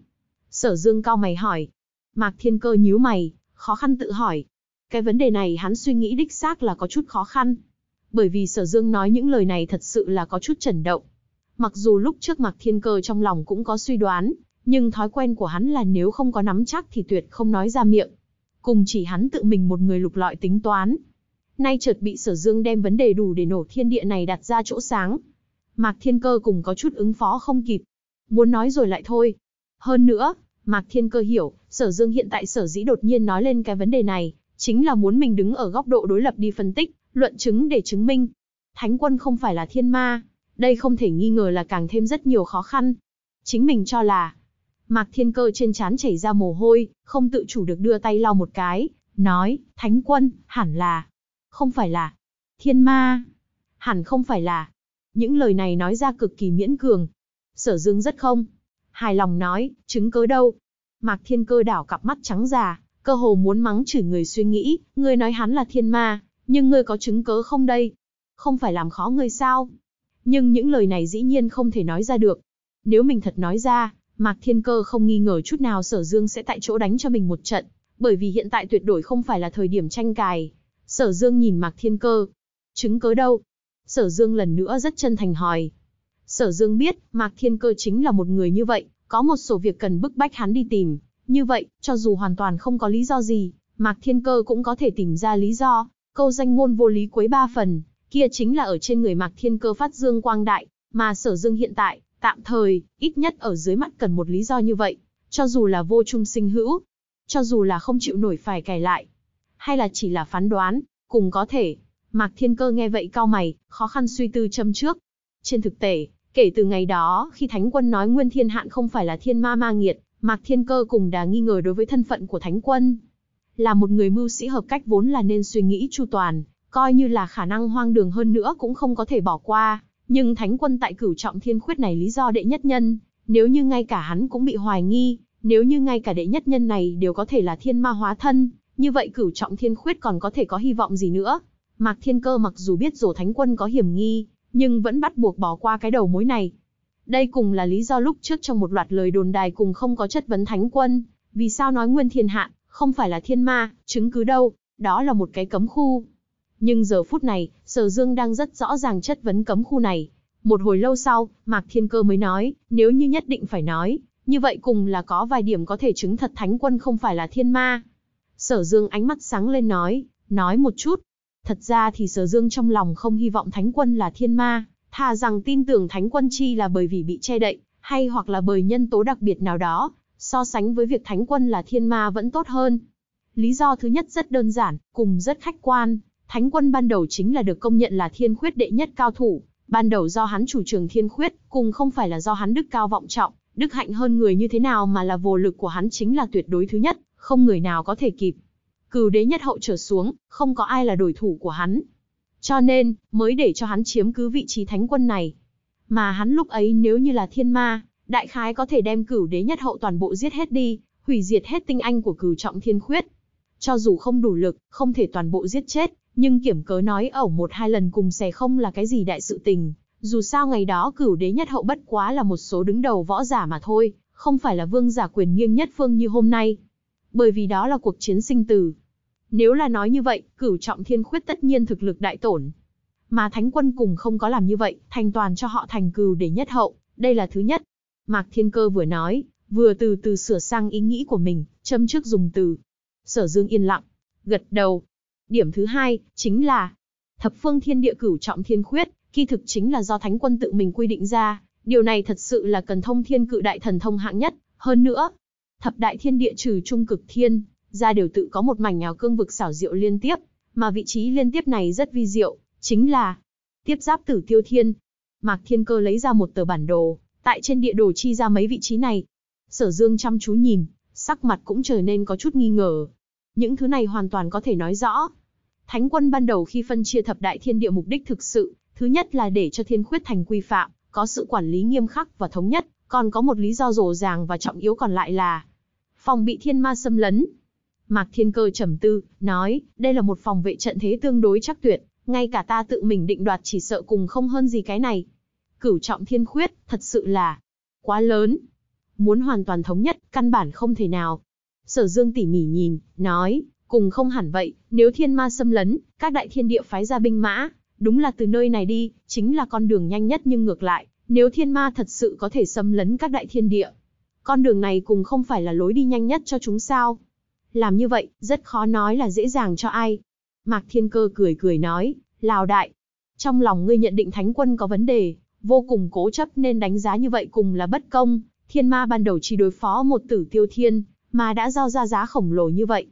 Sở dương cao mày hỏi. Mạc thiên cơ nhíu mày, khó khăn tự hỏi. Cái vấn đề này hắn suy nghĩ đích xác là có chút khó khăn, bởi vì sở dương nói những lời này thật sự là có chút chấn động. Mặc dù lúc trước Mạc Thiên Cơ trong lòng cũng có suy đoán, nhưng thói quen của hắn là nếu không có nắm chắc thì tuyệt không nói ra miệng. Cùng chỉ hắn tự mình một người lục lọi tính toán. Nay chợt bị sở dương đem vấn đề đủ để nổ thiên địa này đặt ra chỗ sáng. Mạc Thiên Cơ cùng có chút ứng phó không kịp. Muốn nói rồi lại thôi. Hơn nữa, Mạc Thiên Cơ hiểu, sở dương hiện tại sở dĩ đột nhiên nói lên cái vấn đề này, chính là muốn mình đứng ở góc độ đối lập đi phân tích luận chứng để chứng minh. Thánh quân không phải là thiên ma, đây không thể nghi ngờ là càng thêm rất nhiều khó khăn. Chính mình cho là, Mạc Thiên Cơ trên trán chảy ra mồ hôi, không tự chủ được đưa tay lau một cái, nói, Thánh quân, hẳn là, không phải là, thiên ma, hẳn không phải là. Những lời này nói ra cực kỳ miễn cường. Sở dương rất không, hài lòng nói, chứng cớ đâu. Mạc Thiên Cơ đảo cặp mắt trắng già, cơ hồ muốn mắng chửi người suy nghĩ, người nói hắn là thiên ma, nhưng ngươi có chứng cớ không đây? Không phải làm khó ngươi sao? Nhưng những lời này dĩ nhiên không thể nói ra được. Nếu mình thật nói ra, Mạc Thiên Cơ không nghi ngờ chút nào Sở Dương sẽ tại chỗ đánh cho mình một trận, bởi vì hiện tại tuyệt đối không phải là thời điểm tranh cài. Sở Dương nhìn Mạc Thiên Cơ. Chứng cớ đâu? Sở Dương lần nữa rất chân thành hỏi. Sở Dương biết, Mạc Thiên Cơ chính là một người như vậy, có một số việc cần bức bách hắn đi tìm. Như vậy, cho dù hoàn toàn không có lý do gì, Mạc Thiên Cơ cũng có thể tìm ra lý do câu danh ngôn vô lý quấy ba phần, kia chính là ở trên người Mạc Thiên Cơ phát dương quang đại, mà Sở Dương hiện tại, tạm thời, ít nhất ở dưới mắt cần một lý do như vậy, cho dù là vô trung sinh hữu, cho dù là không chịu nổi phải cài lại, hay là chỉ là phán đoán, cùng có thể. Mạc Thiên Cơ nghe vậy cao mày, khó khăn suy tư châm trước. Trên thực tế, kể từ ngày đó khi Thánh Quân nói Nguyên Thiên Hạn không phải là Thiên Ma Ma Nghiệt, Mạc Thiên Cơ cùng đã nghi ngờ đối với thân phận của Thánh Quân là một người mưu sĩ hợp cách vốn là nên suy nghĩ chu toàn, coi như là khả năng hoang đường hơn nữa cũng không có thể bỏ qua, nhưng thánh quân tại cửu trọng thiên khuyết này lý do đệ nhất nhân, nếu như ngay cả hắn cũng bị hoài nghi, nếu như ngay cả đệ nhất nhân này đều có thể là thiên ma hóa thân, như vậy cửu trọng thiên khuyết còn có thể có hy vọng gì nữa. Mạc Thiên Cơ mặc dù biết rổ thánh quân có hiểm nghi, nhưng vẫn bắt buộc bỏ qua cái đầu mối này. Đây cùng là lý do lúc trước trong một loạt lời đồn đài cùng không có chất vấn thánh quân, vì sao nói nguyên thiên hạn? không phải là thiên ma, chứng cứ đâu, đó là một cái cấm khu. Nhưng giờ phút này, Sở Dương đang rất rõ ràng chất vấn cấm khu này. Một hồi lâu sau, Mạc Thiên Cơ mới nói, nếu như nhất định phải nói, như vậy cùng là có vài điểm có thể chứng thật Thánh Quân không phải là thiên ma. Sở Dương ánh mắt sáng lên nói, nói một chút. Thật ra thì Sở Dương trong lòng không hy vọng Thánh Quân là thiên ma, thà rằng tin tưởng Thánh Quân chi là bởi vì bị che đậy, hay hoặc là bởi nhân tố đặc biệt nào đó, So sánh với việc thánh quân là thiên ma vẫn tốt hơn. Lý do thứ nhất rất đơn giản, cùng rất khách quan, thánh quân ban đầu chính là được công nhận là thiên khuyết đệ nhất cao thủ, ban đầu do hắn chủ trường thiên khuyết, cùng không phải là do hắn đức cao vọng trọng, đức hạnh hơn người như thế nào mà là vô lực của hắn chính là tuyệt đối thứ nhất, không người nào có thể kịp. Cửu đế nhất hậu trở xuống, không có ai là đối thủ của hắn. Cho nên, mới để cho hắn chiếm cứ vị trí thánh quân này. Mà hắn lúc ấy nếu như là thiên ma, đại khái có thể đem cửu đế nhất hậu toàn bộ giết hết đi, hủy diệt hết tinh anh của cửu trọng thiên khuyết. Cho dù không đủ lực, không thể toàn bộ giết chết, nhưng kiểm cớ nói ẩu một hai lần cùng xè không là cái gì đại sự tình. Dù sao ngày đó cửu đế nhất hậu bất quá là một số đứng đầu võ giả mà thôi, không phải là vương giả quyền nghiêng nhất phương như hôm nay. Bởi vì đó là cuộc chiến sinh tử. Nếu là nói như vậy, cửu trọng thiên khuyết tất nhiên thực lực đại tổn. Mà thánh quân cùng không có làm như vậy, thành toàn cho họ thành cừu để nhất hậu, đây là thứ nhất. Mạc Thiên Cơ vừa nói, vừa từ từ sửa sang ý nghĩ của mình, châm trước dùng từ. Sở Dương yên lặng, gật đầu. Điểm thứ hai, chính là thập phương thiên địa cửu trọng thiên khuyết, kỳ thực chính là do thánh quân tự mình quy định ra, điều này thật sự là cần thông thiên cự đại thần thông hạng nhất, hơn nữa, thập đại thiên địa trừ trung cực thiên, ra đều tự có một mảnh nhào cương vực xảo diệu liên tiếp, mà vị trí liên tiếp này rất vi diệu, chính là tiếp giáp tử tiêu thiên. Mạc Thiên Cơ lấy ra một tờ bản đồ, Tại trên địa đồ chi ra mấy vị trí này. Sở Dương chăm chú nhìn, sắc mặt cũng trở nên có chút nghi ngờ. Những thứ này hoàn toàn có thể nói rõ. Thánh quân ban đầu khi phân chia thập đại thiên địa mục đích thực sự, thứ nhất là để cho thiên khuyết thành quy phạm, có sự quản lý nghiêm khắc và thống nhất, còn có một lý do rổ ràng và trọng yếu còn lại là phòng bị thiên ma xâm lấn. Mạc Thiên Cơ trầm tư, nói, đây là một phòng vệ trận thế tương đối chắc tuyệt, ngay cả ta tự mình định đoạt chỉ sợ cùng không hơn gì cái này cửu trọng thiên khuyết, thật sự là quá lớn. Muốn hoàn toàn thống nhất, căn bản không thể nào. Sở Dương tỉ mỉ nhìn, nói, cùng không hẳn vậy, nếu thiên ma xâm lấn, các đại thiên địa phái ra binh mã, đúng là từ nơi này đi, chính là con đường nhanh nhất nhưng ngược lại, nếu thiên ma thật sự có thể xâm lấn các đại thiên địa, con đường này cùng không phải là lối đi nhanh nhất cho chúng sao. Làm như vậy, rất khó nói là dễ dàng cho ai. Mạc Thiên Cơ cười cười nói, Lào Đại, trong lòng ngươi nhận định Thánh Quân có vấn đề, vô cùng cố chấp nên đánh giá như vậy cùng là bất công, thiên ma ban đầu chỉ đối phó một tử tiêu thiên, mà đã giao ra giá khổng lồ như vậy.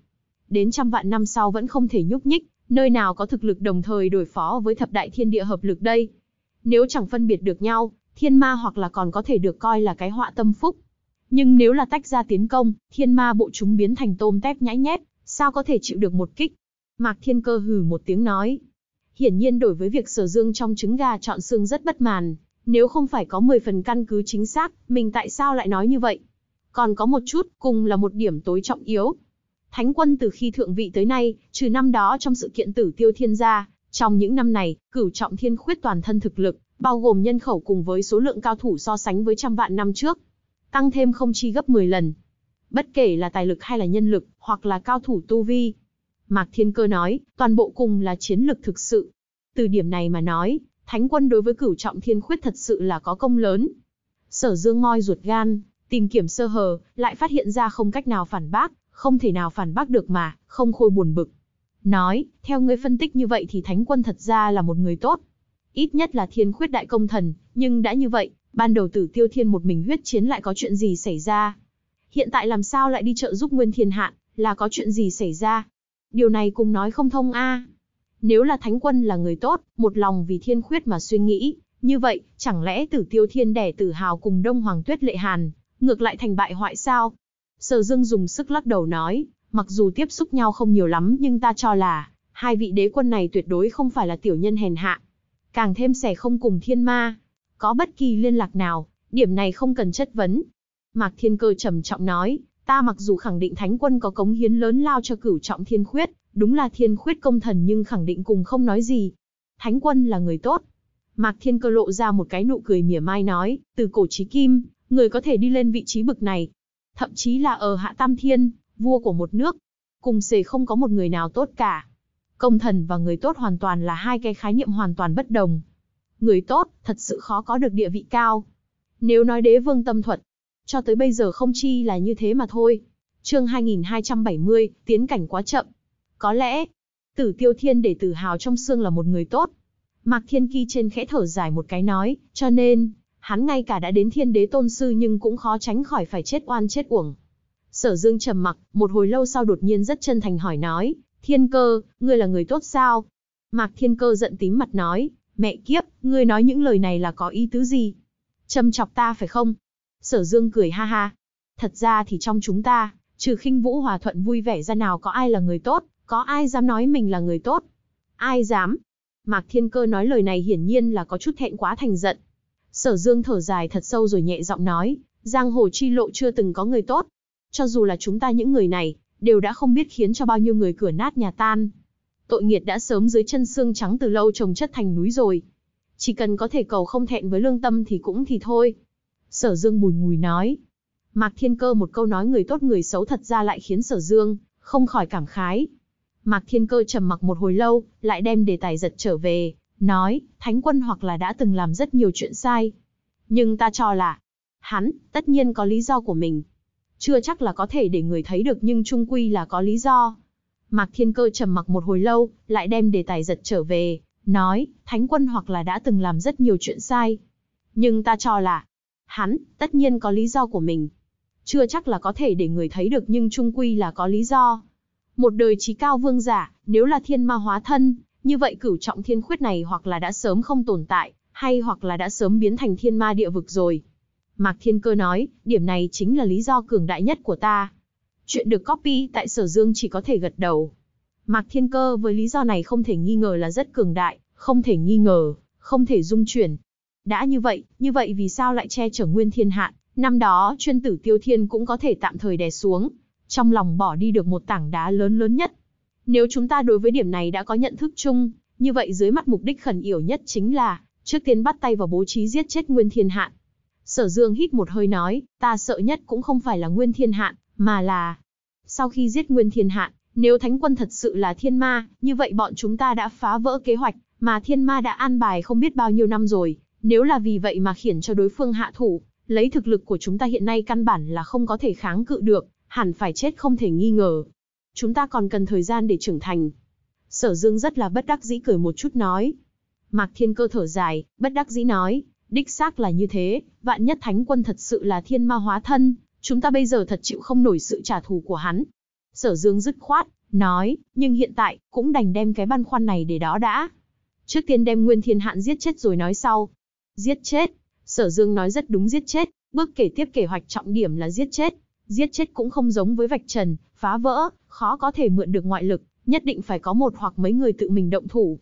Đến trăm vạn năm sau vẫn không thể nhúc nhích, nơi nào có thực lực đồng thời đối phó với thập đại thiên địa hợp lực đây. Nếu chẳng phân biệt được nhau, thiên ma hoặc là còn có thể được coi là cái họa tâm phúc. Nhưng nếu là tách ra tiến công, thiên ma bộ chúng biến thành tôm tép nhãi nhép, sao có thể chịu được một kích? Mạc Thiên Cơ hừ một tiếng nói, hiển nhiên đối với việc Sở Dương trong trứng gà chọn xương rất bất màn, nếu không phải có 10 phần căn cứ chính xác, mình tại sao lại nói như vậy? Còn có một chút, cùng là một điểm tối trọng yếu. Thánh quân từ khi thượng vị tới nay, trừ năm đó trong sự kiện tử tiêu thiên gia, trong những năm này, cửu trọng thiên khuyết toàn thân thực lực, bao gồm nhân khẩu cùng với số lượng cao thủ so sánh với trăm vạn năm trước. Tăng thêm không chi gấp 10 lần. Bất kể là tài lực hay là nhân lực, hoặc là cao thủ tu vi, Mạc Thiên Cơ nói, toàn bộ cùng là chiến lực thực sự. Từ điểm này mà nói, Thánh quân đối với cửu trọng thiên khuyết thật sự là có công lớn. Sở Dương moi ruột gan, tìm kiểm sơ hở, lại phát hiện ra không cách nào phản bác, không thể nào phản bác được mà, không khôi buồn bực. Nói, theo ngươi phân tích như vậy thì Thánh quân thật ra là một người tốt. Ít nhất là thiên khuyết đại công thần, nhưng đã như vậy, ban đầu tử tiêu thiên một mình huyết chiến lại có chuyện gì xảy ra. Hiện tại làm sao lại đi trợ giúp nguyên thiên hạn, là có chuyện gì xảy ra. Điều này cùng nói không thông a. Nếu là Thánh Quân là người tốt, một lòng vì thiên khuyết mà suy nghĩ, như vậy, chẳng lẽ Tử Tiêu Thiên đẻ Tử Hào cùng Đông Hoàng Tuyết Lệ Hàn, ngược lại thành bại hoại sao? Sở Dương dùng sức lắc đầu nói, mặc dù tiếp xúc nhau không nhiều lắm nhưng ta cho là, hai vị đế quân này tuyệt đối không phải là tiểu nhân hèn hạ. Càng thêm sẻ không cùng thiên ma. Có bất kỳ liên lạc nào, điểm này không cần chất vấn. Mạc Thiên Cơ trầm trọng nói, Ta mặc dù khẳng định Thánh Quân có cống hiến lớn lao cho cửu trọng thiên khuyết, đúng là thiên khuyết công thần nhưng khẳng định cùng không nói gì. Thánh Quân là người tốt. Mạc Thiên Cơ lộ ra một cái nụ cười mỉa mai nói, từ cổ chí kim, người có thể đi lên vị trí bực này. Thậm chí là ở Hạ Tam Thiên, vua của một nước. Cùng xề không có một người nào tốt cả. Công thần và người tốt hoàn toàn là hai cái khái niệm hoàn toàn bất đồng. Người tốt, thật sự khó có được địa vị cao. Nếu nói đế vương tâm thuật, cho tới bây giờ không chi là như thế mà thôi. Chương 2270, tiến cảnh quá chậm. Có lẽ, Tử Tiêu Thiên để tự hào trong xương là một người tốt. Mạc Thiên Ki trên khẽ thở dài một cái nói, cho nên, hắn ngay cả đã đến Thiên Đế Tôn Sư nhưng cũng khó tránh khỏi phải chết oan chết uổng. Sở Dương trầm mặc, một hồi lâu sau đột nhiên rất chân thành hỏi nói, Thiên Cơ, ngươi là người tốt sao? Mạc Thiên Cơ giận tím mặt nói, mẹ kiếp, ngươi nói những lời này là có ý tứ gì? Châm chọc ta phải không? Sở Dương cười ha ha. Thật ra thì trong chúng ta, trừ khinh vũ hòa thuận vui vẻ ra nào có ai là người tốt, có ai dám nói mình là người tốt. Ai dám? Mạc Thiên Cơ nói lời này hiển nhiên là có chút thẹn quá thành giận. Sở Dương thở dài thật sâu rồi nhẹ giọng nói, giang hồ chi lộ chưa từng có người tốt. Cho dù là chúng ta những người này, đều đã không biết khiến cho bao nhiêu người cửa nát nhà tan. Tội nghiệp đã sớm dưới chân xương trắng từ lâu trồng chất thành núi rồi. Chỉ cần có thể cầu không thẹn với lương tâm thì cũng thì thôi. Sở Dương bùi ngùi nói. Mạc Thiên Cơ một câu nói người tốt người xấu thật ra lại khiến Sở Dương không khỏi cảm khái. Mạc Thiên Cơ trầm mặc một hồi lâu, lại đem đề tài giật trở về, nói, Thánh Quân hoặc là đã từng làm rất nhiều chuyện sai. Nhưng ta cho là, hắn, tất nhiên có lý do của mình. Chưa chắc là có thể để người thấy được nhưng trung quy là có lý do. Mạc Thiên Cơ trầm mặc một hồi lâu, lại đem đề tài giật trở về, nói, Thánh Quân hoặc là đã từng làm rất nhiều chuyện sai. Nhưng ta cho là, Hắn, tất nhiên có lý do của mình. Chưa chắc là có thể để người thấy được nhưng trung quy là có lý do. Một đời trí cao vương giả, nếu là thiên ma hóa thân, như vậy cửu trọng thiên khuyết này hoặc là đã sớm không tồn tại, hay hoặc là đã sớm biến thành thiên ma địa vực rồi. Mạc Thiên Cơ nói, điểm này chính là lý do cường đại nhất của ta. Chuyện được copy tại Sở Dương chỉ có thể gật đầu. Mạc Thiên Cơ với lý do này không thể nghi ngờ là rất cường đại, không thể nghi ngờ, không thể dung chuyển, đã như vậy, như vậy vì sao lại che chở nguyên thiên hạn, năm đó chuyên tử tiêu thiên cũng có thể tạm thời đè xuống, trong lòng bỏ đi được một tảng đá lớn lớn nhất. Nếu chúng ta đối với điểm này đã có nhận thức chung, như vậy dưới mắt mục đích khẩn yếu nhất chính là, trước tiên bắt tay vào bố trí giết chết nguyên thiên hạn. Sở Dương hít một hơi nói, ta sợ nhất cũng không phải là nguyên thiên hạn, mà là... Sau khi giết nguyên thiên hạn, nếu thánh quân thật sự là thiên ma, như vậy bọn chúng ta đã phá vỡ kế hoạch, mà thiên ma đã an bài không biết bao nhiêu năm rồi, nếu là vì vậy mà khiển cho đối phương hạ thủ, lấy thực lực của chúng ta hiện nay căn bản là không có thể kháng cự được, hẳn phải chết không thể nghi ngờ. Chúng ta còn cần thời gian để trưởng thành. Sở Dương rất là bất đắc dĩ cười một chút nói. Mạc Thiên Cơ thở dài, bất đắc dĩ nói, đích xác là như thế, vạn nhất thánh quân thật sự là thiên ma hóa thân, chúng ta bây giờ thật chịu không nổi sự trả thù của hắn. Sở Dương dứt khoát, nói, nhưng hiện tại, cũng đành đem cái băn khoăn này để đó đã. Trước tiên đem Nguyên Thiên Hạn giết chết rồi nói sau, Giết chết. Sở Dương nói rất đúng giết chết, bước kể tiếp kế hoạch trọng điểm là giết chết. Giết chết cũng không giống với vạch trần, phá vỡ, khó có thể mượn được ngoại lực, nhất định phải có một hoặc mấy người tự mình động thủ.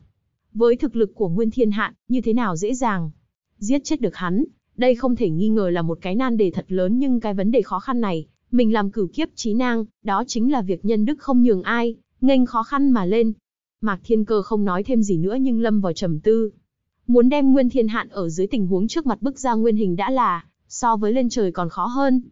Với thực lực của Nguyên Thiên Hạn, như thế nào dễ dàng? Giết chết được hắn, đây không thể nghi ngờ là một cái nan đề thật lớn nhưng cái vấn đề khó khăn này, mình làm cửu kiếp trí nang, đó chính là việc nhân đức không nhường ai, nghênh khó khăn mà lên. Mạc Thiên Cơ không nói thêm gì nữa nhưng lâm vào trầm tư. Muốn đem nguyên thiên hạn ở dưới tình huống trước mặt bức ra nguyên hình đã là, so với lên trời còn khó hơn.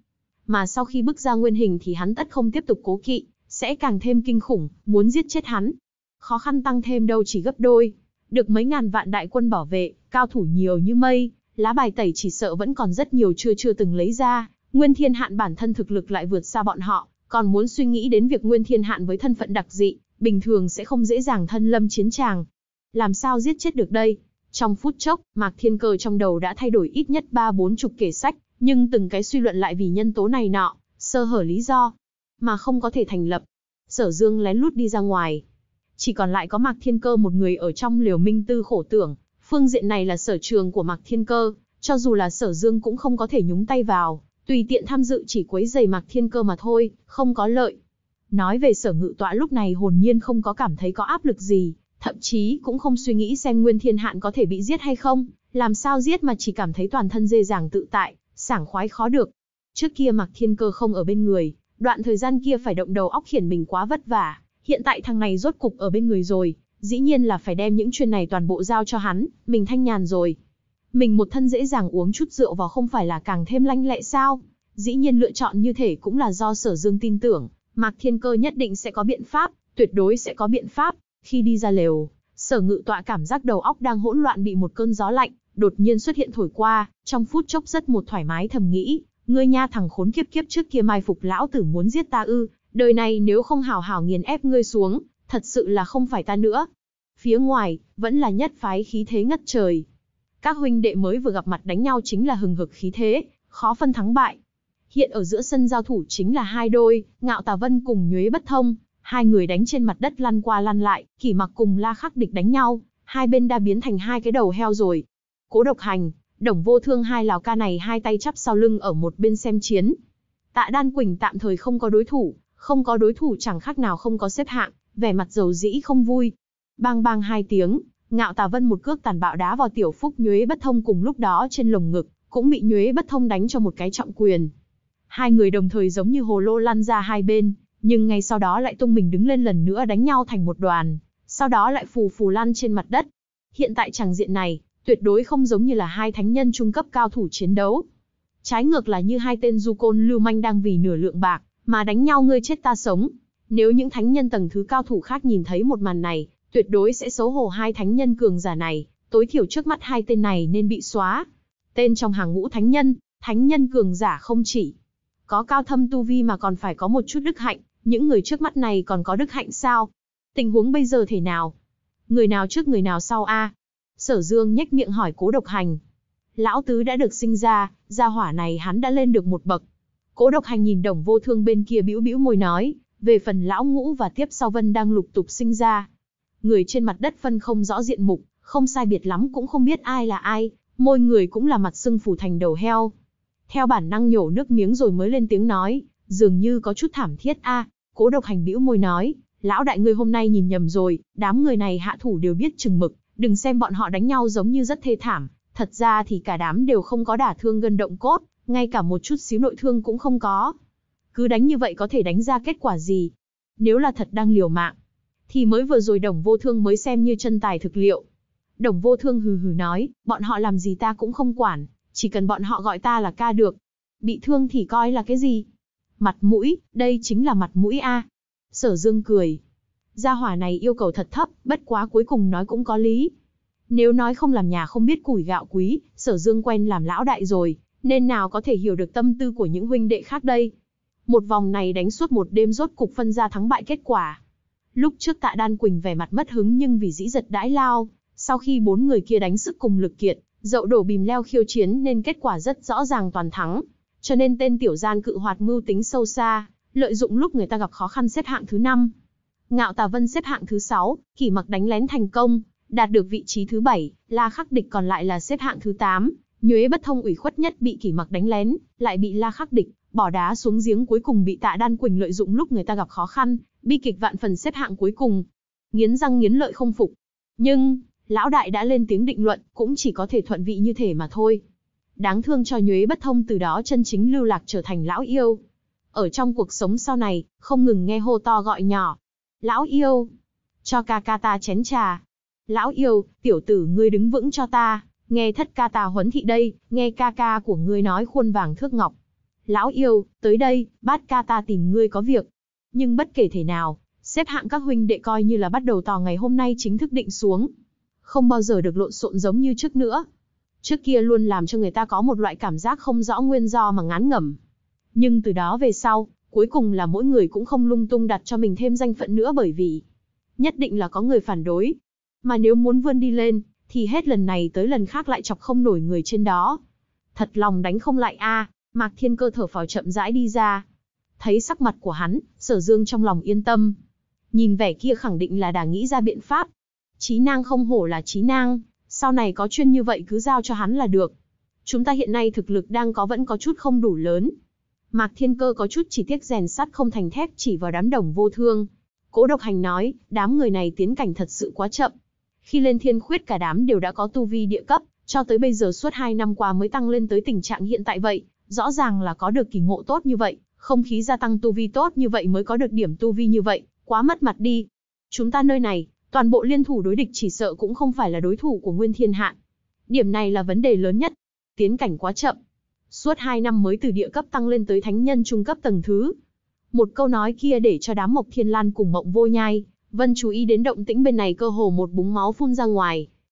Mà sau khi bức ra nguyên hình thì hắn tất không tiếp tục cố kỵ, sẽ càng thêm kinh khủng, muốn giết chết hắn. Khó khăn tăng thêm đâu chỉ gấp đôi. Được mấy ngàn vạn đại quân bảo vệ, cao thủ nhiều như mây, lá bài tẩy chỉ sợ vẫn còn rất nhiều chưa chưa từng lấy ra, Nguyên Thiên Hạn bản thân thực lực lại vượt xa bọn họ, còn muốn suy nghĩ đến việc Nguyên Thiên Hạn với thân phận đặc dị, bình thường sẽ không dễ dàng thân lâm chiến tràng. Làm sao giết chết được đây? Trong phút chốc, Mạc Thiên Cơ trong đầu đã thay đổi ít nhất ba bốn chục kể sách, nhưng từng cái suy luận lại vì nhân tố này nọ, sơ hở lý do, mà không có thể thành lập. Sở Dương lén lút đi ra ngoài. Chỉ còn lại có Mạc Thiên Cơ một người ở trong liều minh tư khổ tưởng, phương diện này là sở trường của Mạc Thiên Cơ, cho dù là sở Dương cũng không có thể nhúng tay vào, tùy tiện tham dự chỉ quấy giày Mạc Thiên Cơ mà thôi, không có lợi. Nói về sở ngự tọa lúc này hồn nhiên không có cảm thấy có áp lực gì, thậm chí cũng không suy nghĩ xem Nguyên Thiên Hạn có thể bị giết hay không, làm sao giết mà chỉ cảm thấy toàn thân dê dàng tự tại, sảng khoái khó được. Trước kia Mạc Thiên Cơ không ở bên người, đoạn thời gian kia phải động đầu óc khiển mình quá vất vả, hiện tại thằng này rốt cục ở bên người rồi, dĩ nhiên là phải đem những chuyện này toàn bộ giao cho hắn, mình thanh nhàn rồi. Mình một thân dễ dàng uống chút rượu vào không phải là càng thêm lanh lẹ sao? Dĩ nhiên lựa chọn như thế cũng là do Sở Dương tin tưởng, Mạc Thiên Cơ nhất định sẽ có biện pháp, tuyệt đối sẽ có biện pháp, khi đi ra lều, sở ngự tọa cảm giác đầu óc đang hỗn loạn bị một cơn gió lạnh, đột nhiên xuất hiện thổi qua, trong phút chốc rất một thoải mái thầm nghĩ, ngươi nha thằng khốn kiếp kiếp trước kia mai phục lão tử muốn giết ta ư, đời này nếu không hào hào nghiền ép ngươi xuống, thật sự là không phải ta nữa. Phía ngoài, vẫn là nhất phái khí thế ngất trời. Các huynh đệ mới vừa gặp mặt đánh nhau chính là hừng hực khí thế, khó phân thắng bại. Hiện ở giữa sân giao thủ chính là hai đôi, Ngạo Tà Vân cùng Nhuế Bất Thông, Hai người đánh trên mặt đất lăn qua lăn lại, kỷ mặc cùng la khắc địch đánh nhau, hai bên đã biến thành hai cái đầu heo rồi. Cố độc hành, đồng vô thương hai lào ca này hai tay chắp sau lưng ở một bên xem chiến. Tạ Đan Quỳnh tạm thời không có đối thủ, không có đối thủ chẳng khác nào không có xếp hạng, vẻ mặt dầu dĩ không vui. Bang bang hai tiếng, ngạo tà vân một cước tàn bạo đá vào tiểu phúc nhuế bất thông cùng lúc đó trên lồng ngực, cũng bị nhuế bất thông đánh cho một cái trọng quyền. Hai người đồng thời giống như hồ lô lăn ra hai bên, nhưng ngay sau đó lại tung mình đứng lên lần nữa đánh nhau thành một đoàn, sau đó lại phù phù lăn trên mặt đất. Hiện tại chẳng diện này, tuyệt đối không giống như là hai thánh nhân trung cấp cao thủ chiến đấu. Trái ngược là như hai tên du côn lưu manh đang vì nửa lượng bạc, mà đánh nhau ngươi chết ta sống. Nếu những thánh nhân tầng thứ cao thủ khác nhìn thấy một màn này, tuyệt đối sẽ xấu hổ hai thánh nhân cường giả này, tối thiểu trước mắt hai tên này nên bị xóa. Tên trong hàng ngũ thánh nhân, thánh nhân cường giả không chỉ có cao thâm tu vi mà còn phải có một chút đức hạnh, những người trước mắt này còn có đức hạnh sao? Tình huống bây giờ thế nào? Người nào trước người nào sau a? Sở Dương nhếch miệng hỏi Cố Độc Hành. Lão tứ đã được sinh ra, gia hỏa này hắn đã lên được một bậc. Cố Độc Hành nhìn Đồng Vô Thương bên kia bĩu bĩu môi nói, về phần lão ngũ và tiếp sau Vân đang lục tục sinh ra. Người trên mặt đất phân không rõ diện mục, không sai biệt lắm cũng không biết ai là ai, môi người cũng là mặt sưng phù thành đầu heo. Theo bản năng nhổ nước miếng rồi mới lên tiếng nói, dường như có chút thảm thiết a cố độc hành bĩu môi nói lão đại ngươi hôm nay nhìn nhầm rồi đám người này hạ thủ đều biết chừng mực đừng xem bọn họ đánh nhau giống như rất thê thảm thật ra thì cả đám đều không có đả thương gân động cốt ngay cả một chút xíu nội thương cũng không có cứ đánh như vậy có thể đánh ra kết quả gì nếu là thật đang liều mạng thì mới vừa rồi đồng vô thương mới xem như chân tài thực liệu đồng vô thương hừ hừ nói bọn họ làm gì ta cũng không quản chỉ cần bọn họ gọi ta là ca được bị thương thì coi là cái gì Mặt mũi, đây chính là mặt mũi a. Sở Dương cười. Gia hỏa này yêu cầu thật thấp, bất quá cuối cùng nói cũng có lý. Nếu nói không làm nhà không biết củi gạo quý, Sở Dương quen làm lão đại rồi, nên nào có thể hiểu được tâm tư của những huynh đệ khác đây. Một vòng này đánh suốt một đêm rốt cục phân ra thắng bại kết quả. Lúc trước Tạ Đan Quỳnh vẻ mặt mất hứng nhưng vì dĩ giật đãi lao, sau khi bốn người kia đánh sức cùng lực kiện, dậu đổ bìm leo khiêu chiến nên kết quả rất rõ ràng toàn thắng. Cho nên tên tiểu gian cự hoạt mưu tính sâu xa, lợi dụng lúc người ta gặp khó khăn xếp hạng thứ 5. Ngạo Tà Vân xếp hạng thứ 6, kỷ Mặc đánh lén thành công, đạt được vị trí thứ 7, La Khắc Địch còn lại là xếp hạng thứ 8, Nhuế Bất Thông ủy khuất nhất bị kỷ Mặc đánh lén, lại bị La Khắc Địch bỏ đá xuống giếng cuối cùng bị Tạ Đan Quỳnh lợi dụng lúc người ta gặp khó khăn, bi kịch vạn phần xếp hạng cuối cùng. Nghiến răng nghiến lợi không phục. Nhưng, lão đại đã lên tiếng định luận, cũng chỉ có thể thuận vị như thể mà thôi. Đáng thương cho nhuế bất thông từ đó chân chính lưu lạc trở thành lão yêu. Ở trong cuộc sống sau này, không ngừng nghe hô to gọi nhỏ. Lão yêu! Cho ca ca ta chén trà. Lão yêu, tiểu tử ngươi đứng vững cho ta, nghe thất ca ta huấn thị đây, nghe ca ca của ngươi nói khuôn vàng thước ngọc. Lão yêu, tới đây, bát ca ta tìm ngươi có việc. Nhưng bất kể thế nào, xếp hạng các huynh đệ coi như là bắt đầu tò ngày hôm nay chính thức định xuống. Không bao giờ được lộn xộn giống như trước nữa. Trước kia luôn làm cho người ta có một loại cảm giác không rõ nguyên do mà ngán ngẩm. Nhưng từ đó về sau, cuối cùng là mỗi người cũng không lung tung đặt cho mình thêm danh phận nữa bởi vì nhất định là có người phản đối. Mà nếu muốn vươn đi lên, thì hết lần này tới lần khác lại chọc không nổi người trên đó. Thật lòng đánh không lại a à, Mạc Thiên Cơ thở phào chậm rãi đi ra. Thấy sắc mặt của hắn, sở dương trong lòng yên tâm. Nhìn vẻ kia khẳng định là đã nghĩ ra biện pháp. Chí năng không hổ là chí năng sau này có chuyên như vậy cứ giao cho hắn là được. Chúng ta hiện nay thực lực đang có vẫn có chút không đủ lớn. Mạc Thiên Cơ có chút chỉ tiếc rèn sắt không thành thép chỉ vào đám đồng vô thương. Cố độc hành nói, đám người này tiến cảnh thật sự quá chậm. Khi lên thiên khuyết cả đám đều đã có tu vi địa cấp, cho tới bây giờ suốt 2 năm qua mới tăng lên tới tình trạng hiện tại vậy, rõ ràng là có được kỳ ngộ tốt như vậy, không khí gia tăng tu vi tốt như vậy mới có được điểm tu vi như vậy, quá mất mặt đi. Chúng ta nơi này, toàn bộ liên thủ đối địch chỉ sợ cũng không phải là đối thủ của Nguyên Thiên Hạn. Điểm này là vấn đề lớn nhất. Tiến cảnh quá chậm. Suốt 2 năm mới từ địa cấp tăng lên tới thánh nhân trung cấp tầng thứ. Một câu nói kia để cho đám Mộc Thiên Lan cùng Mộng Vô Nhai, Vân chú ý đến động tĩnh bên này cơ hồ một búng máu phun ra ngoài.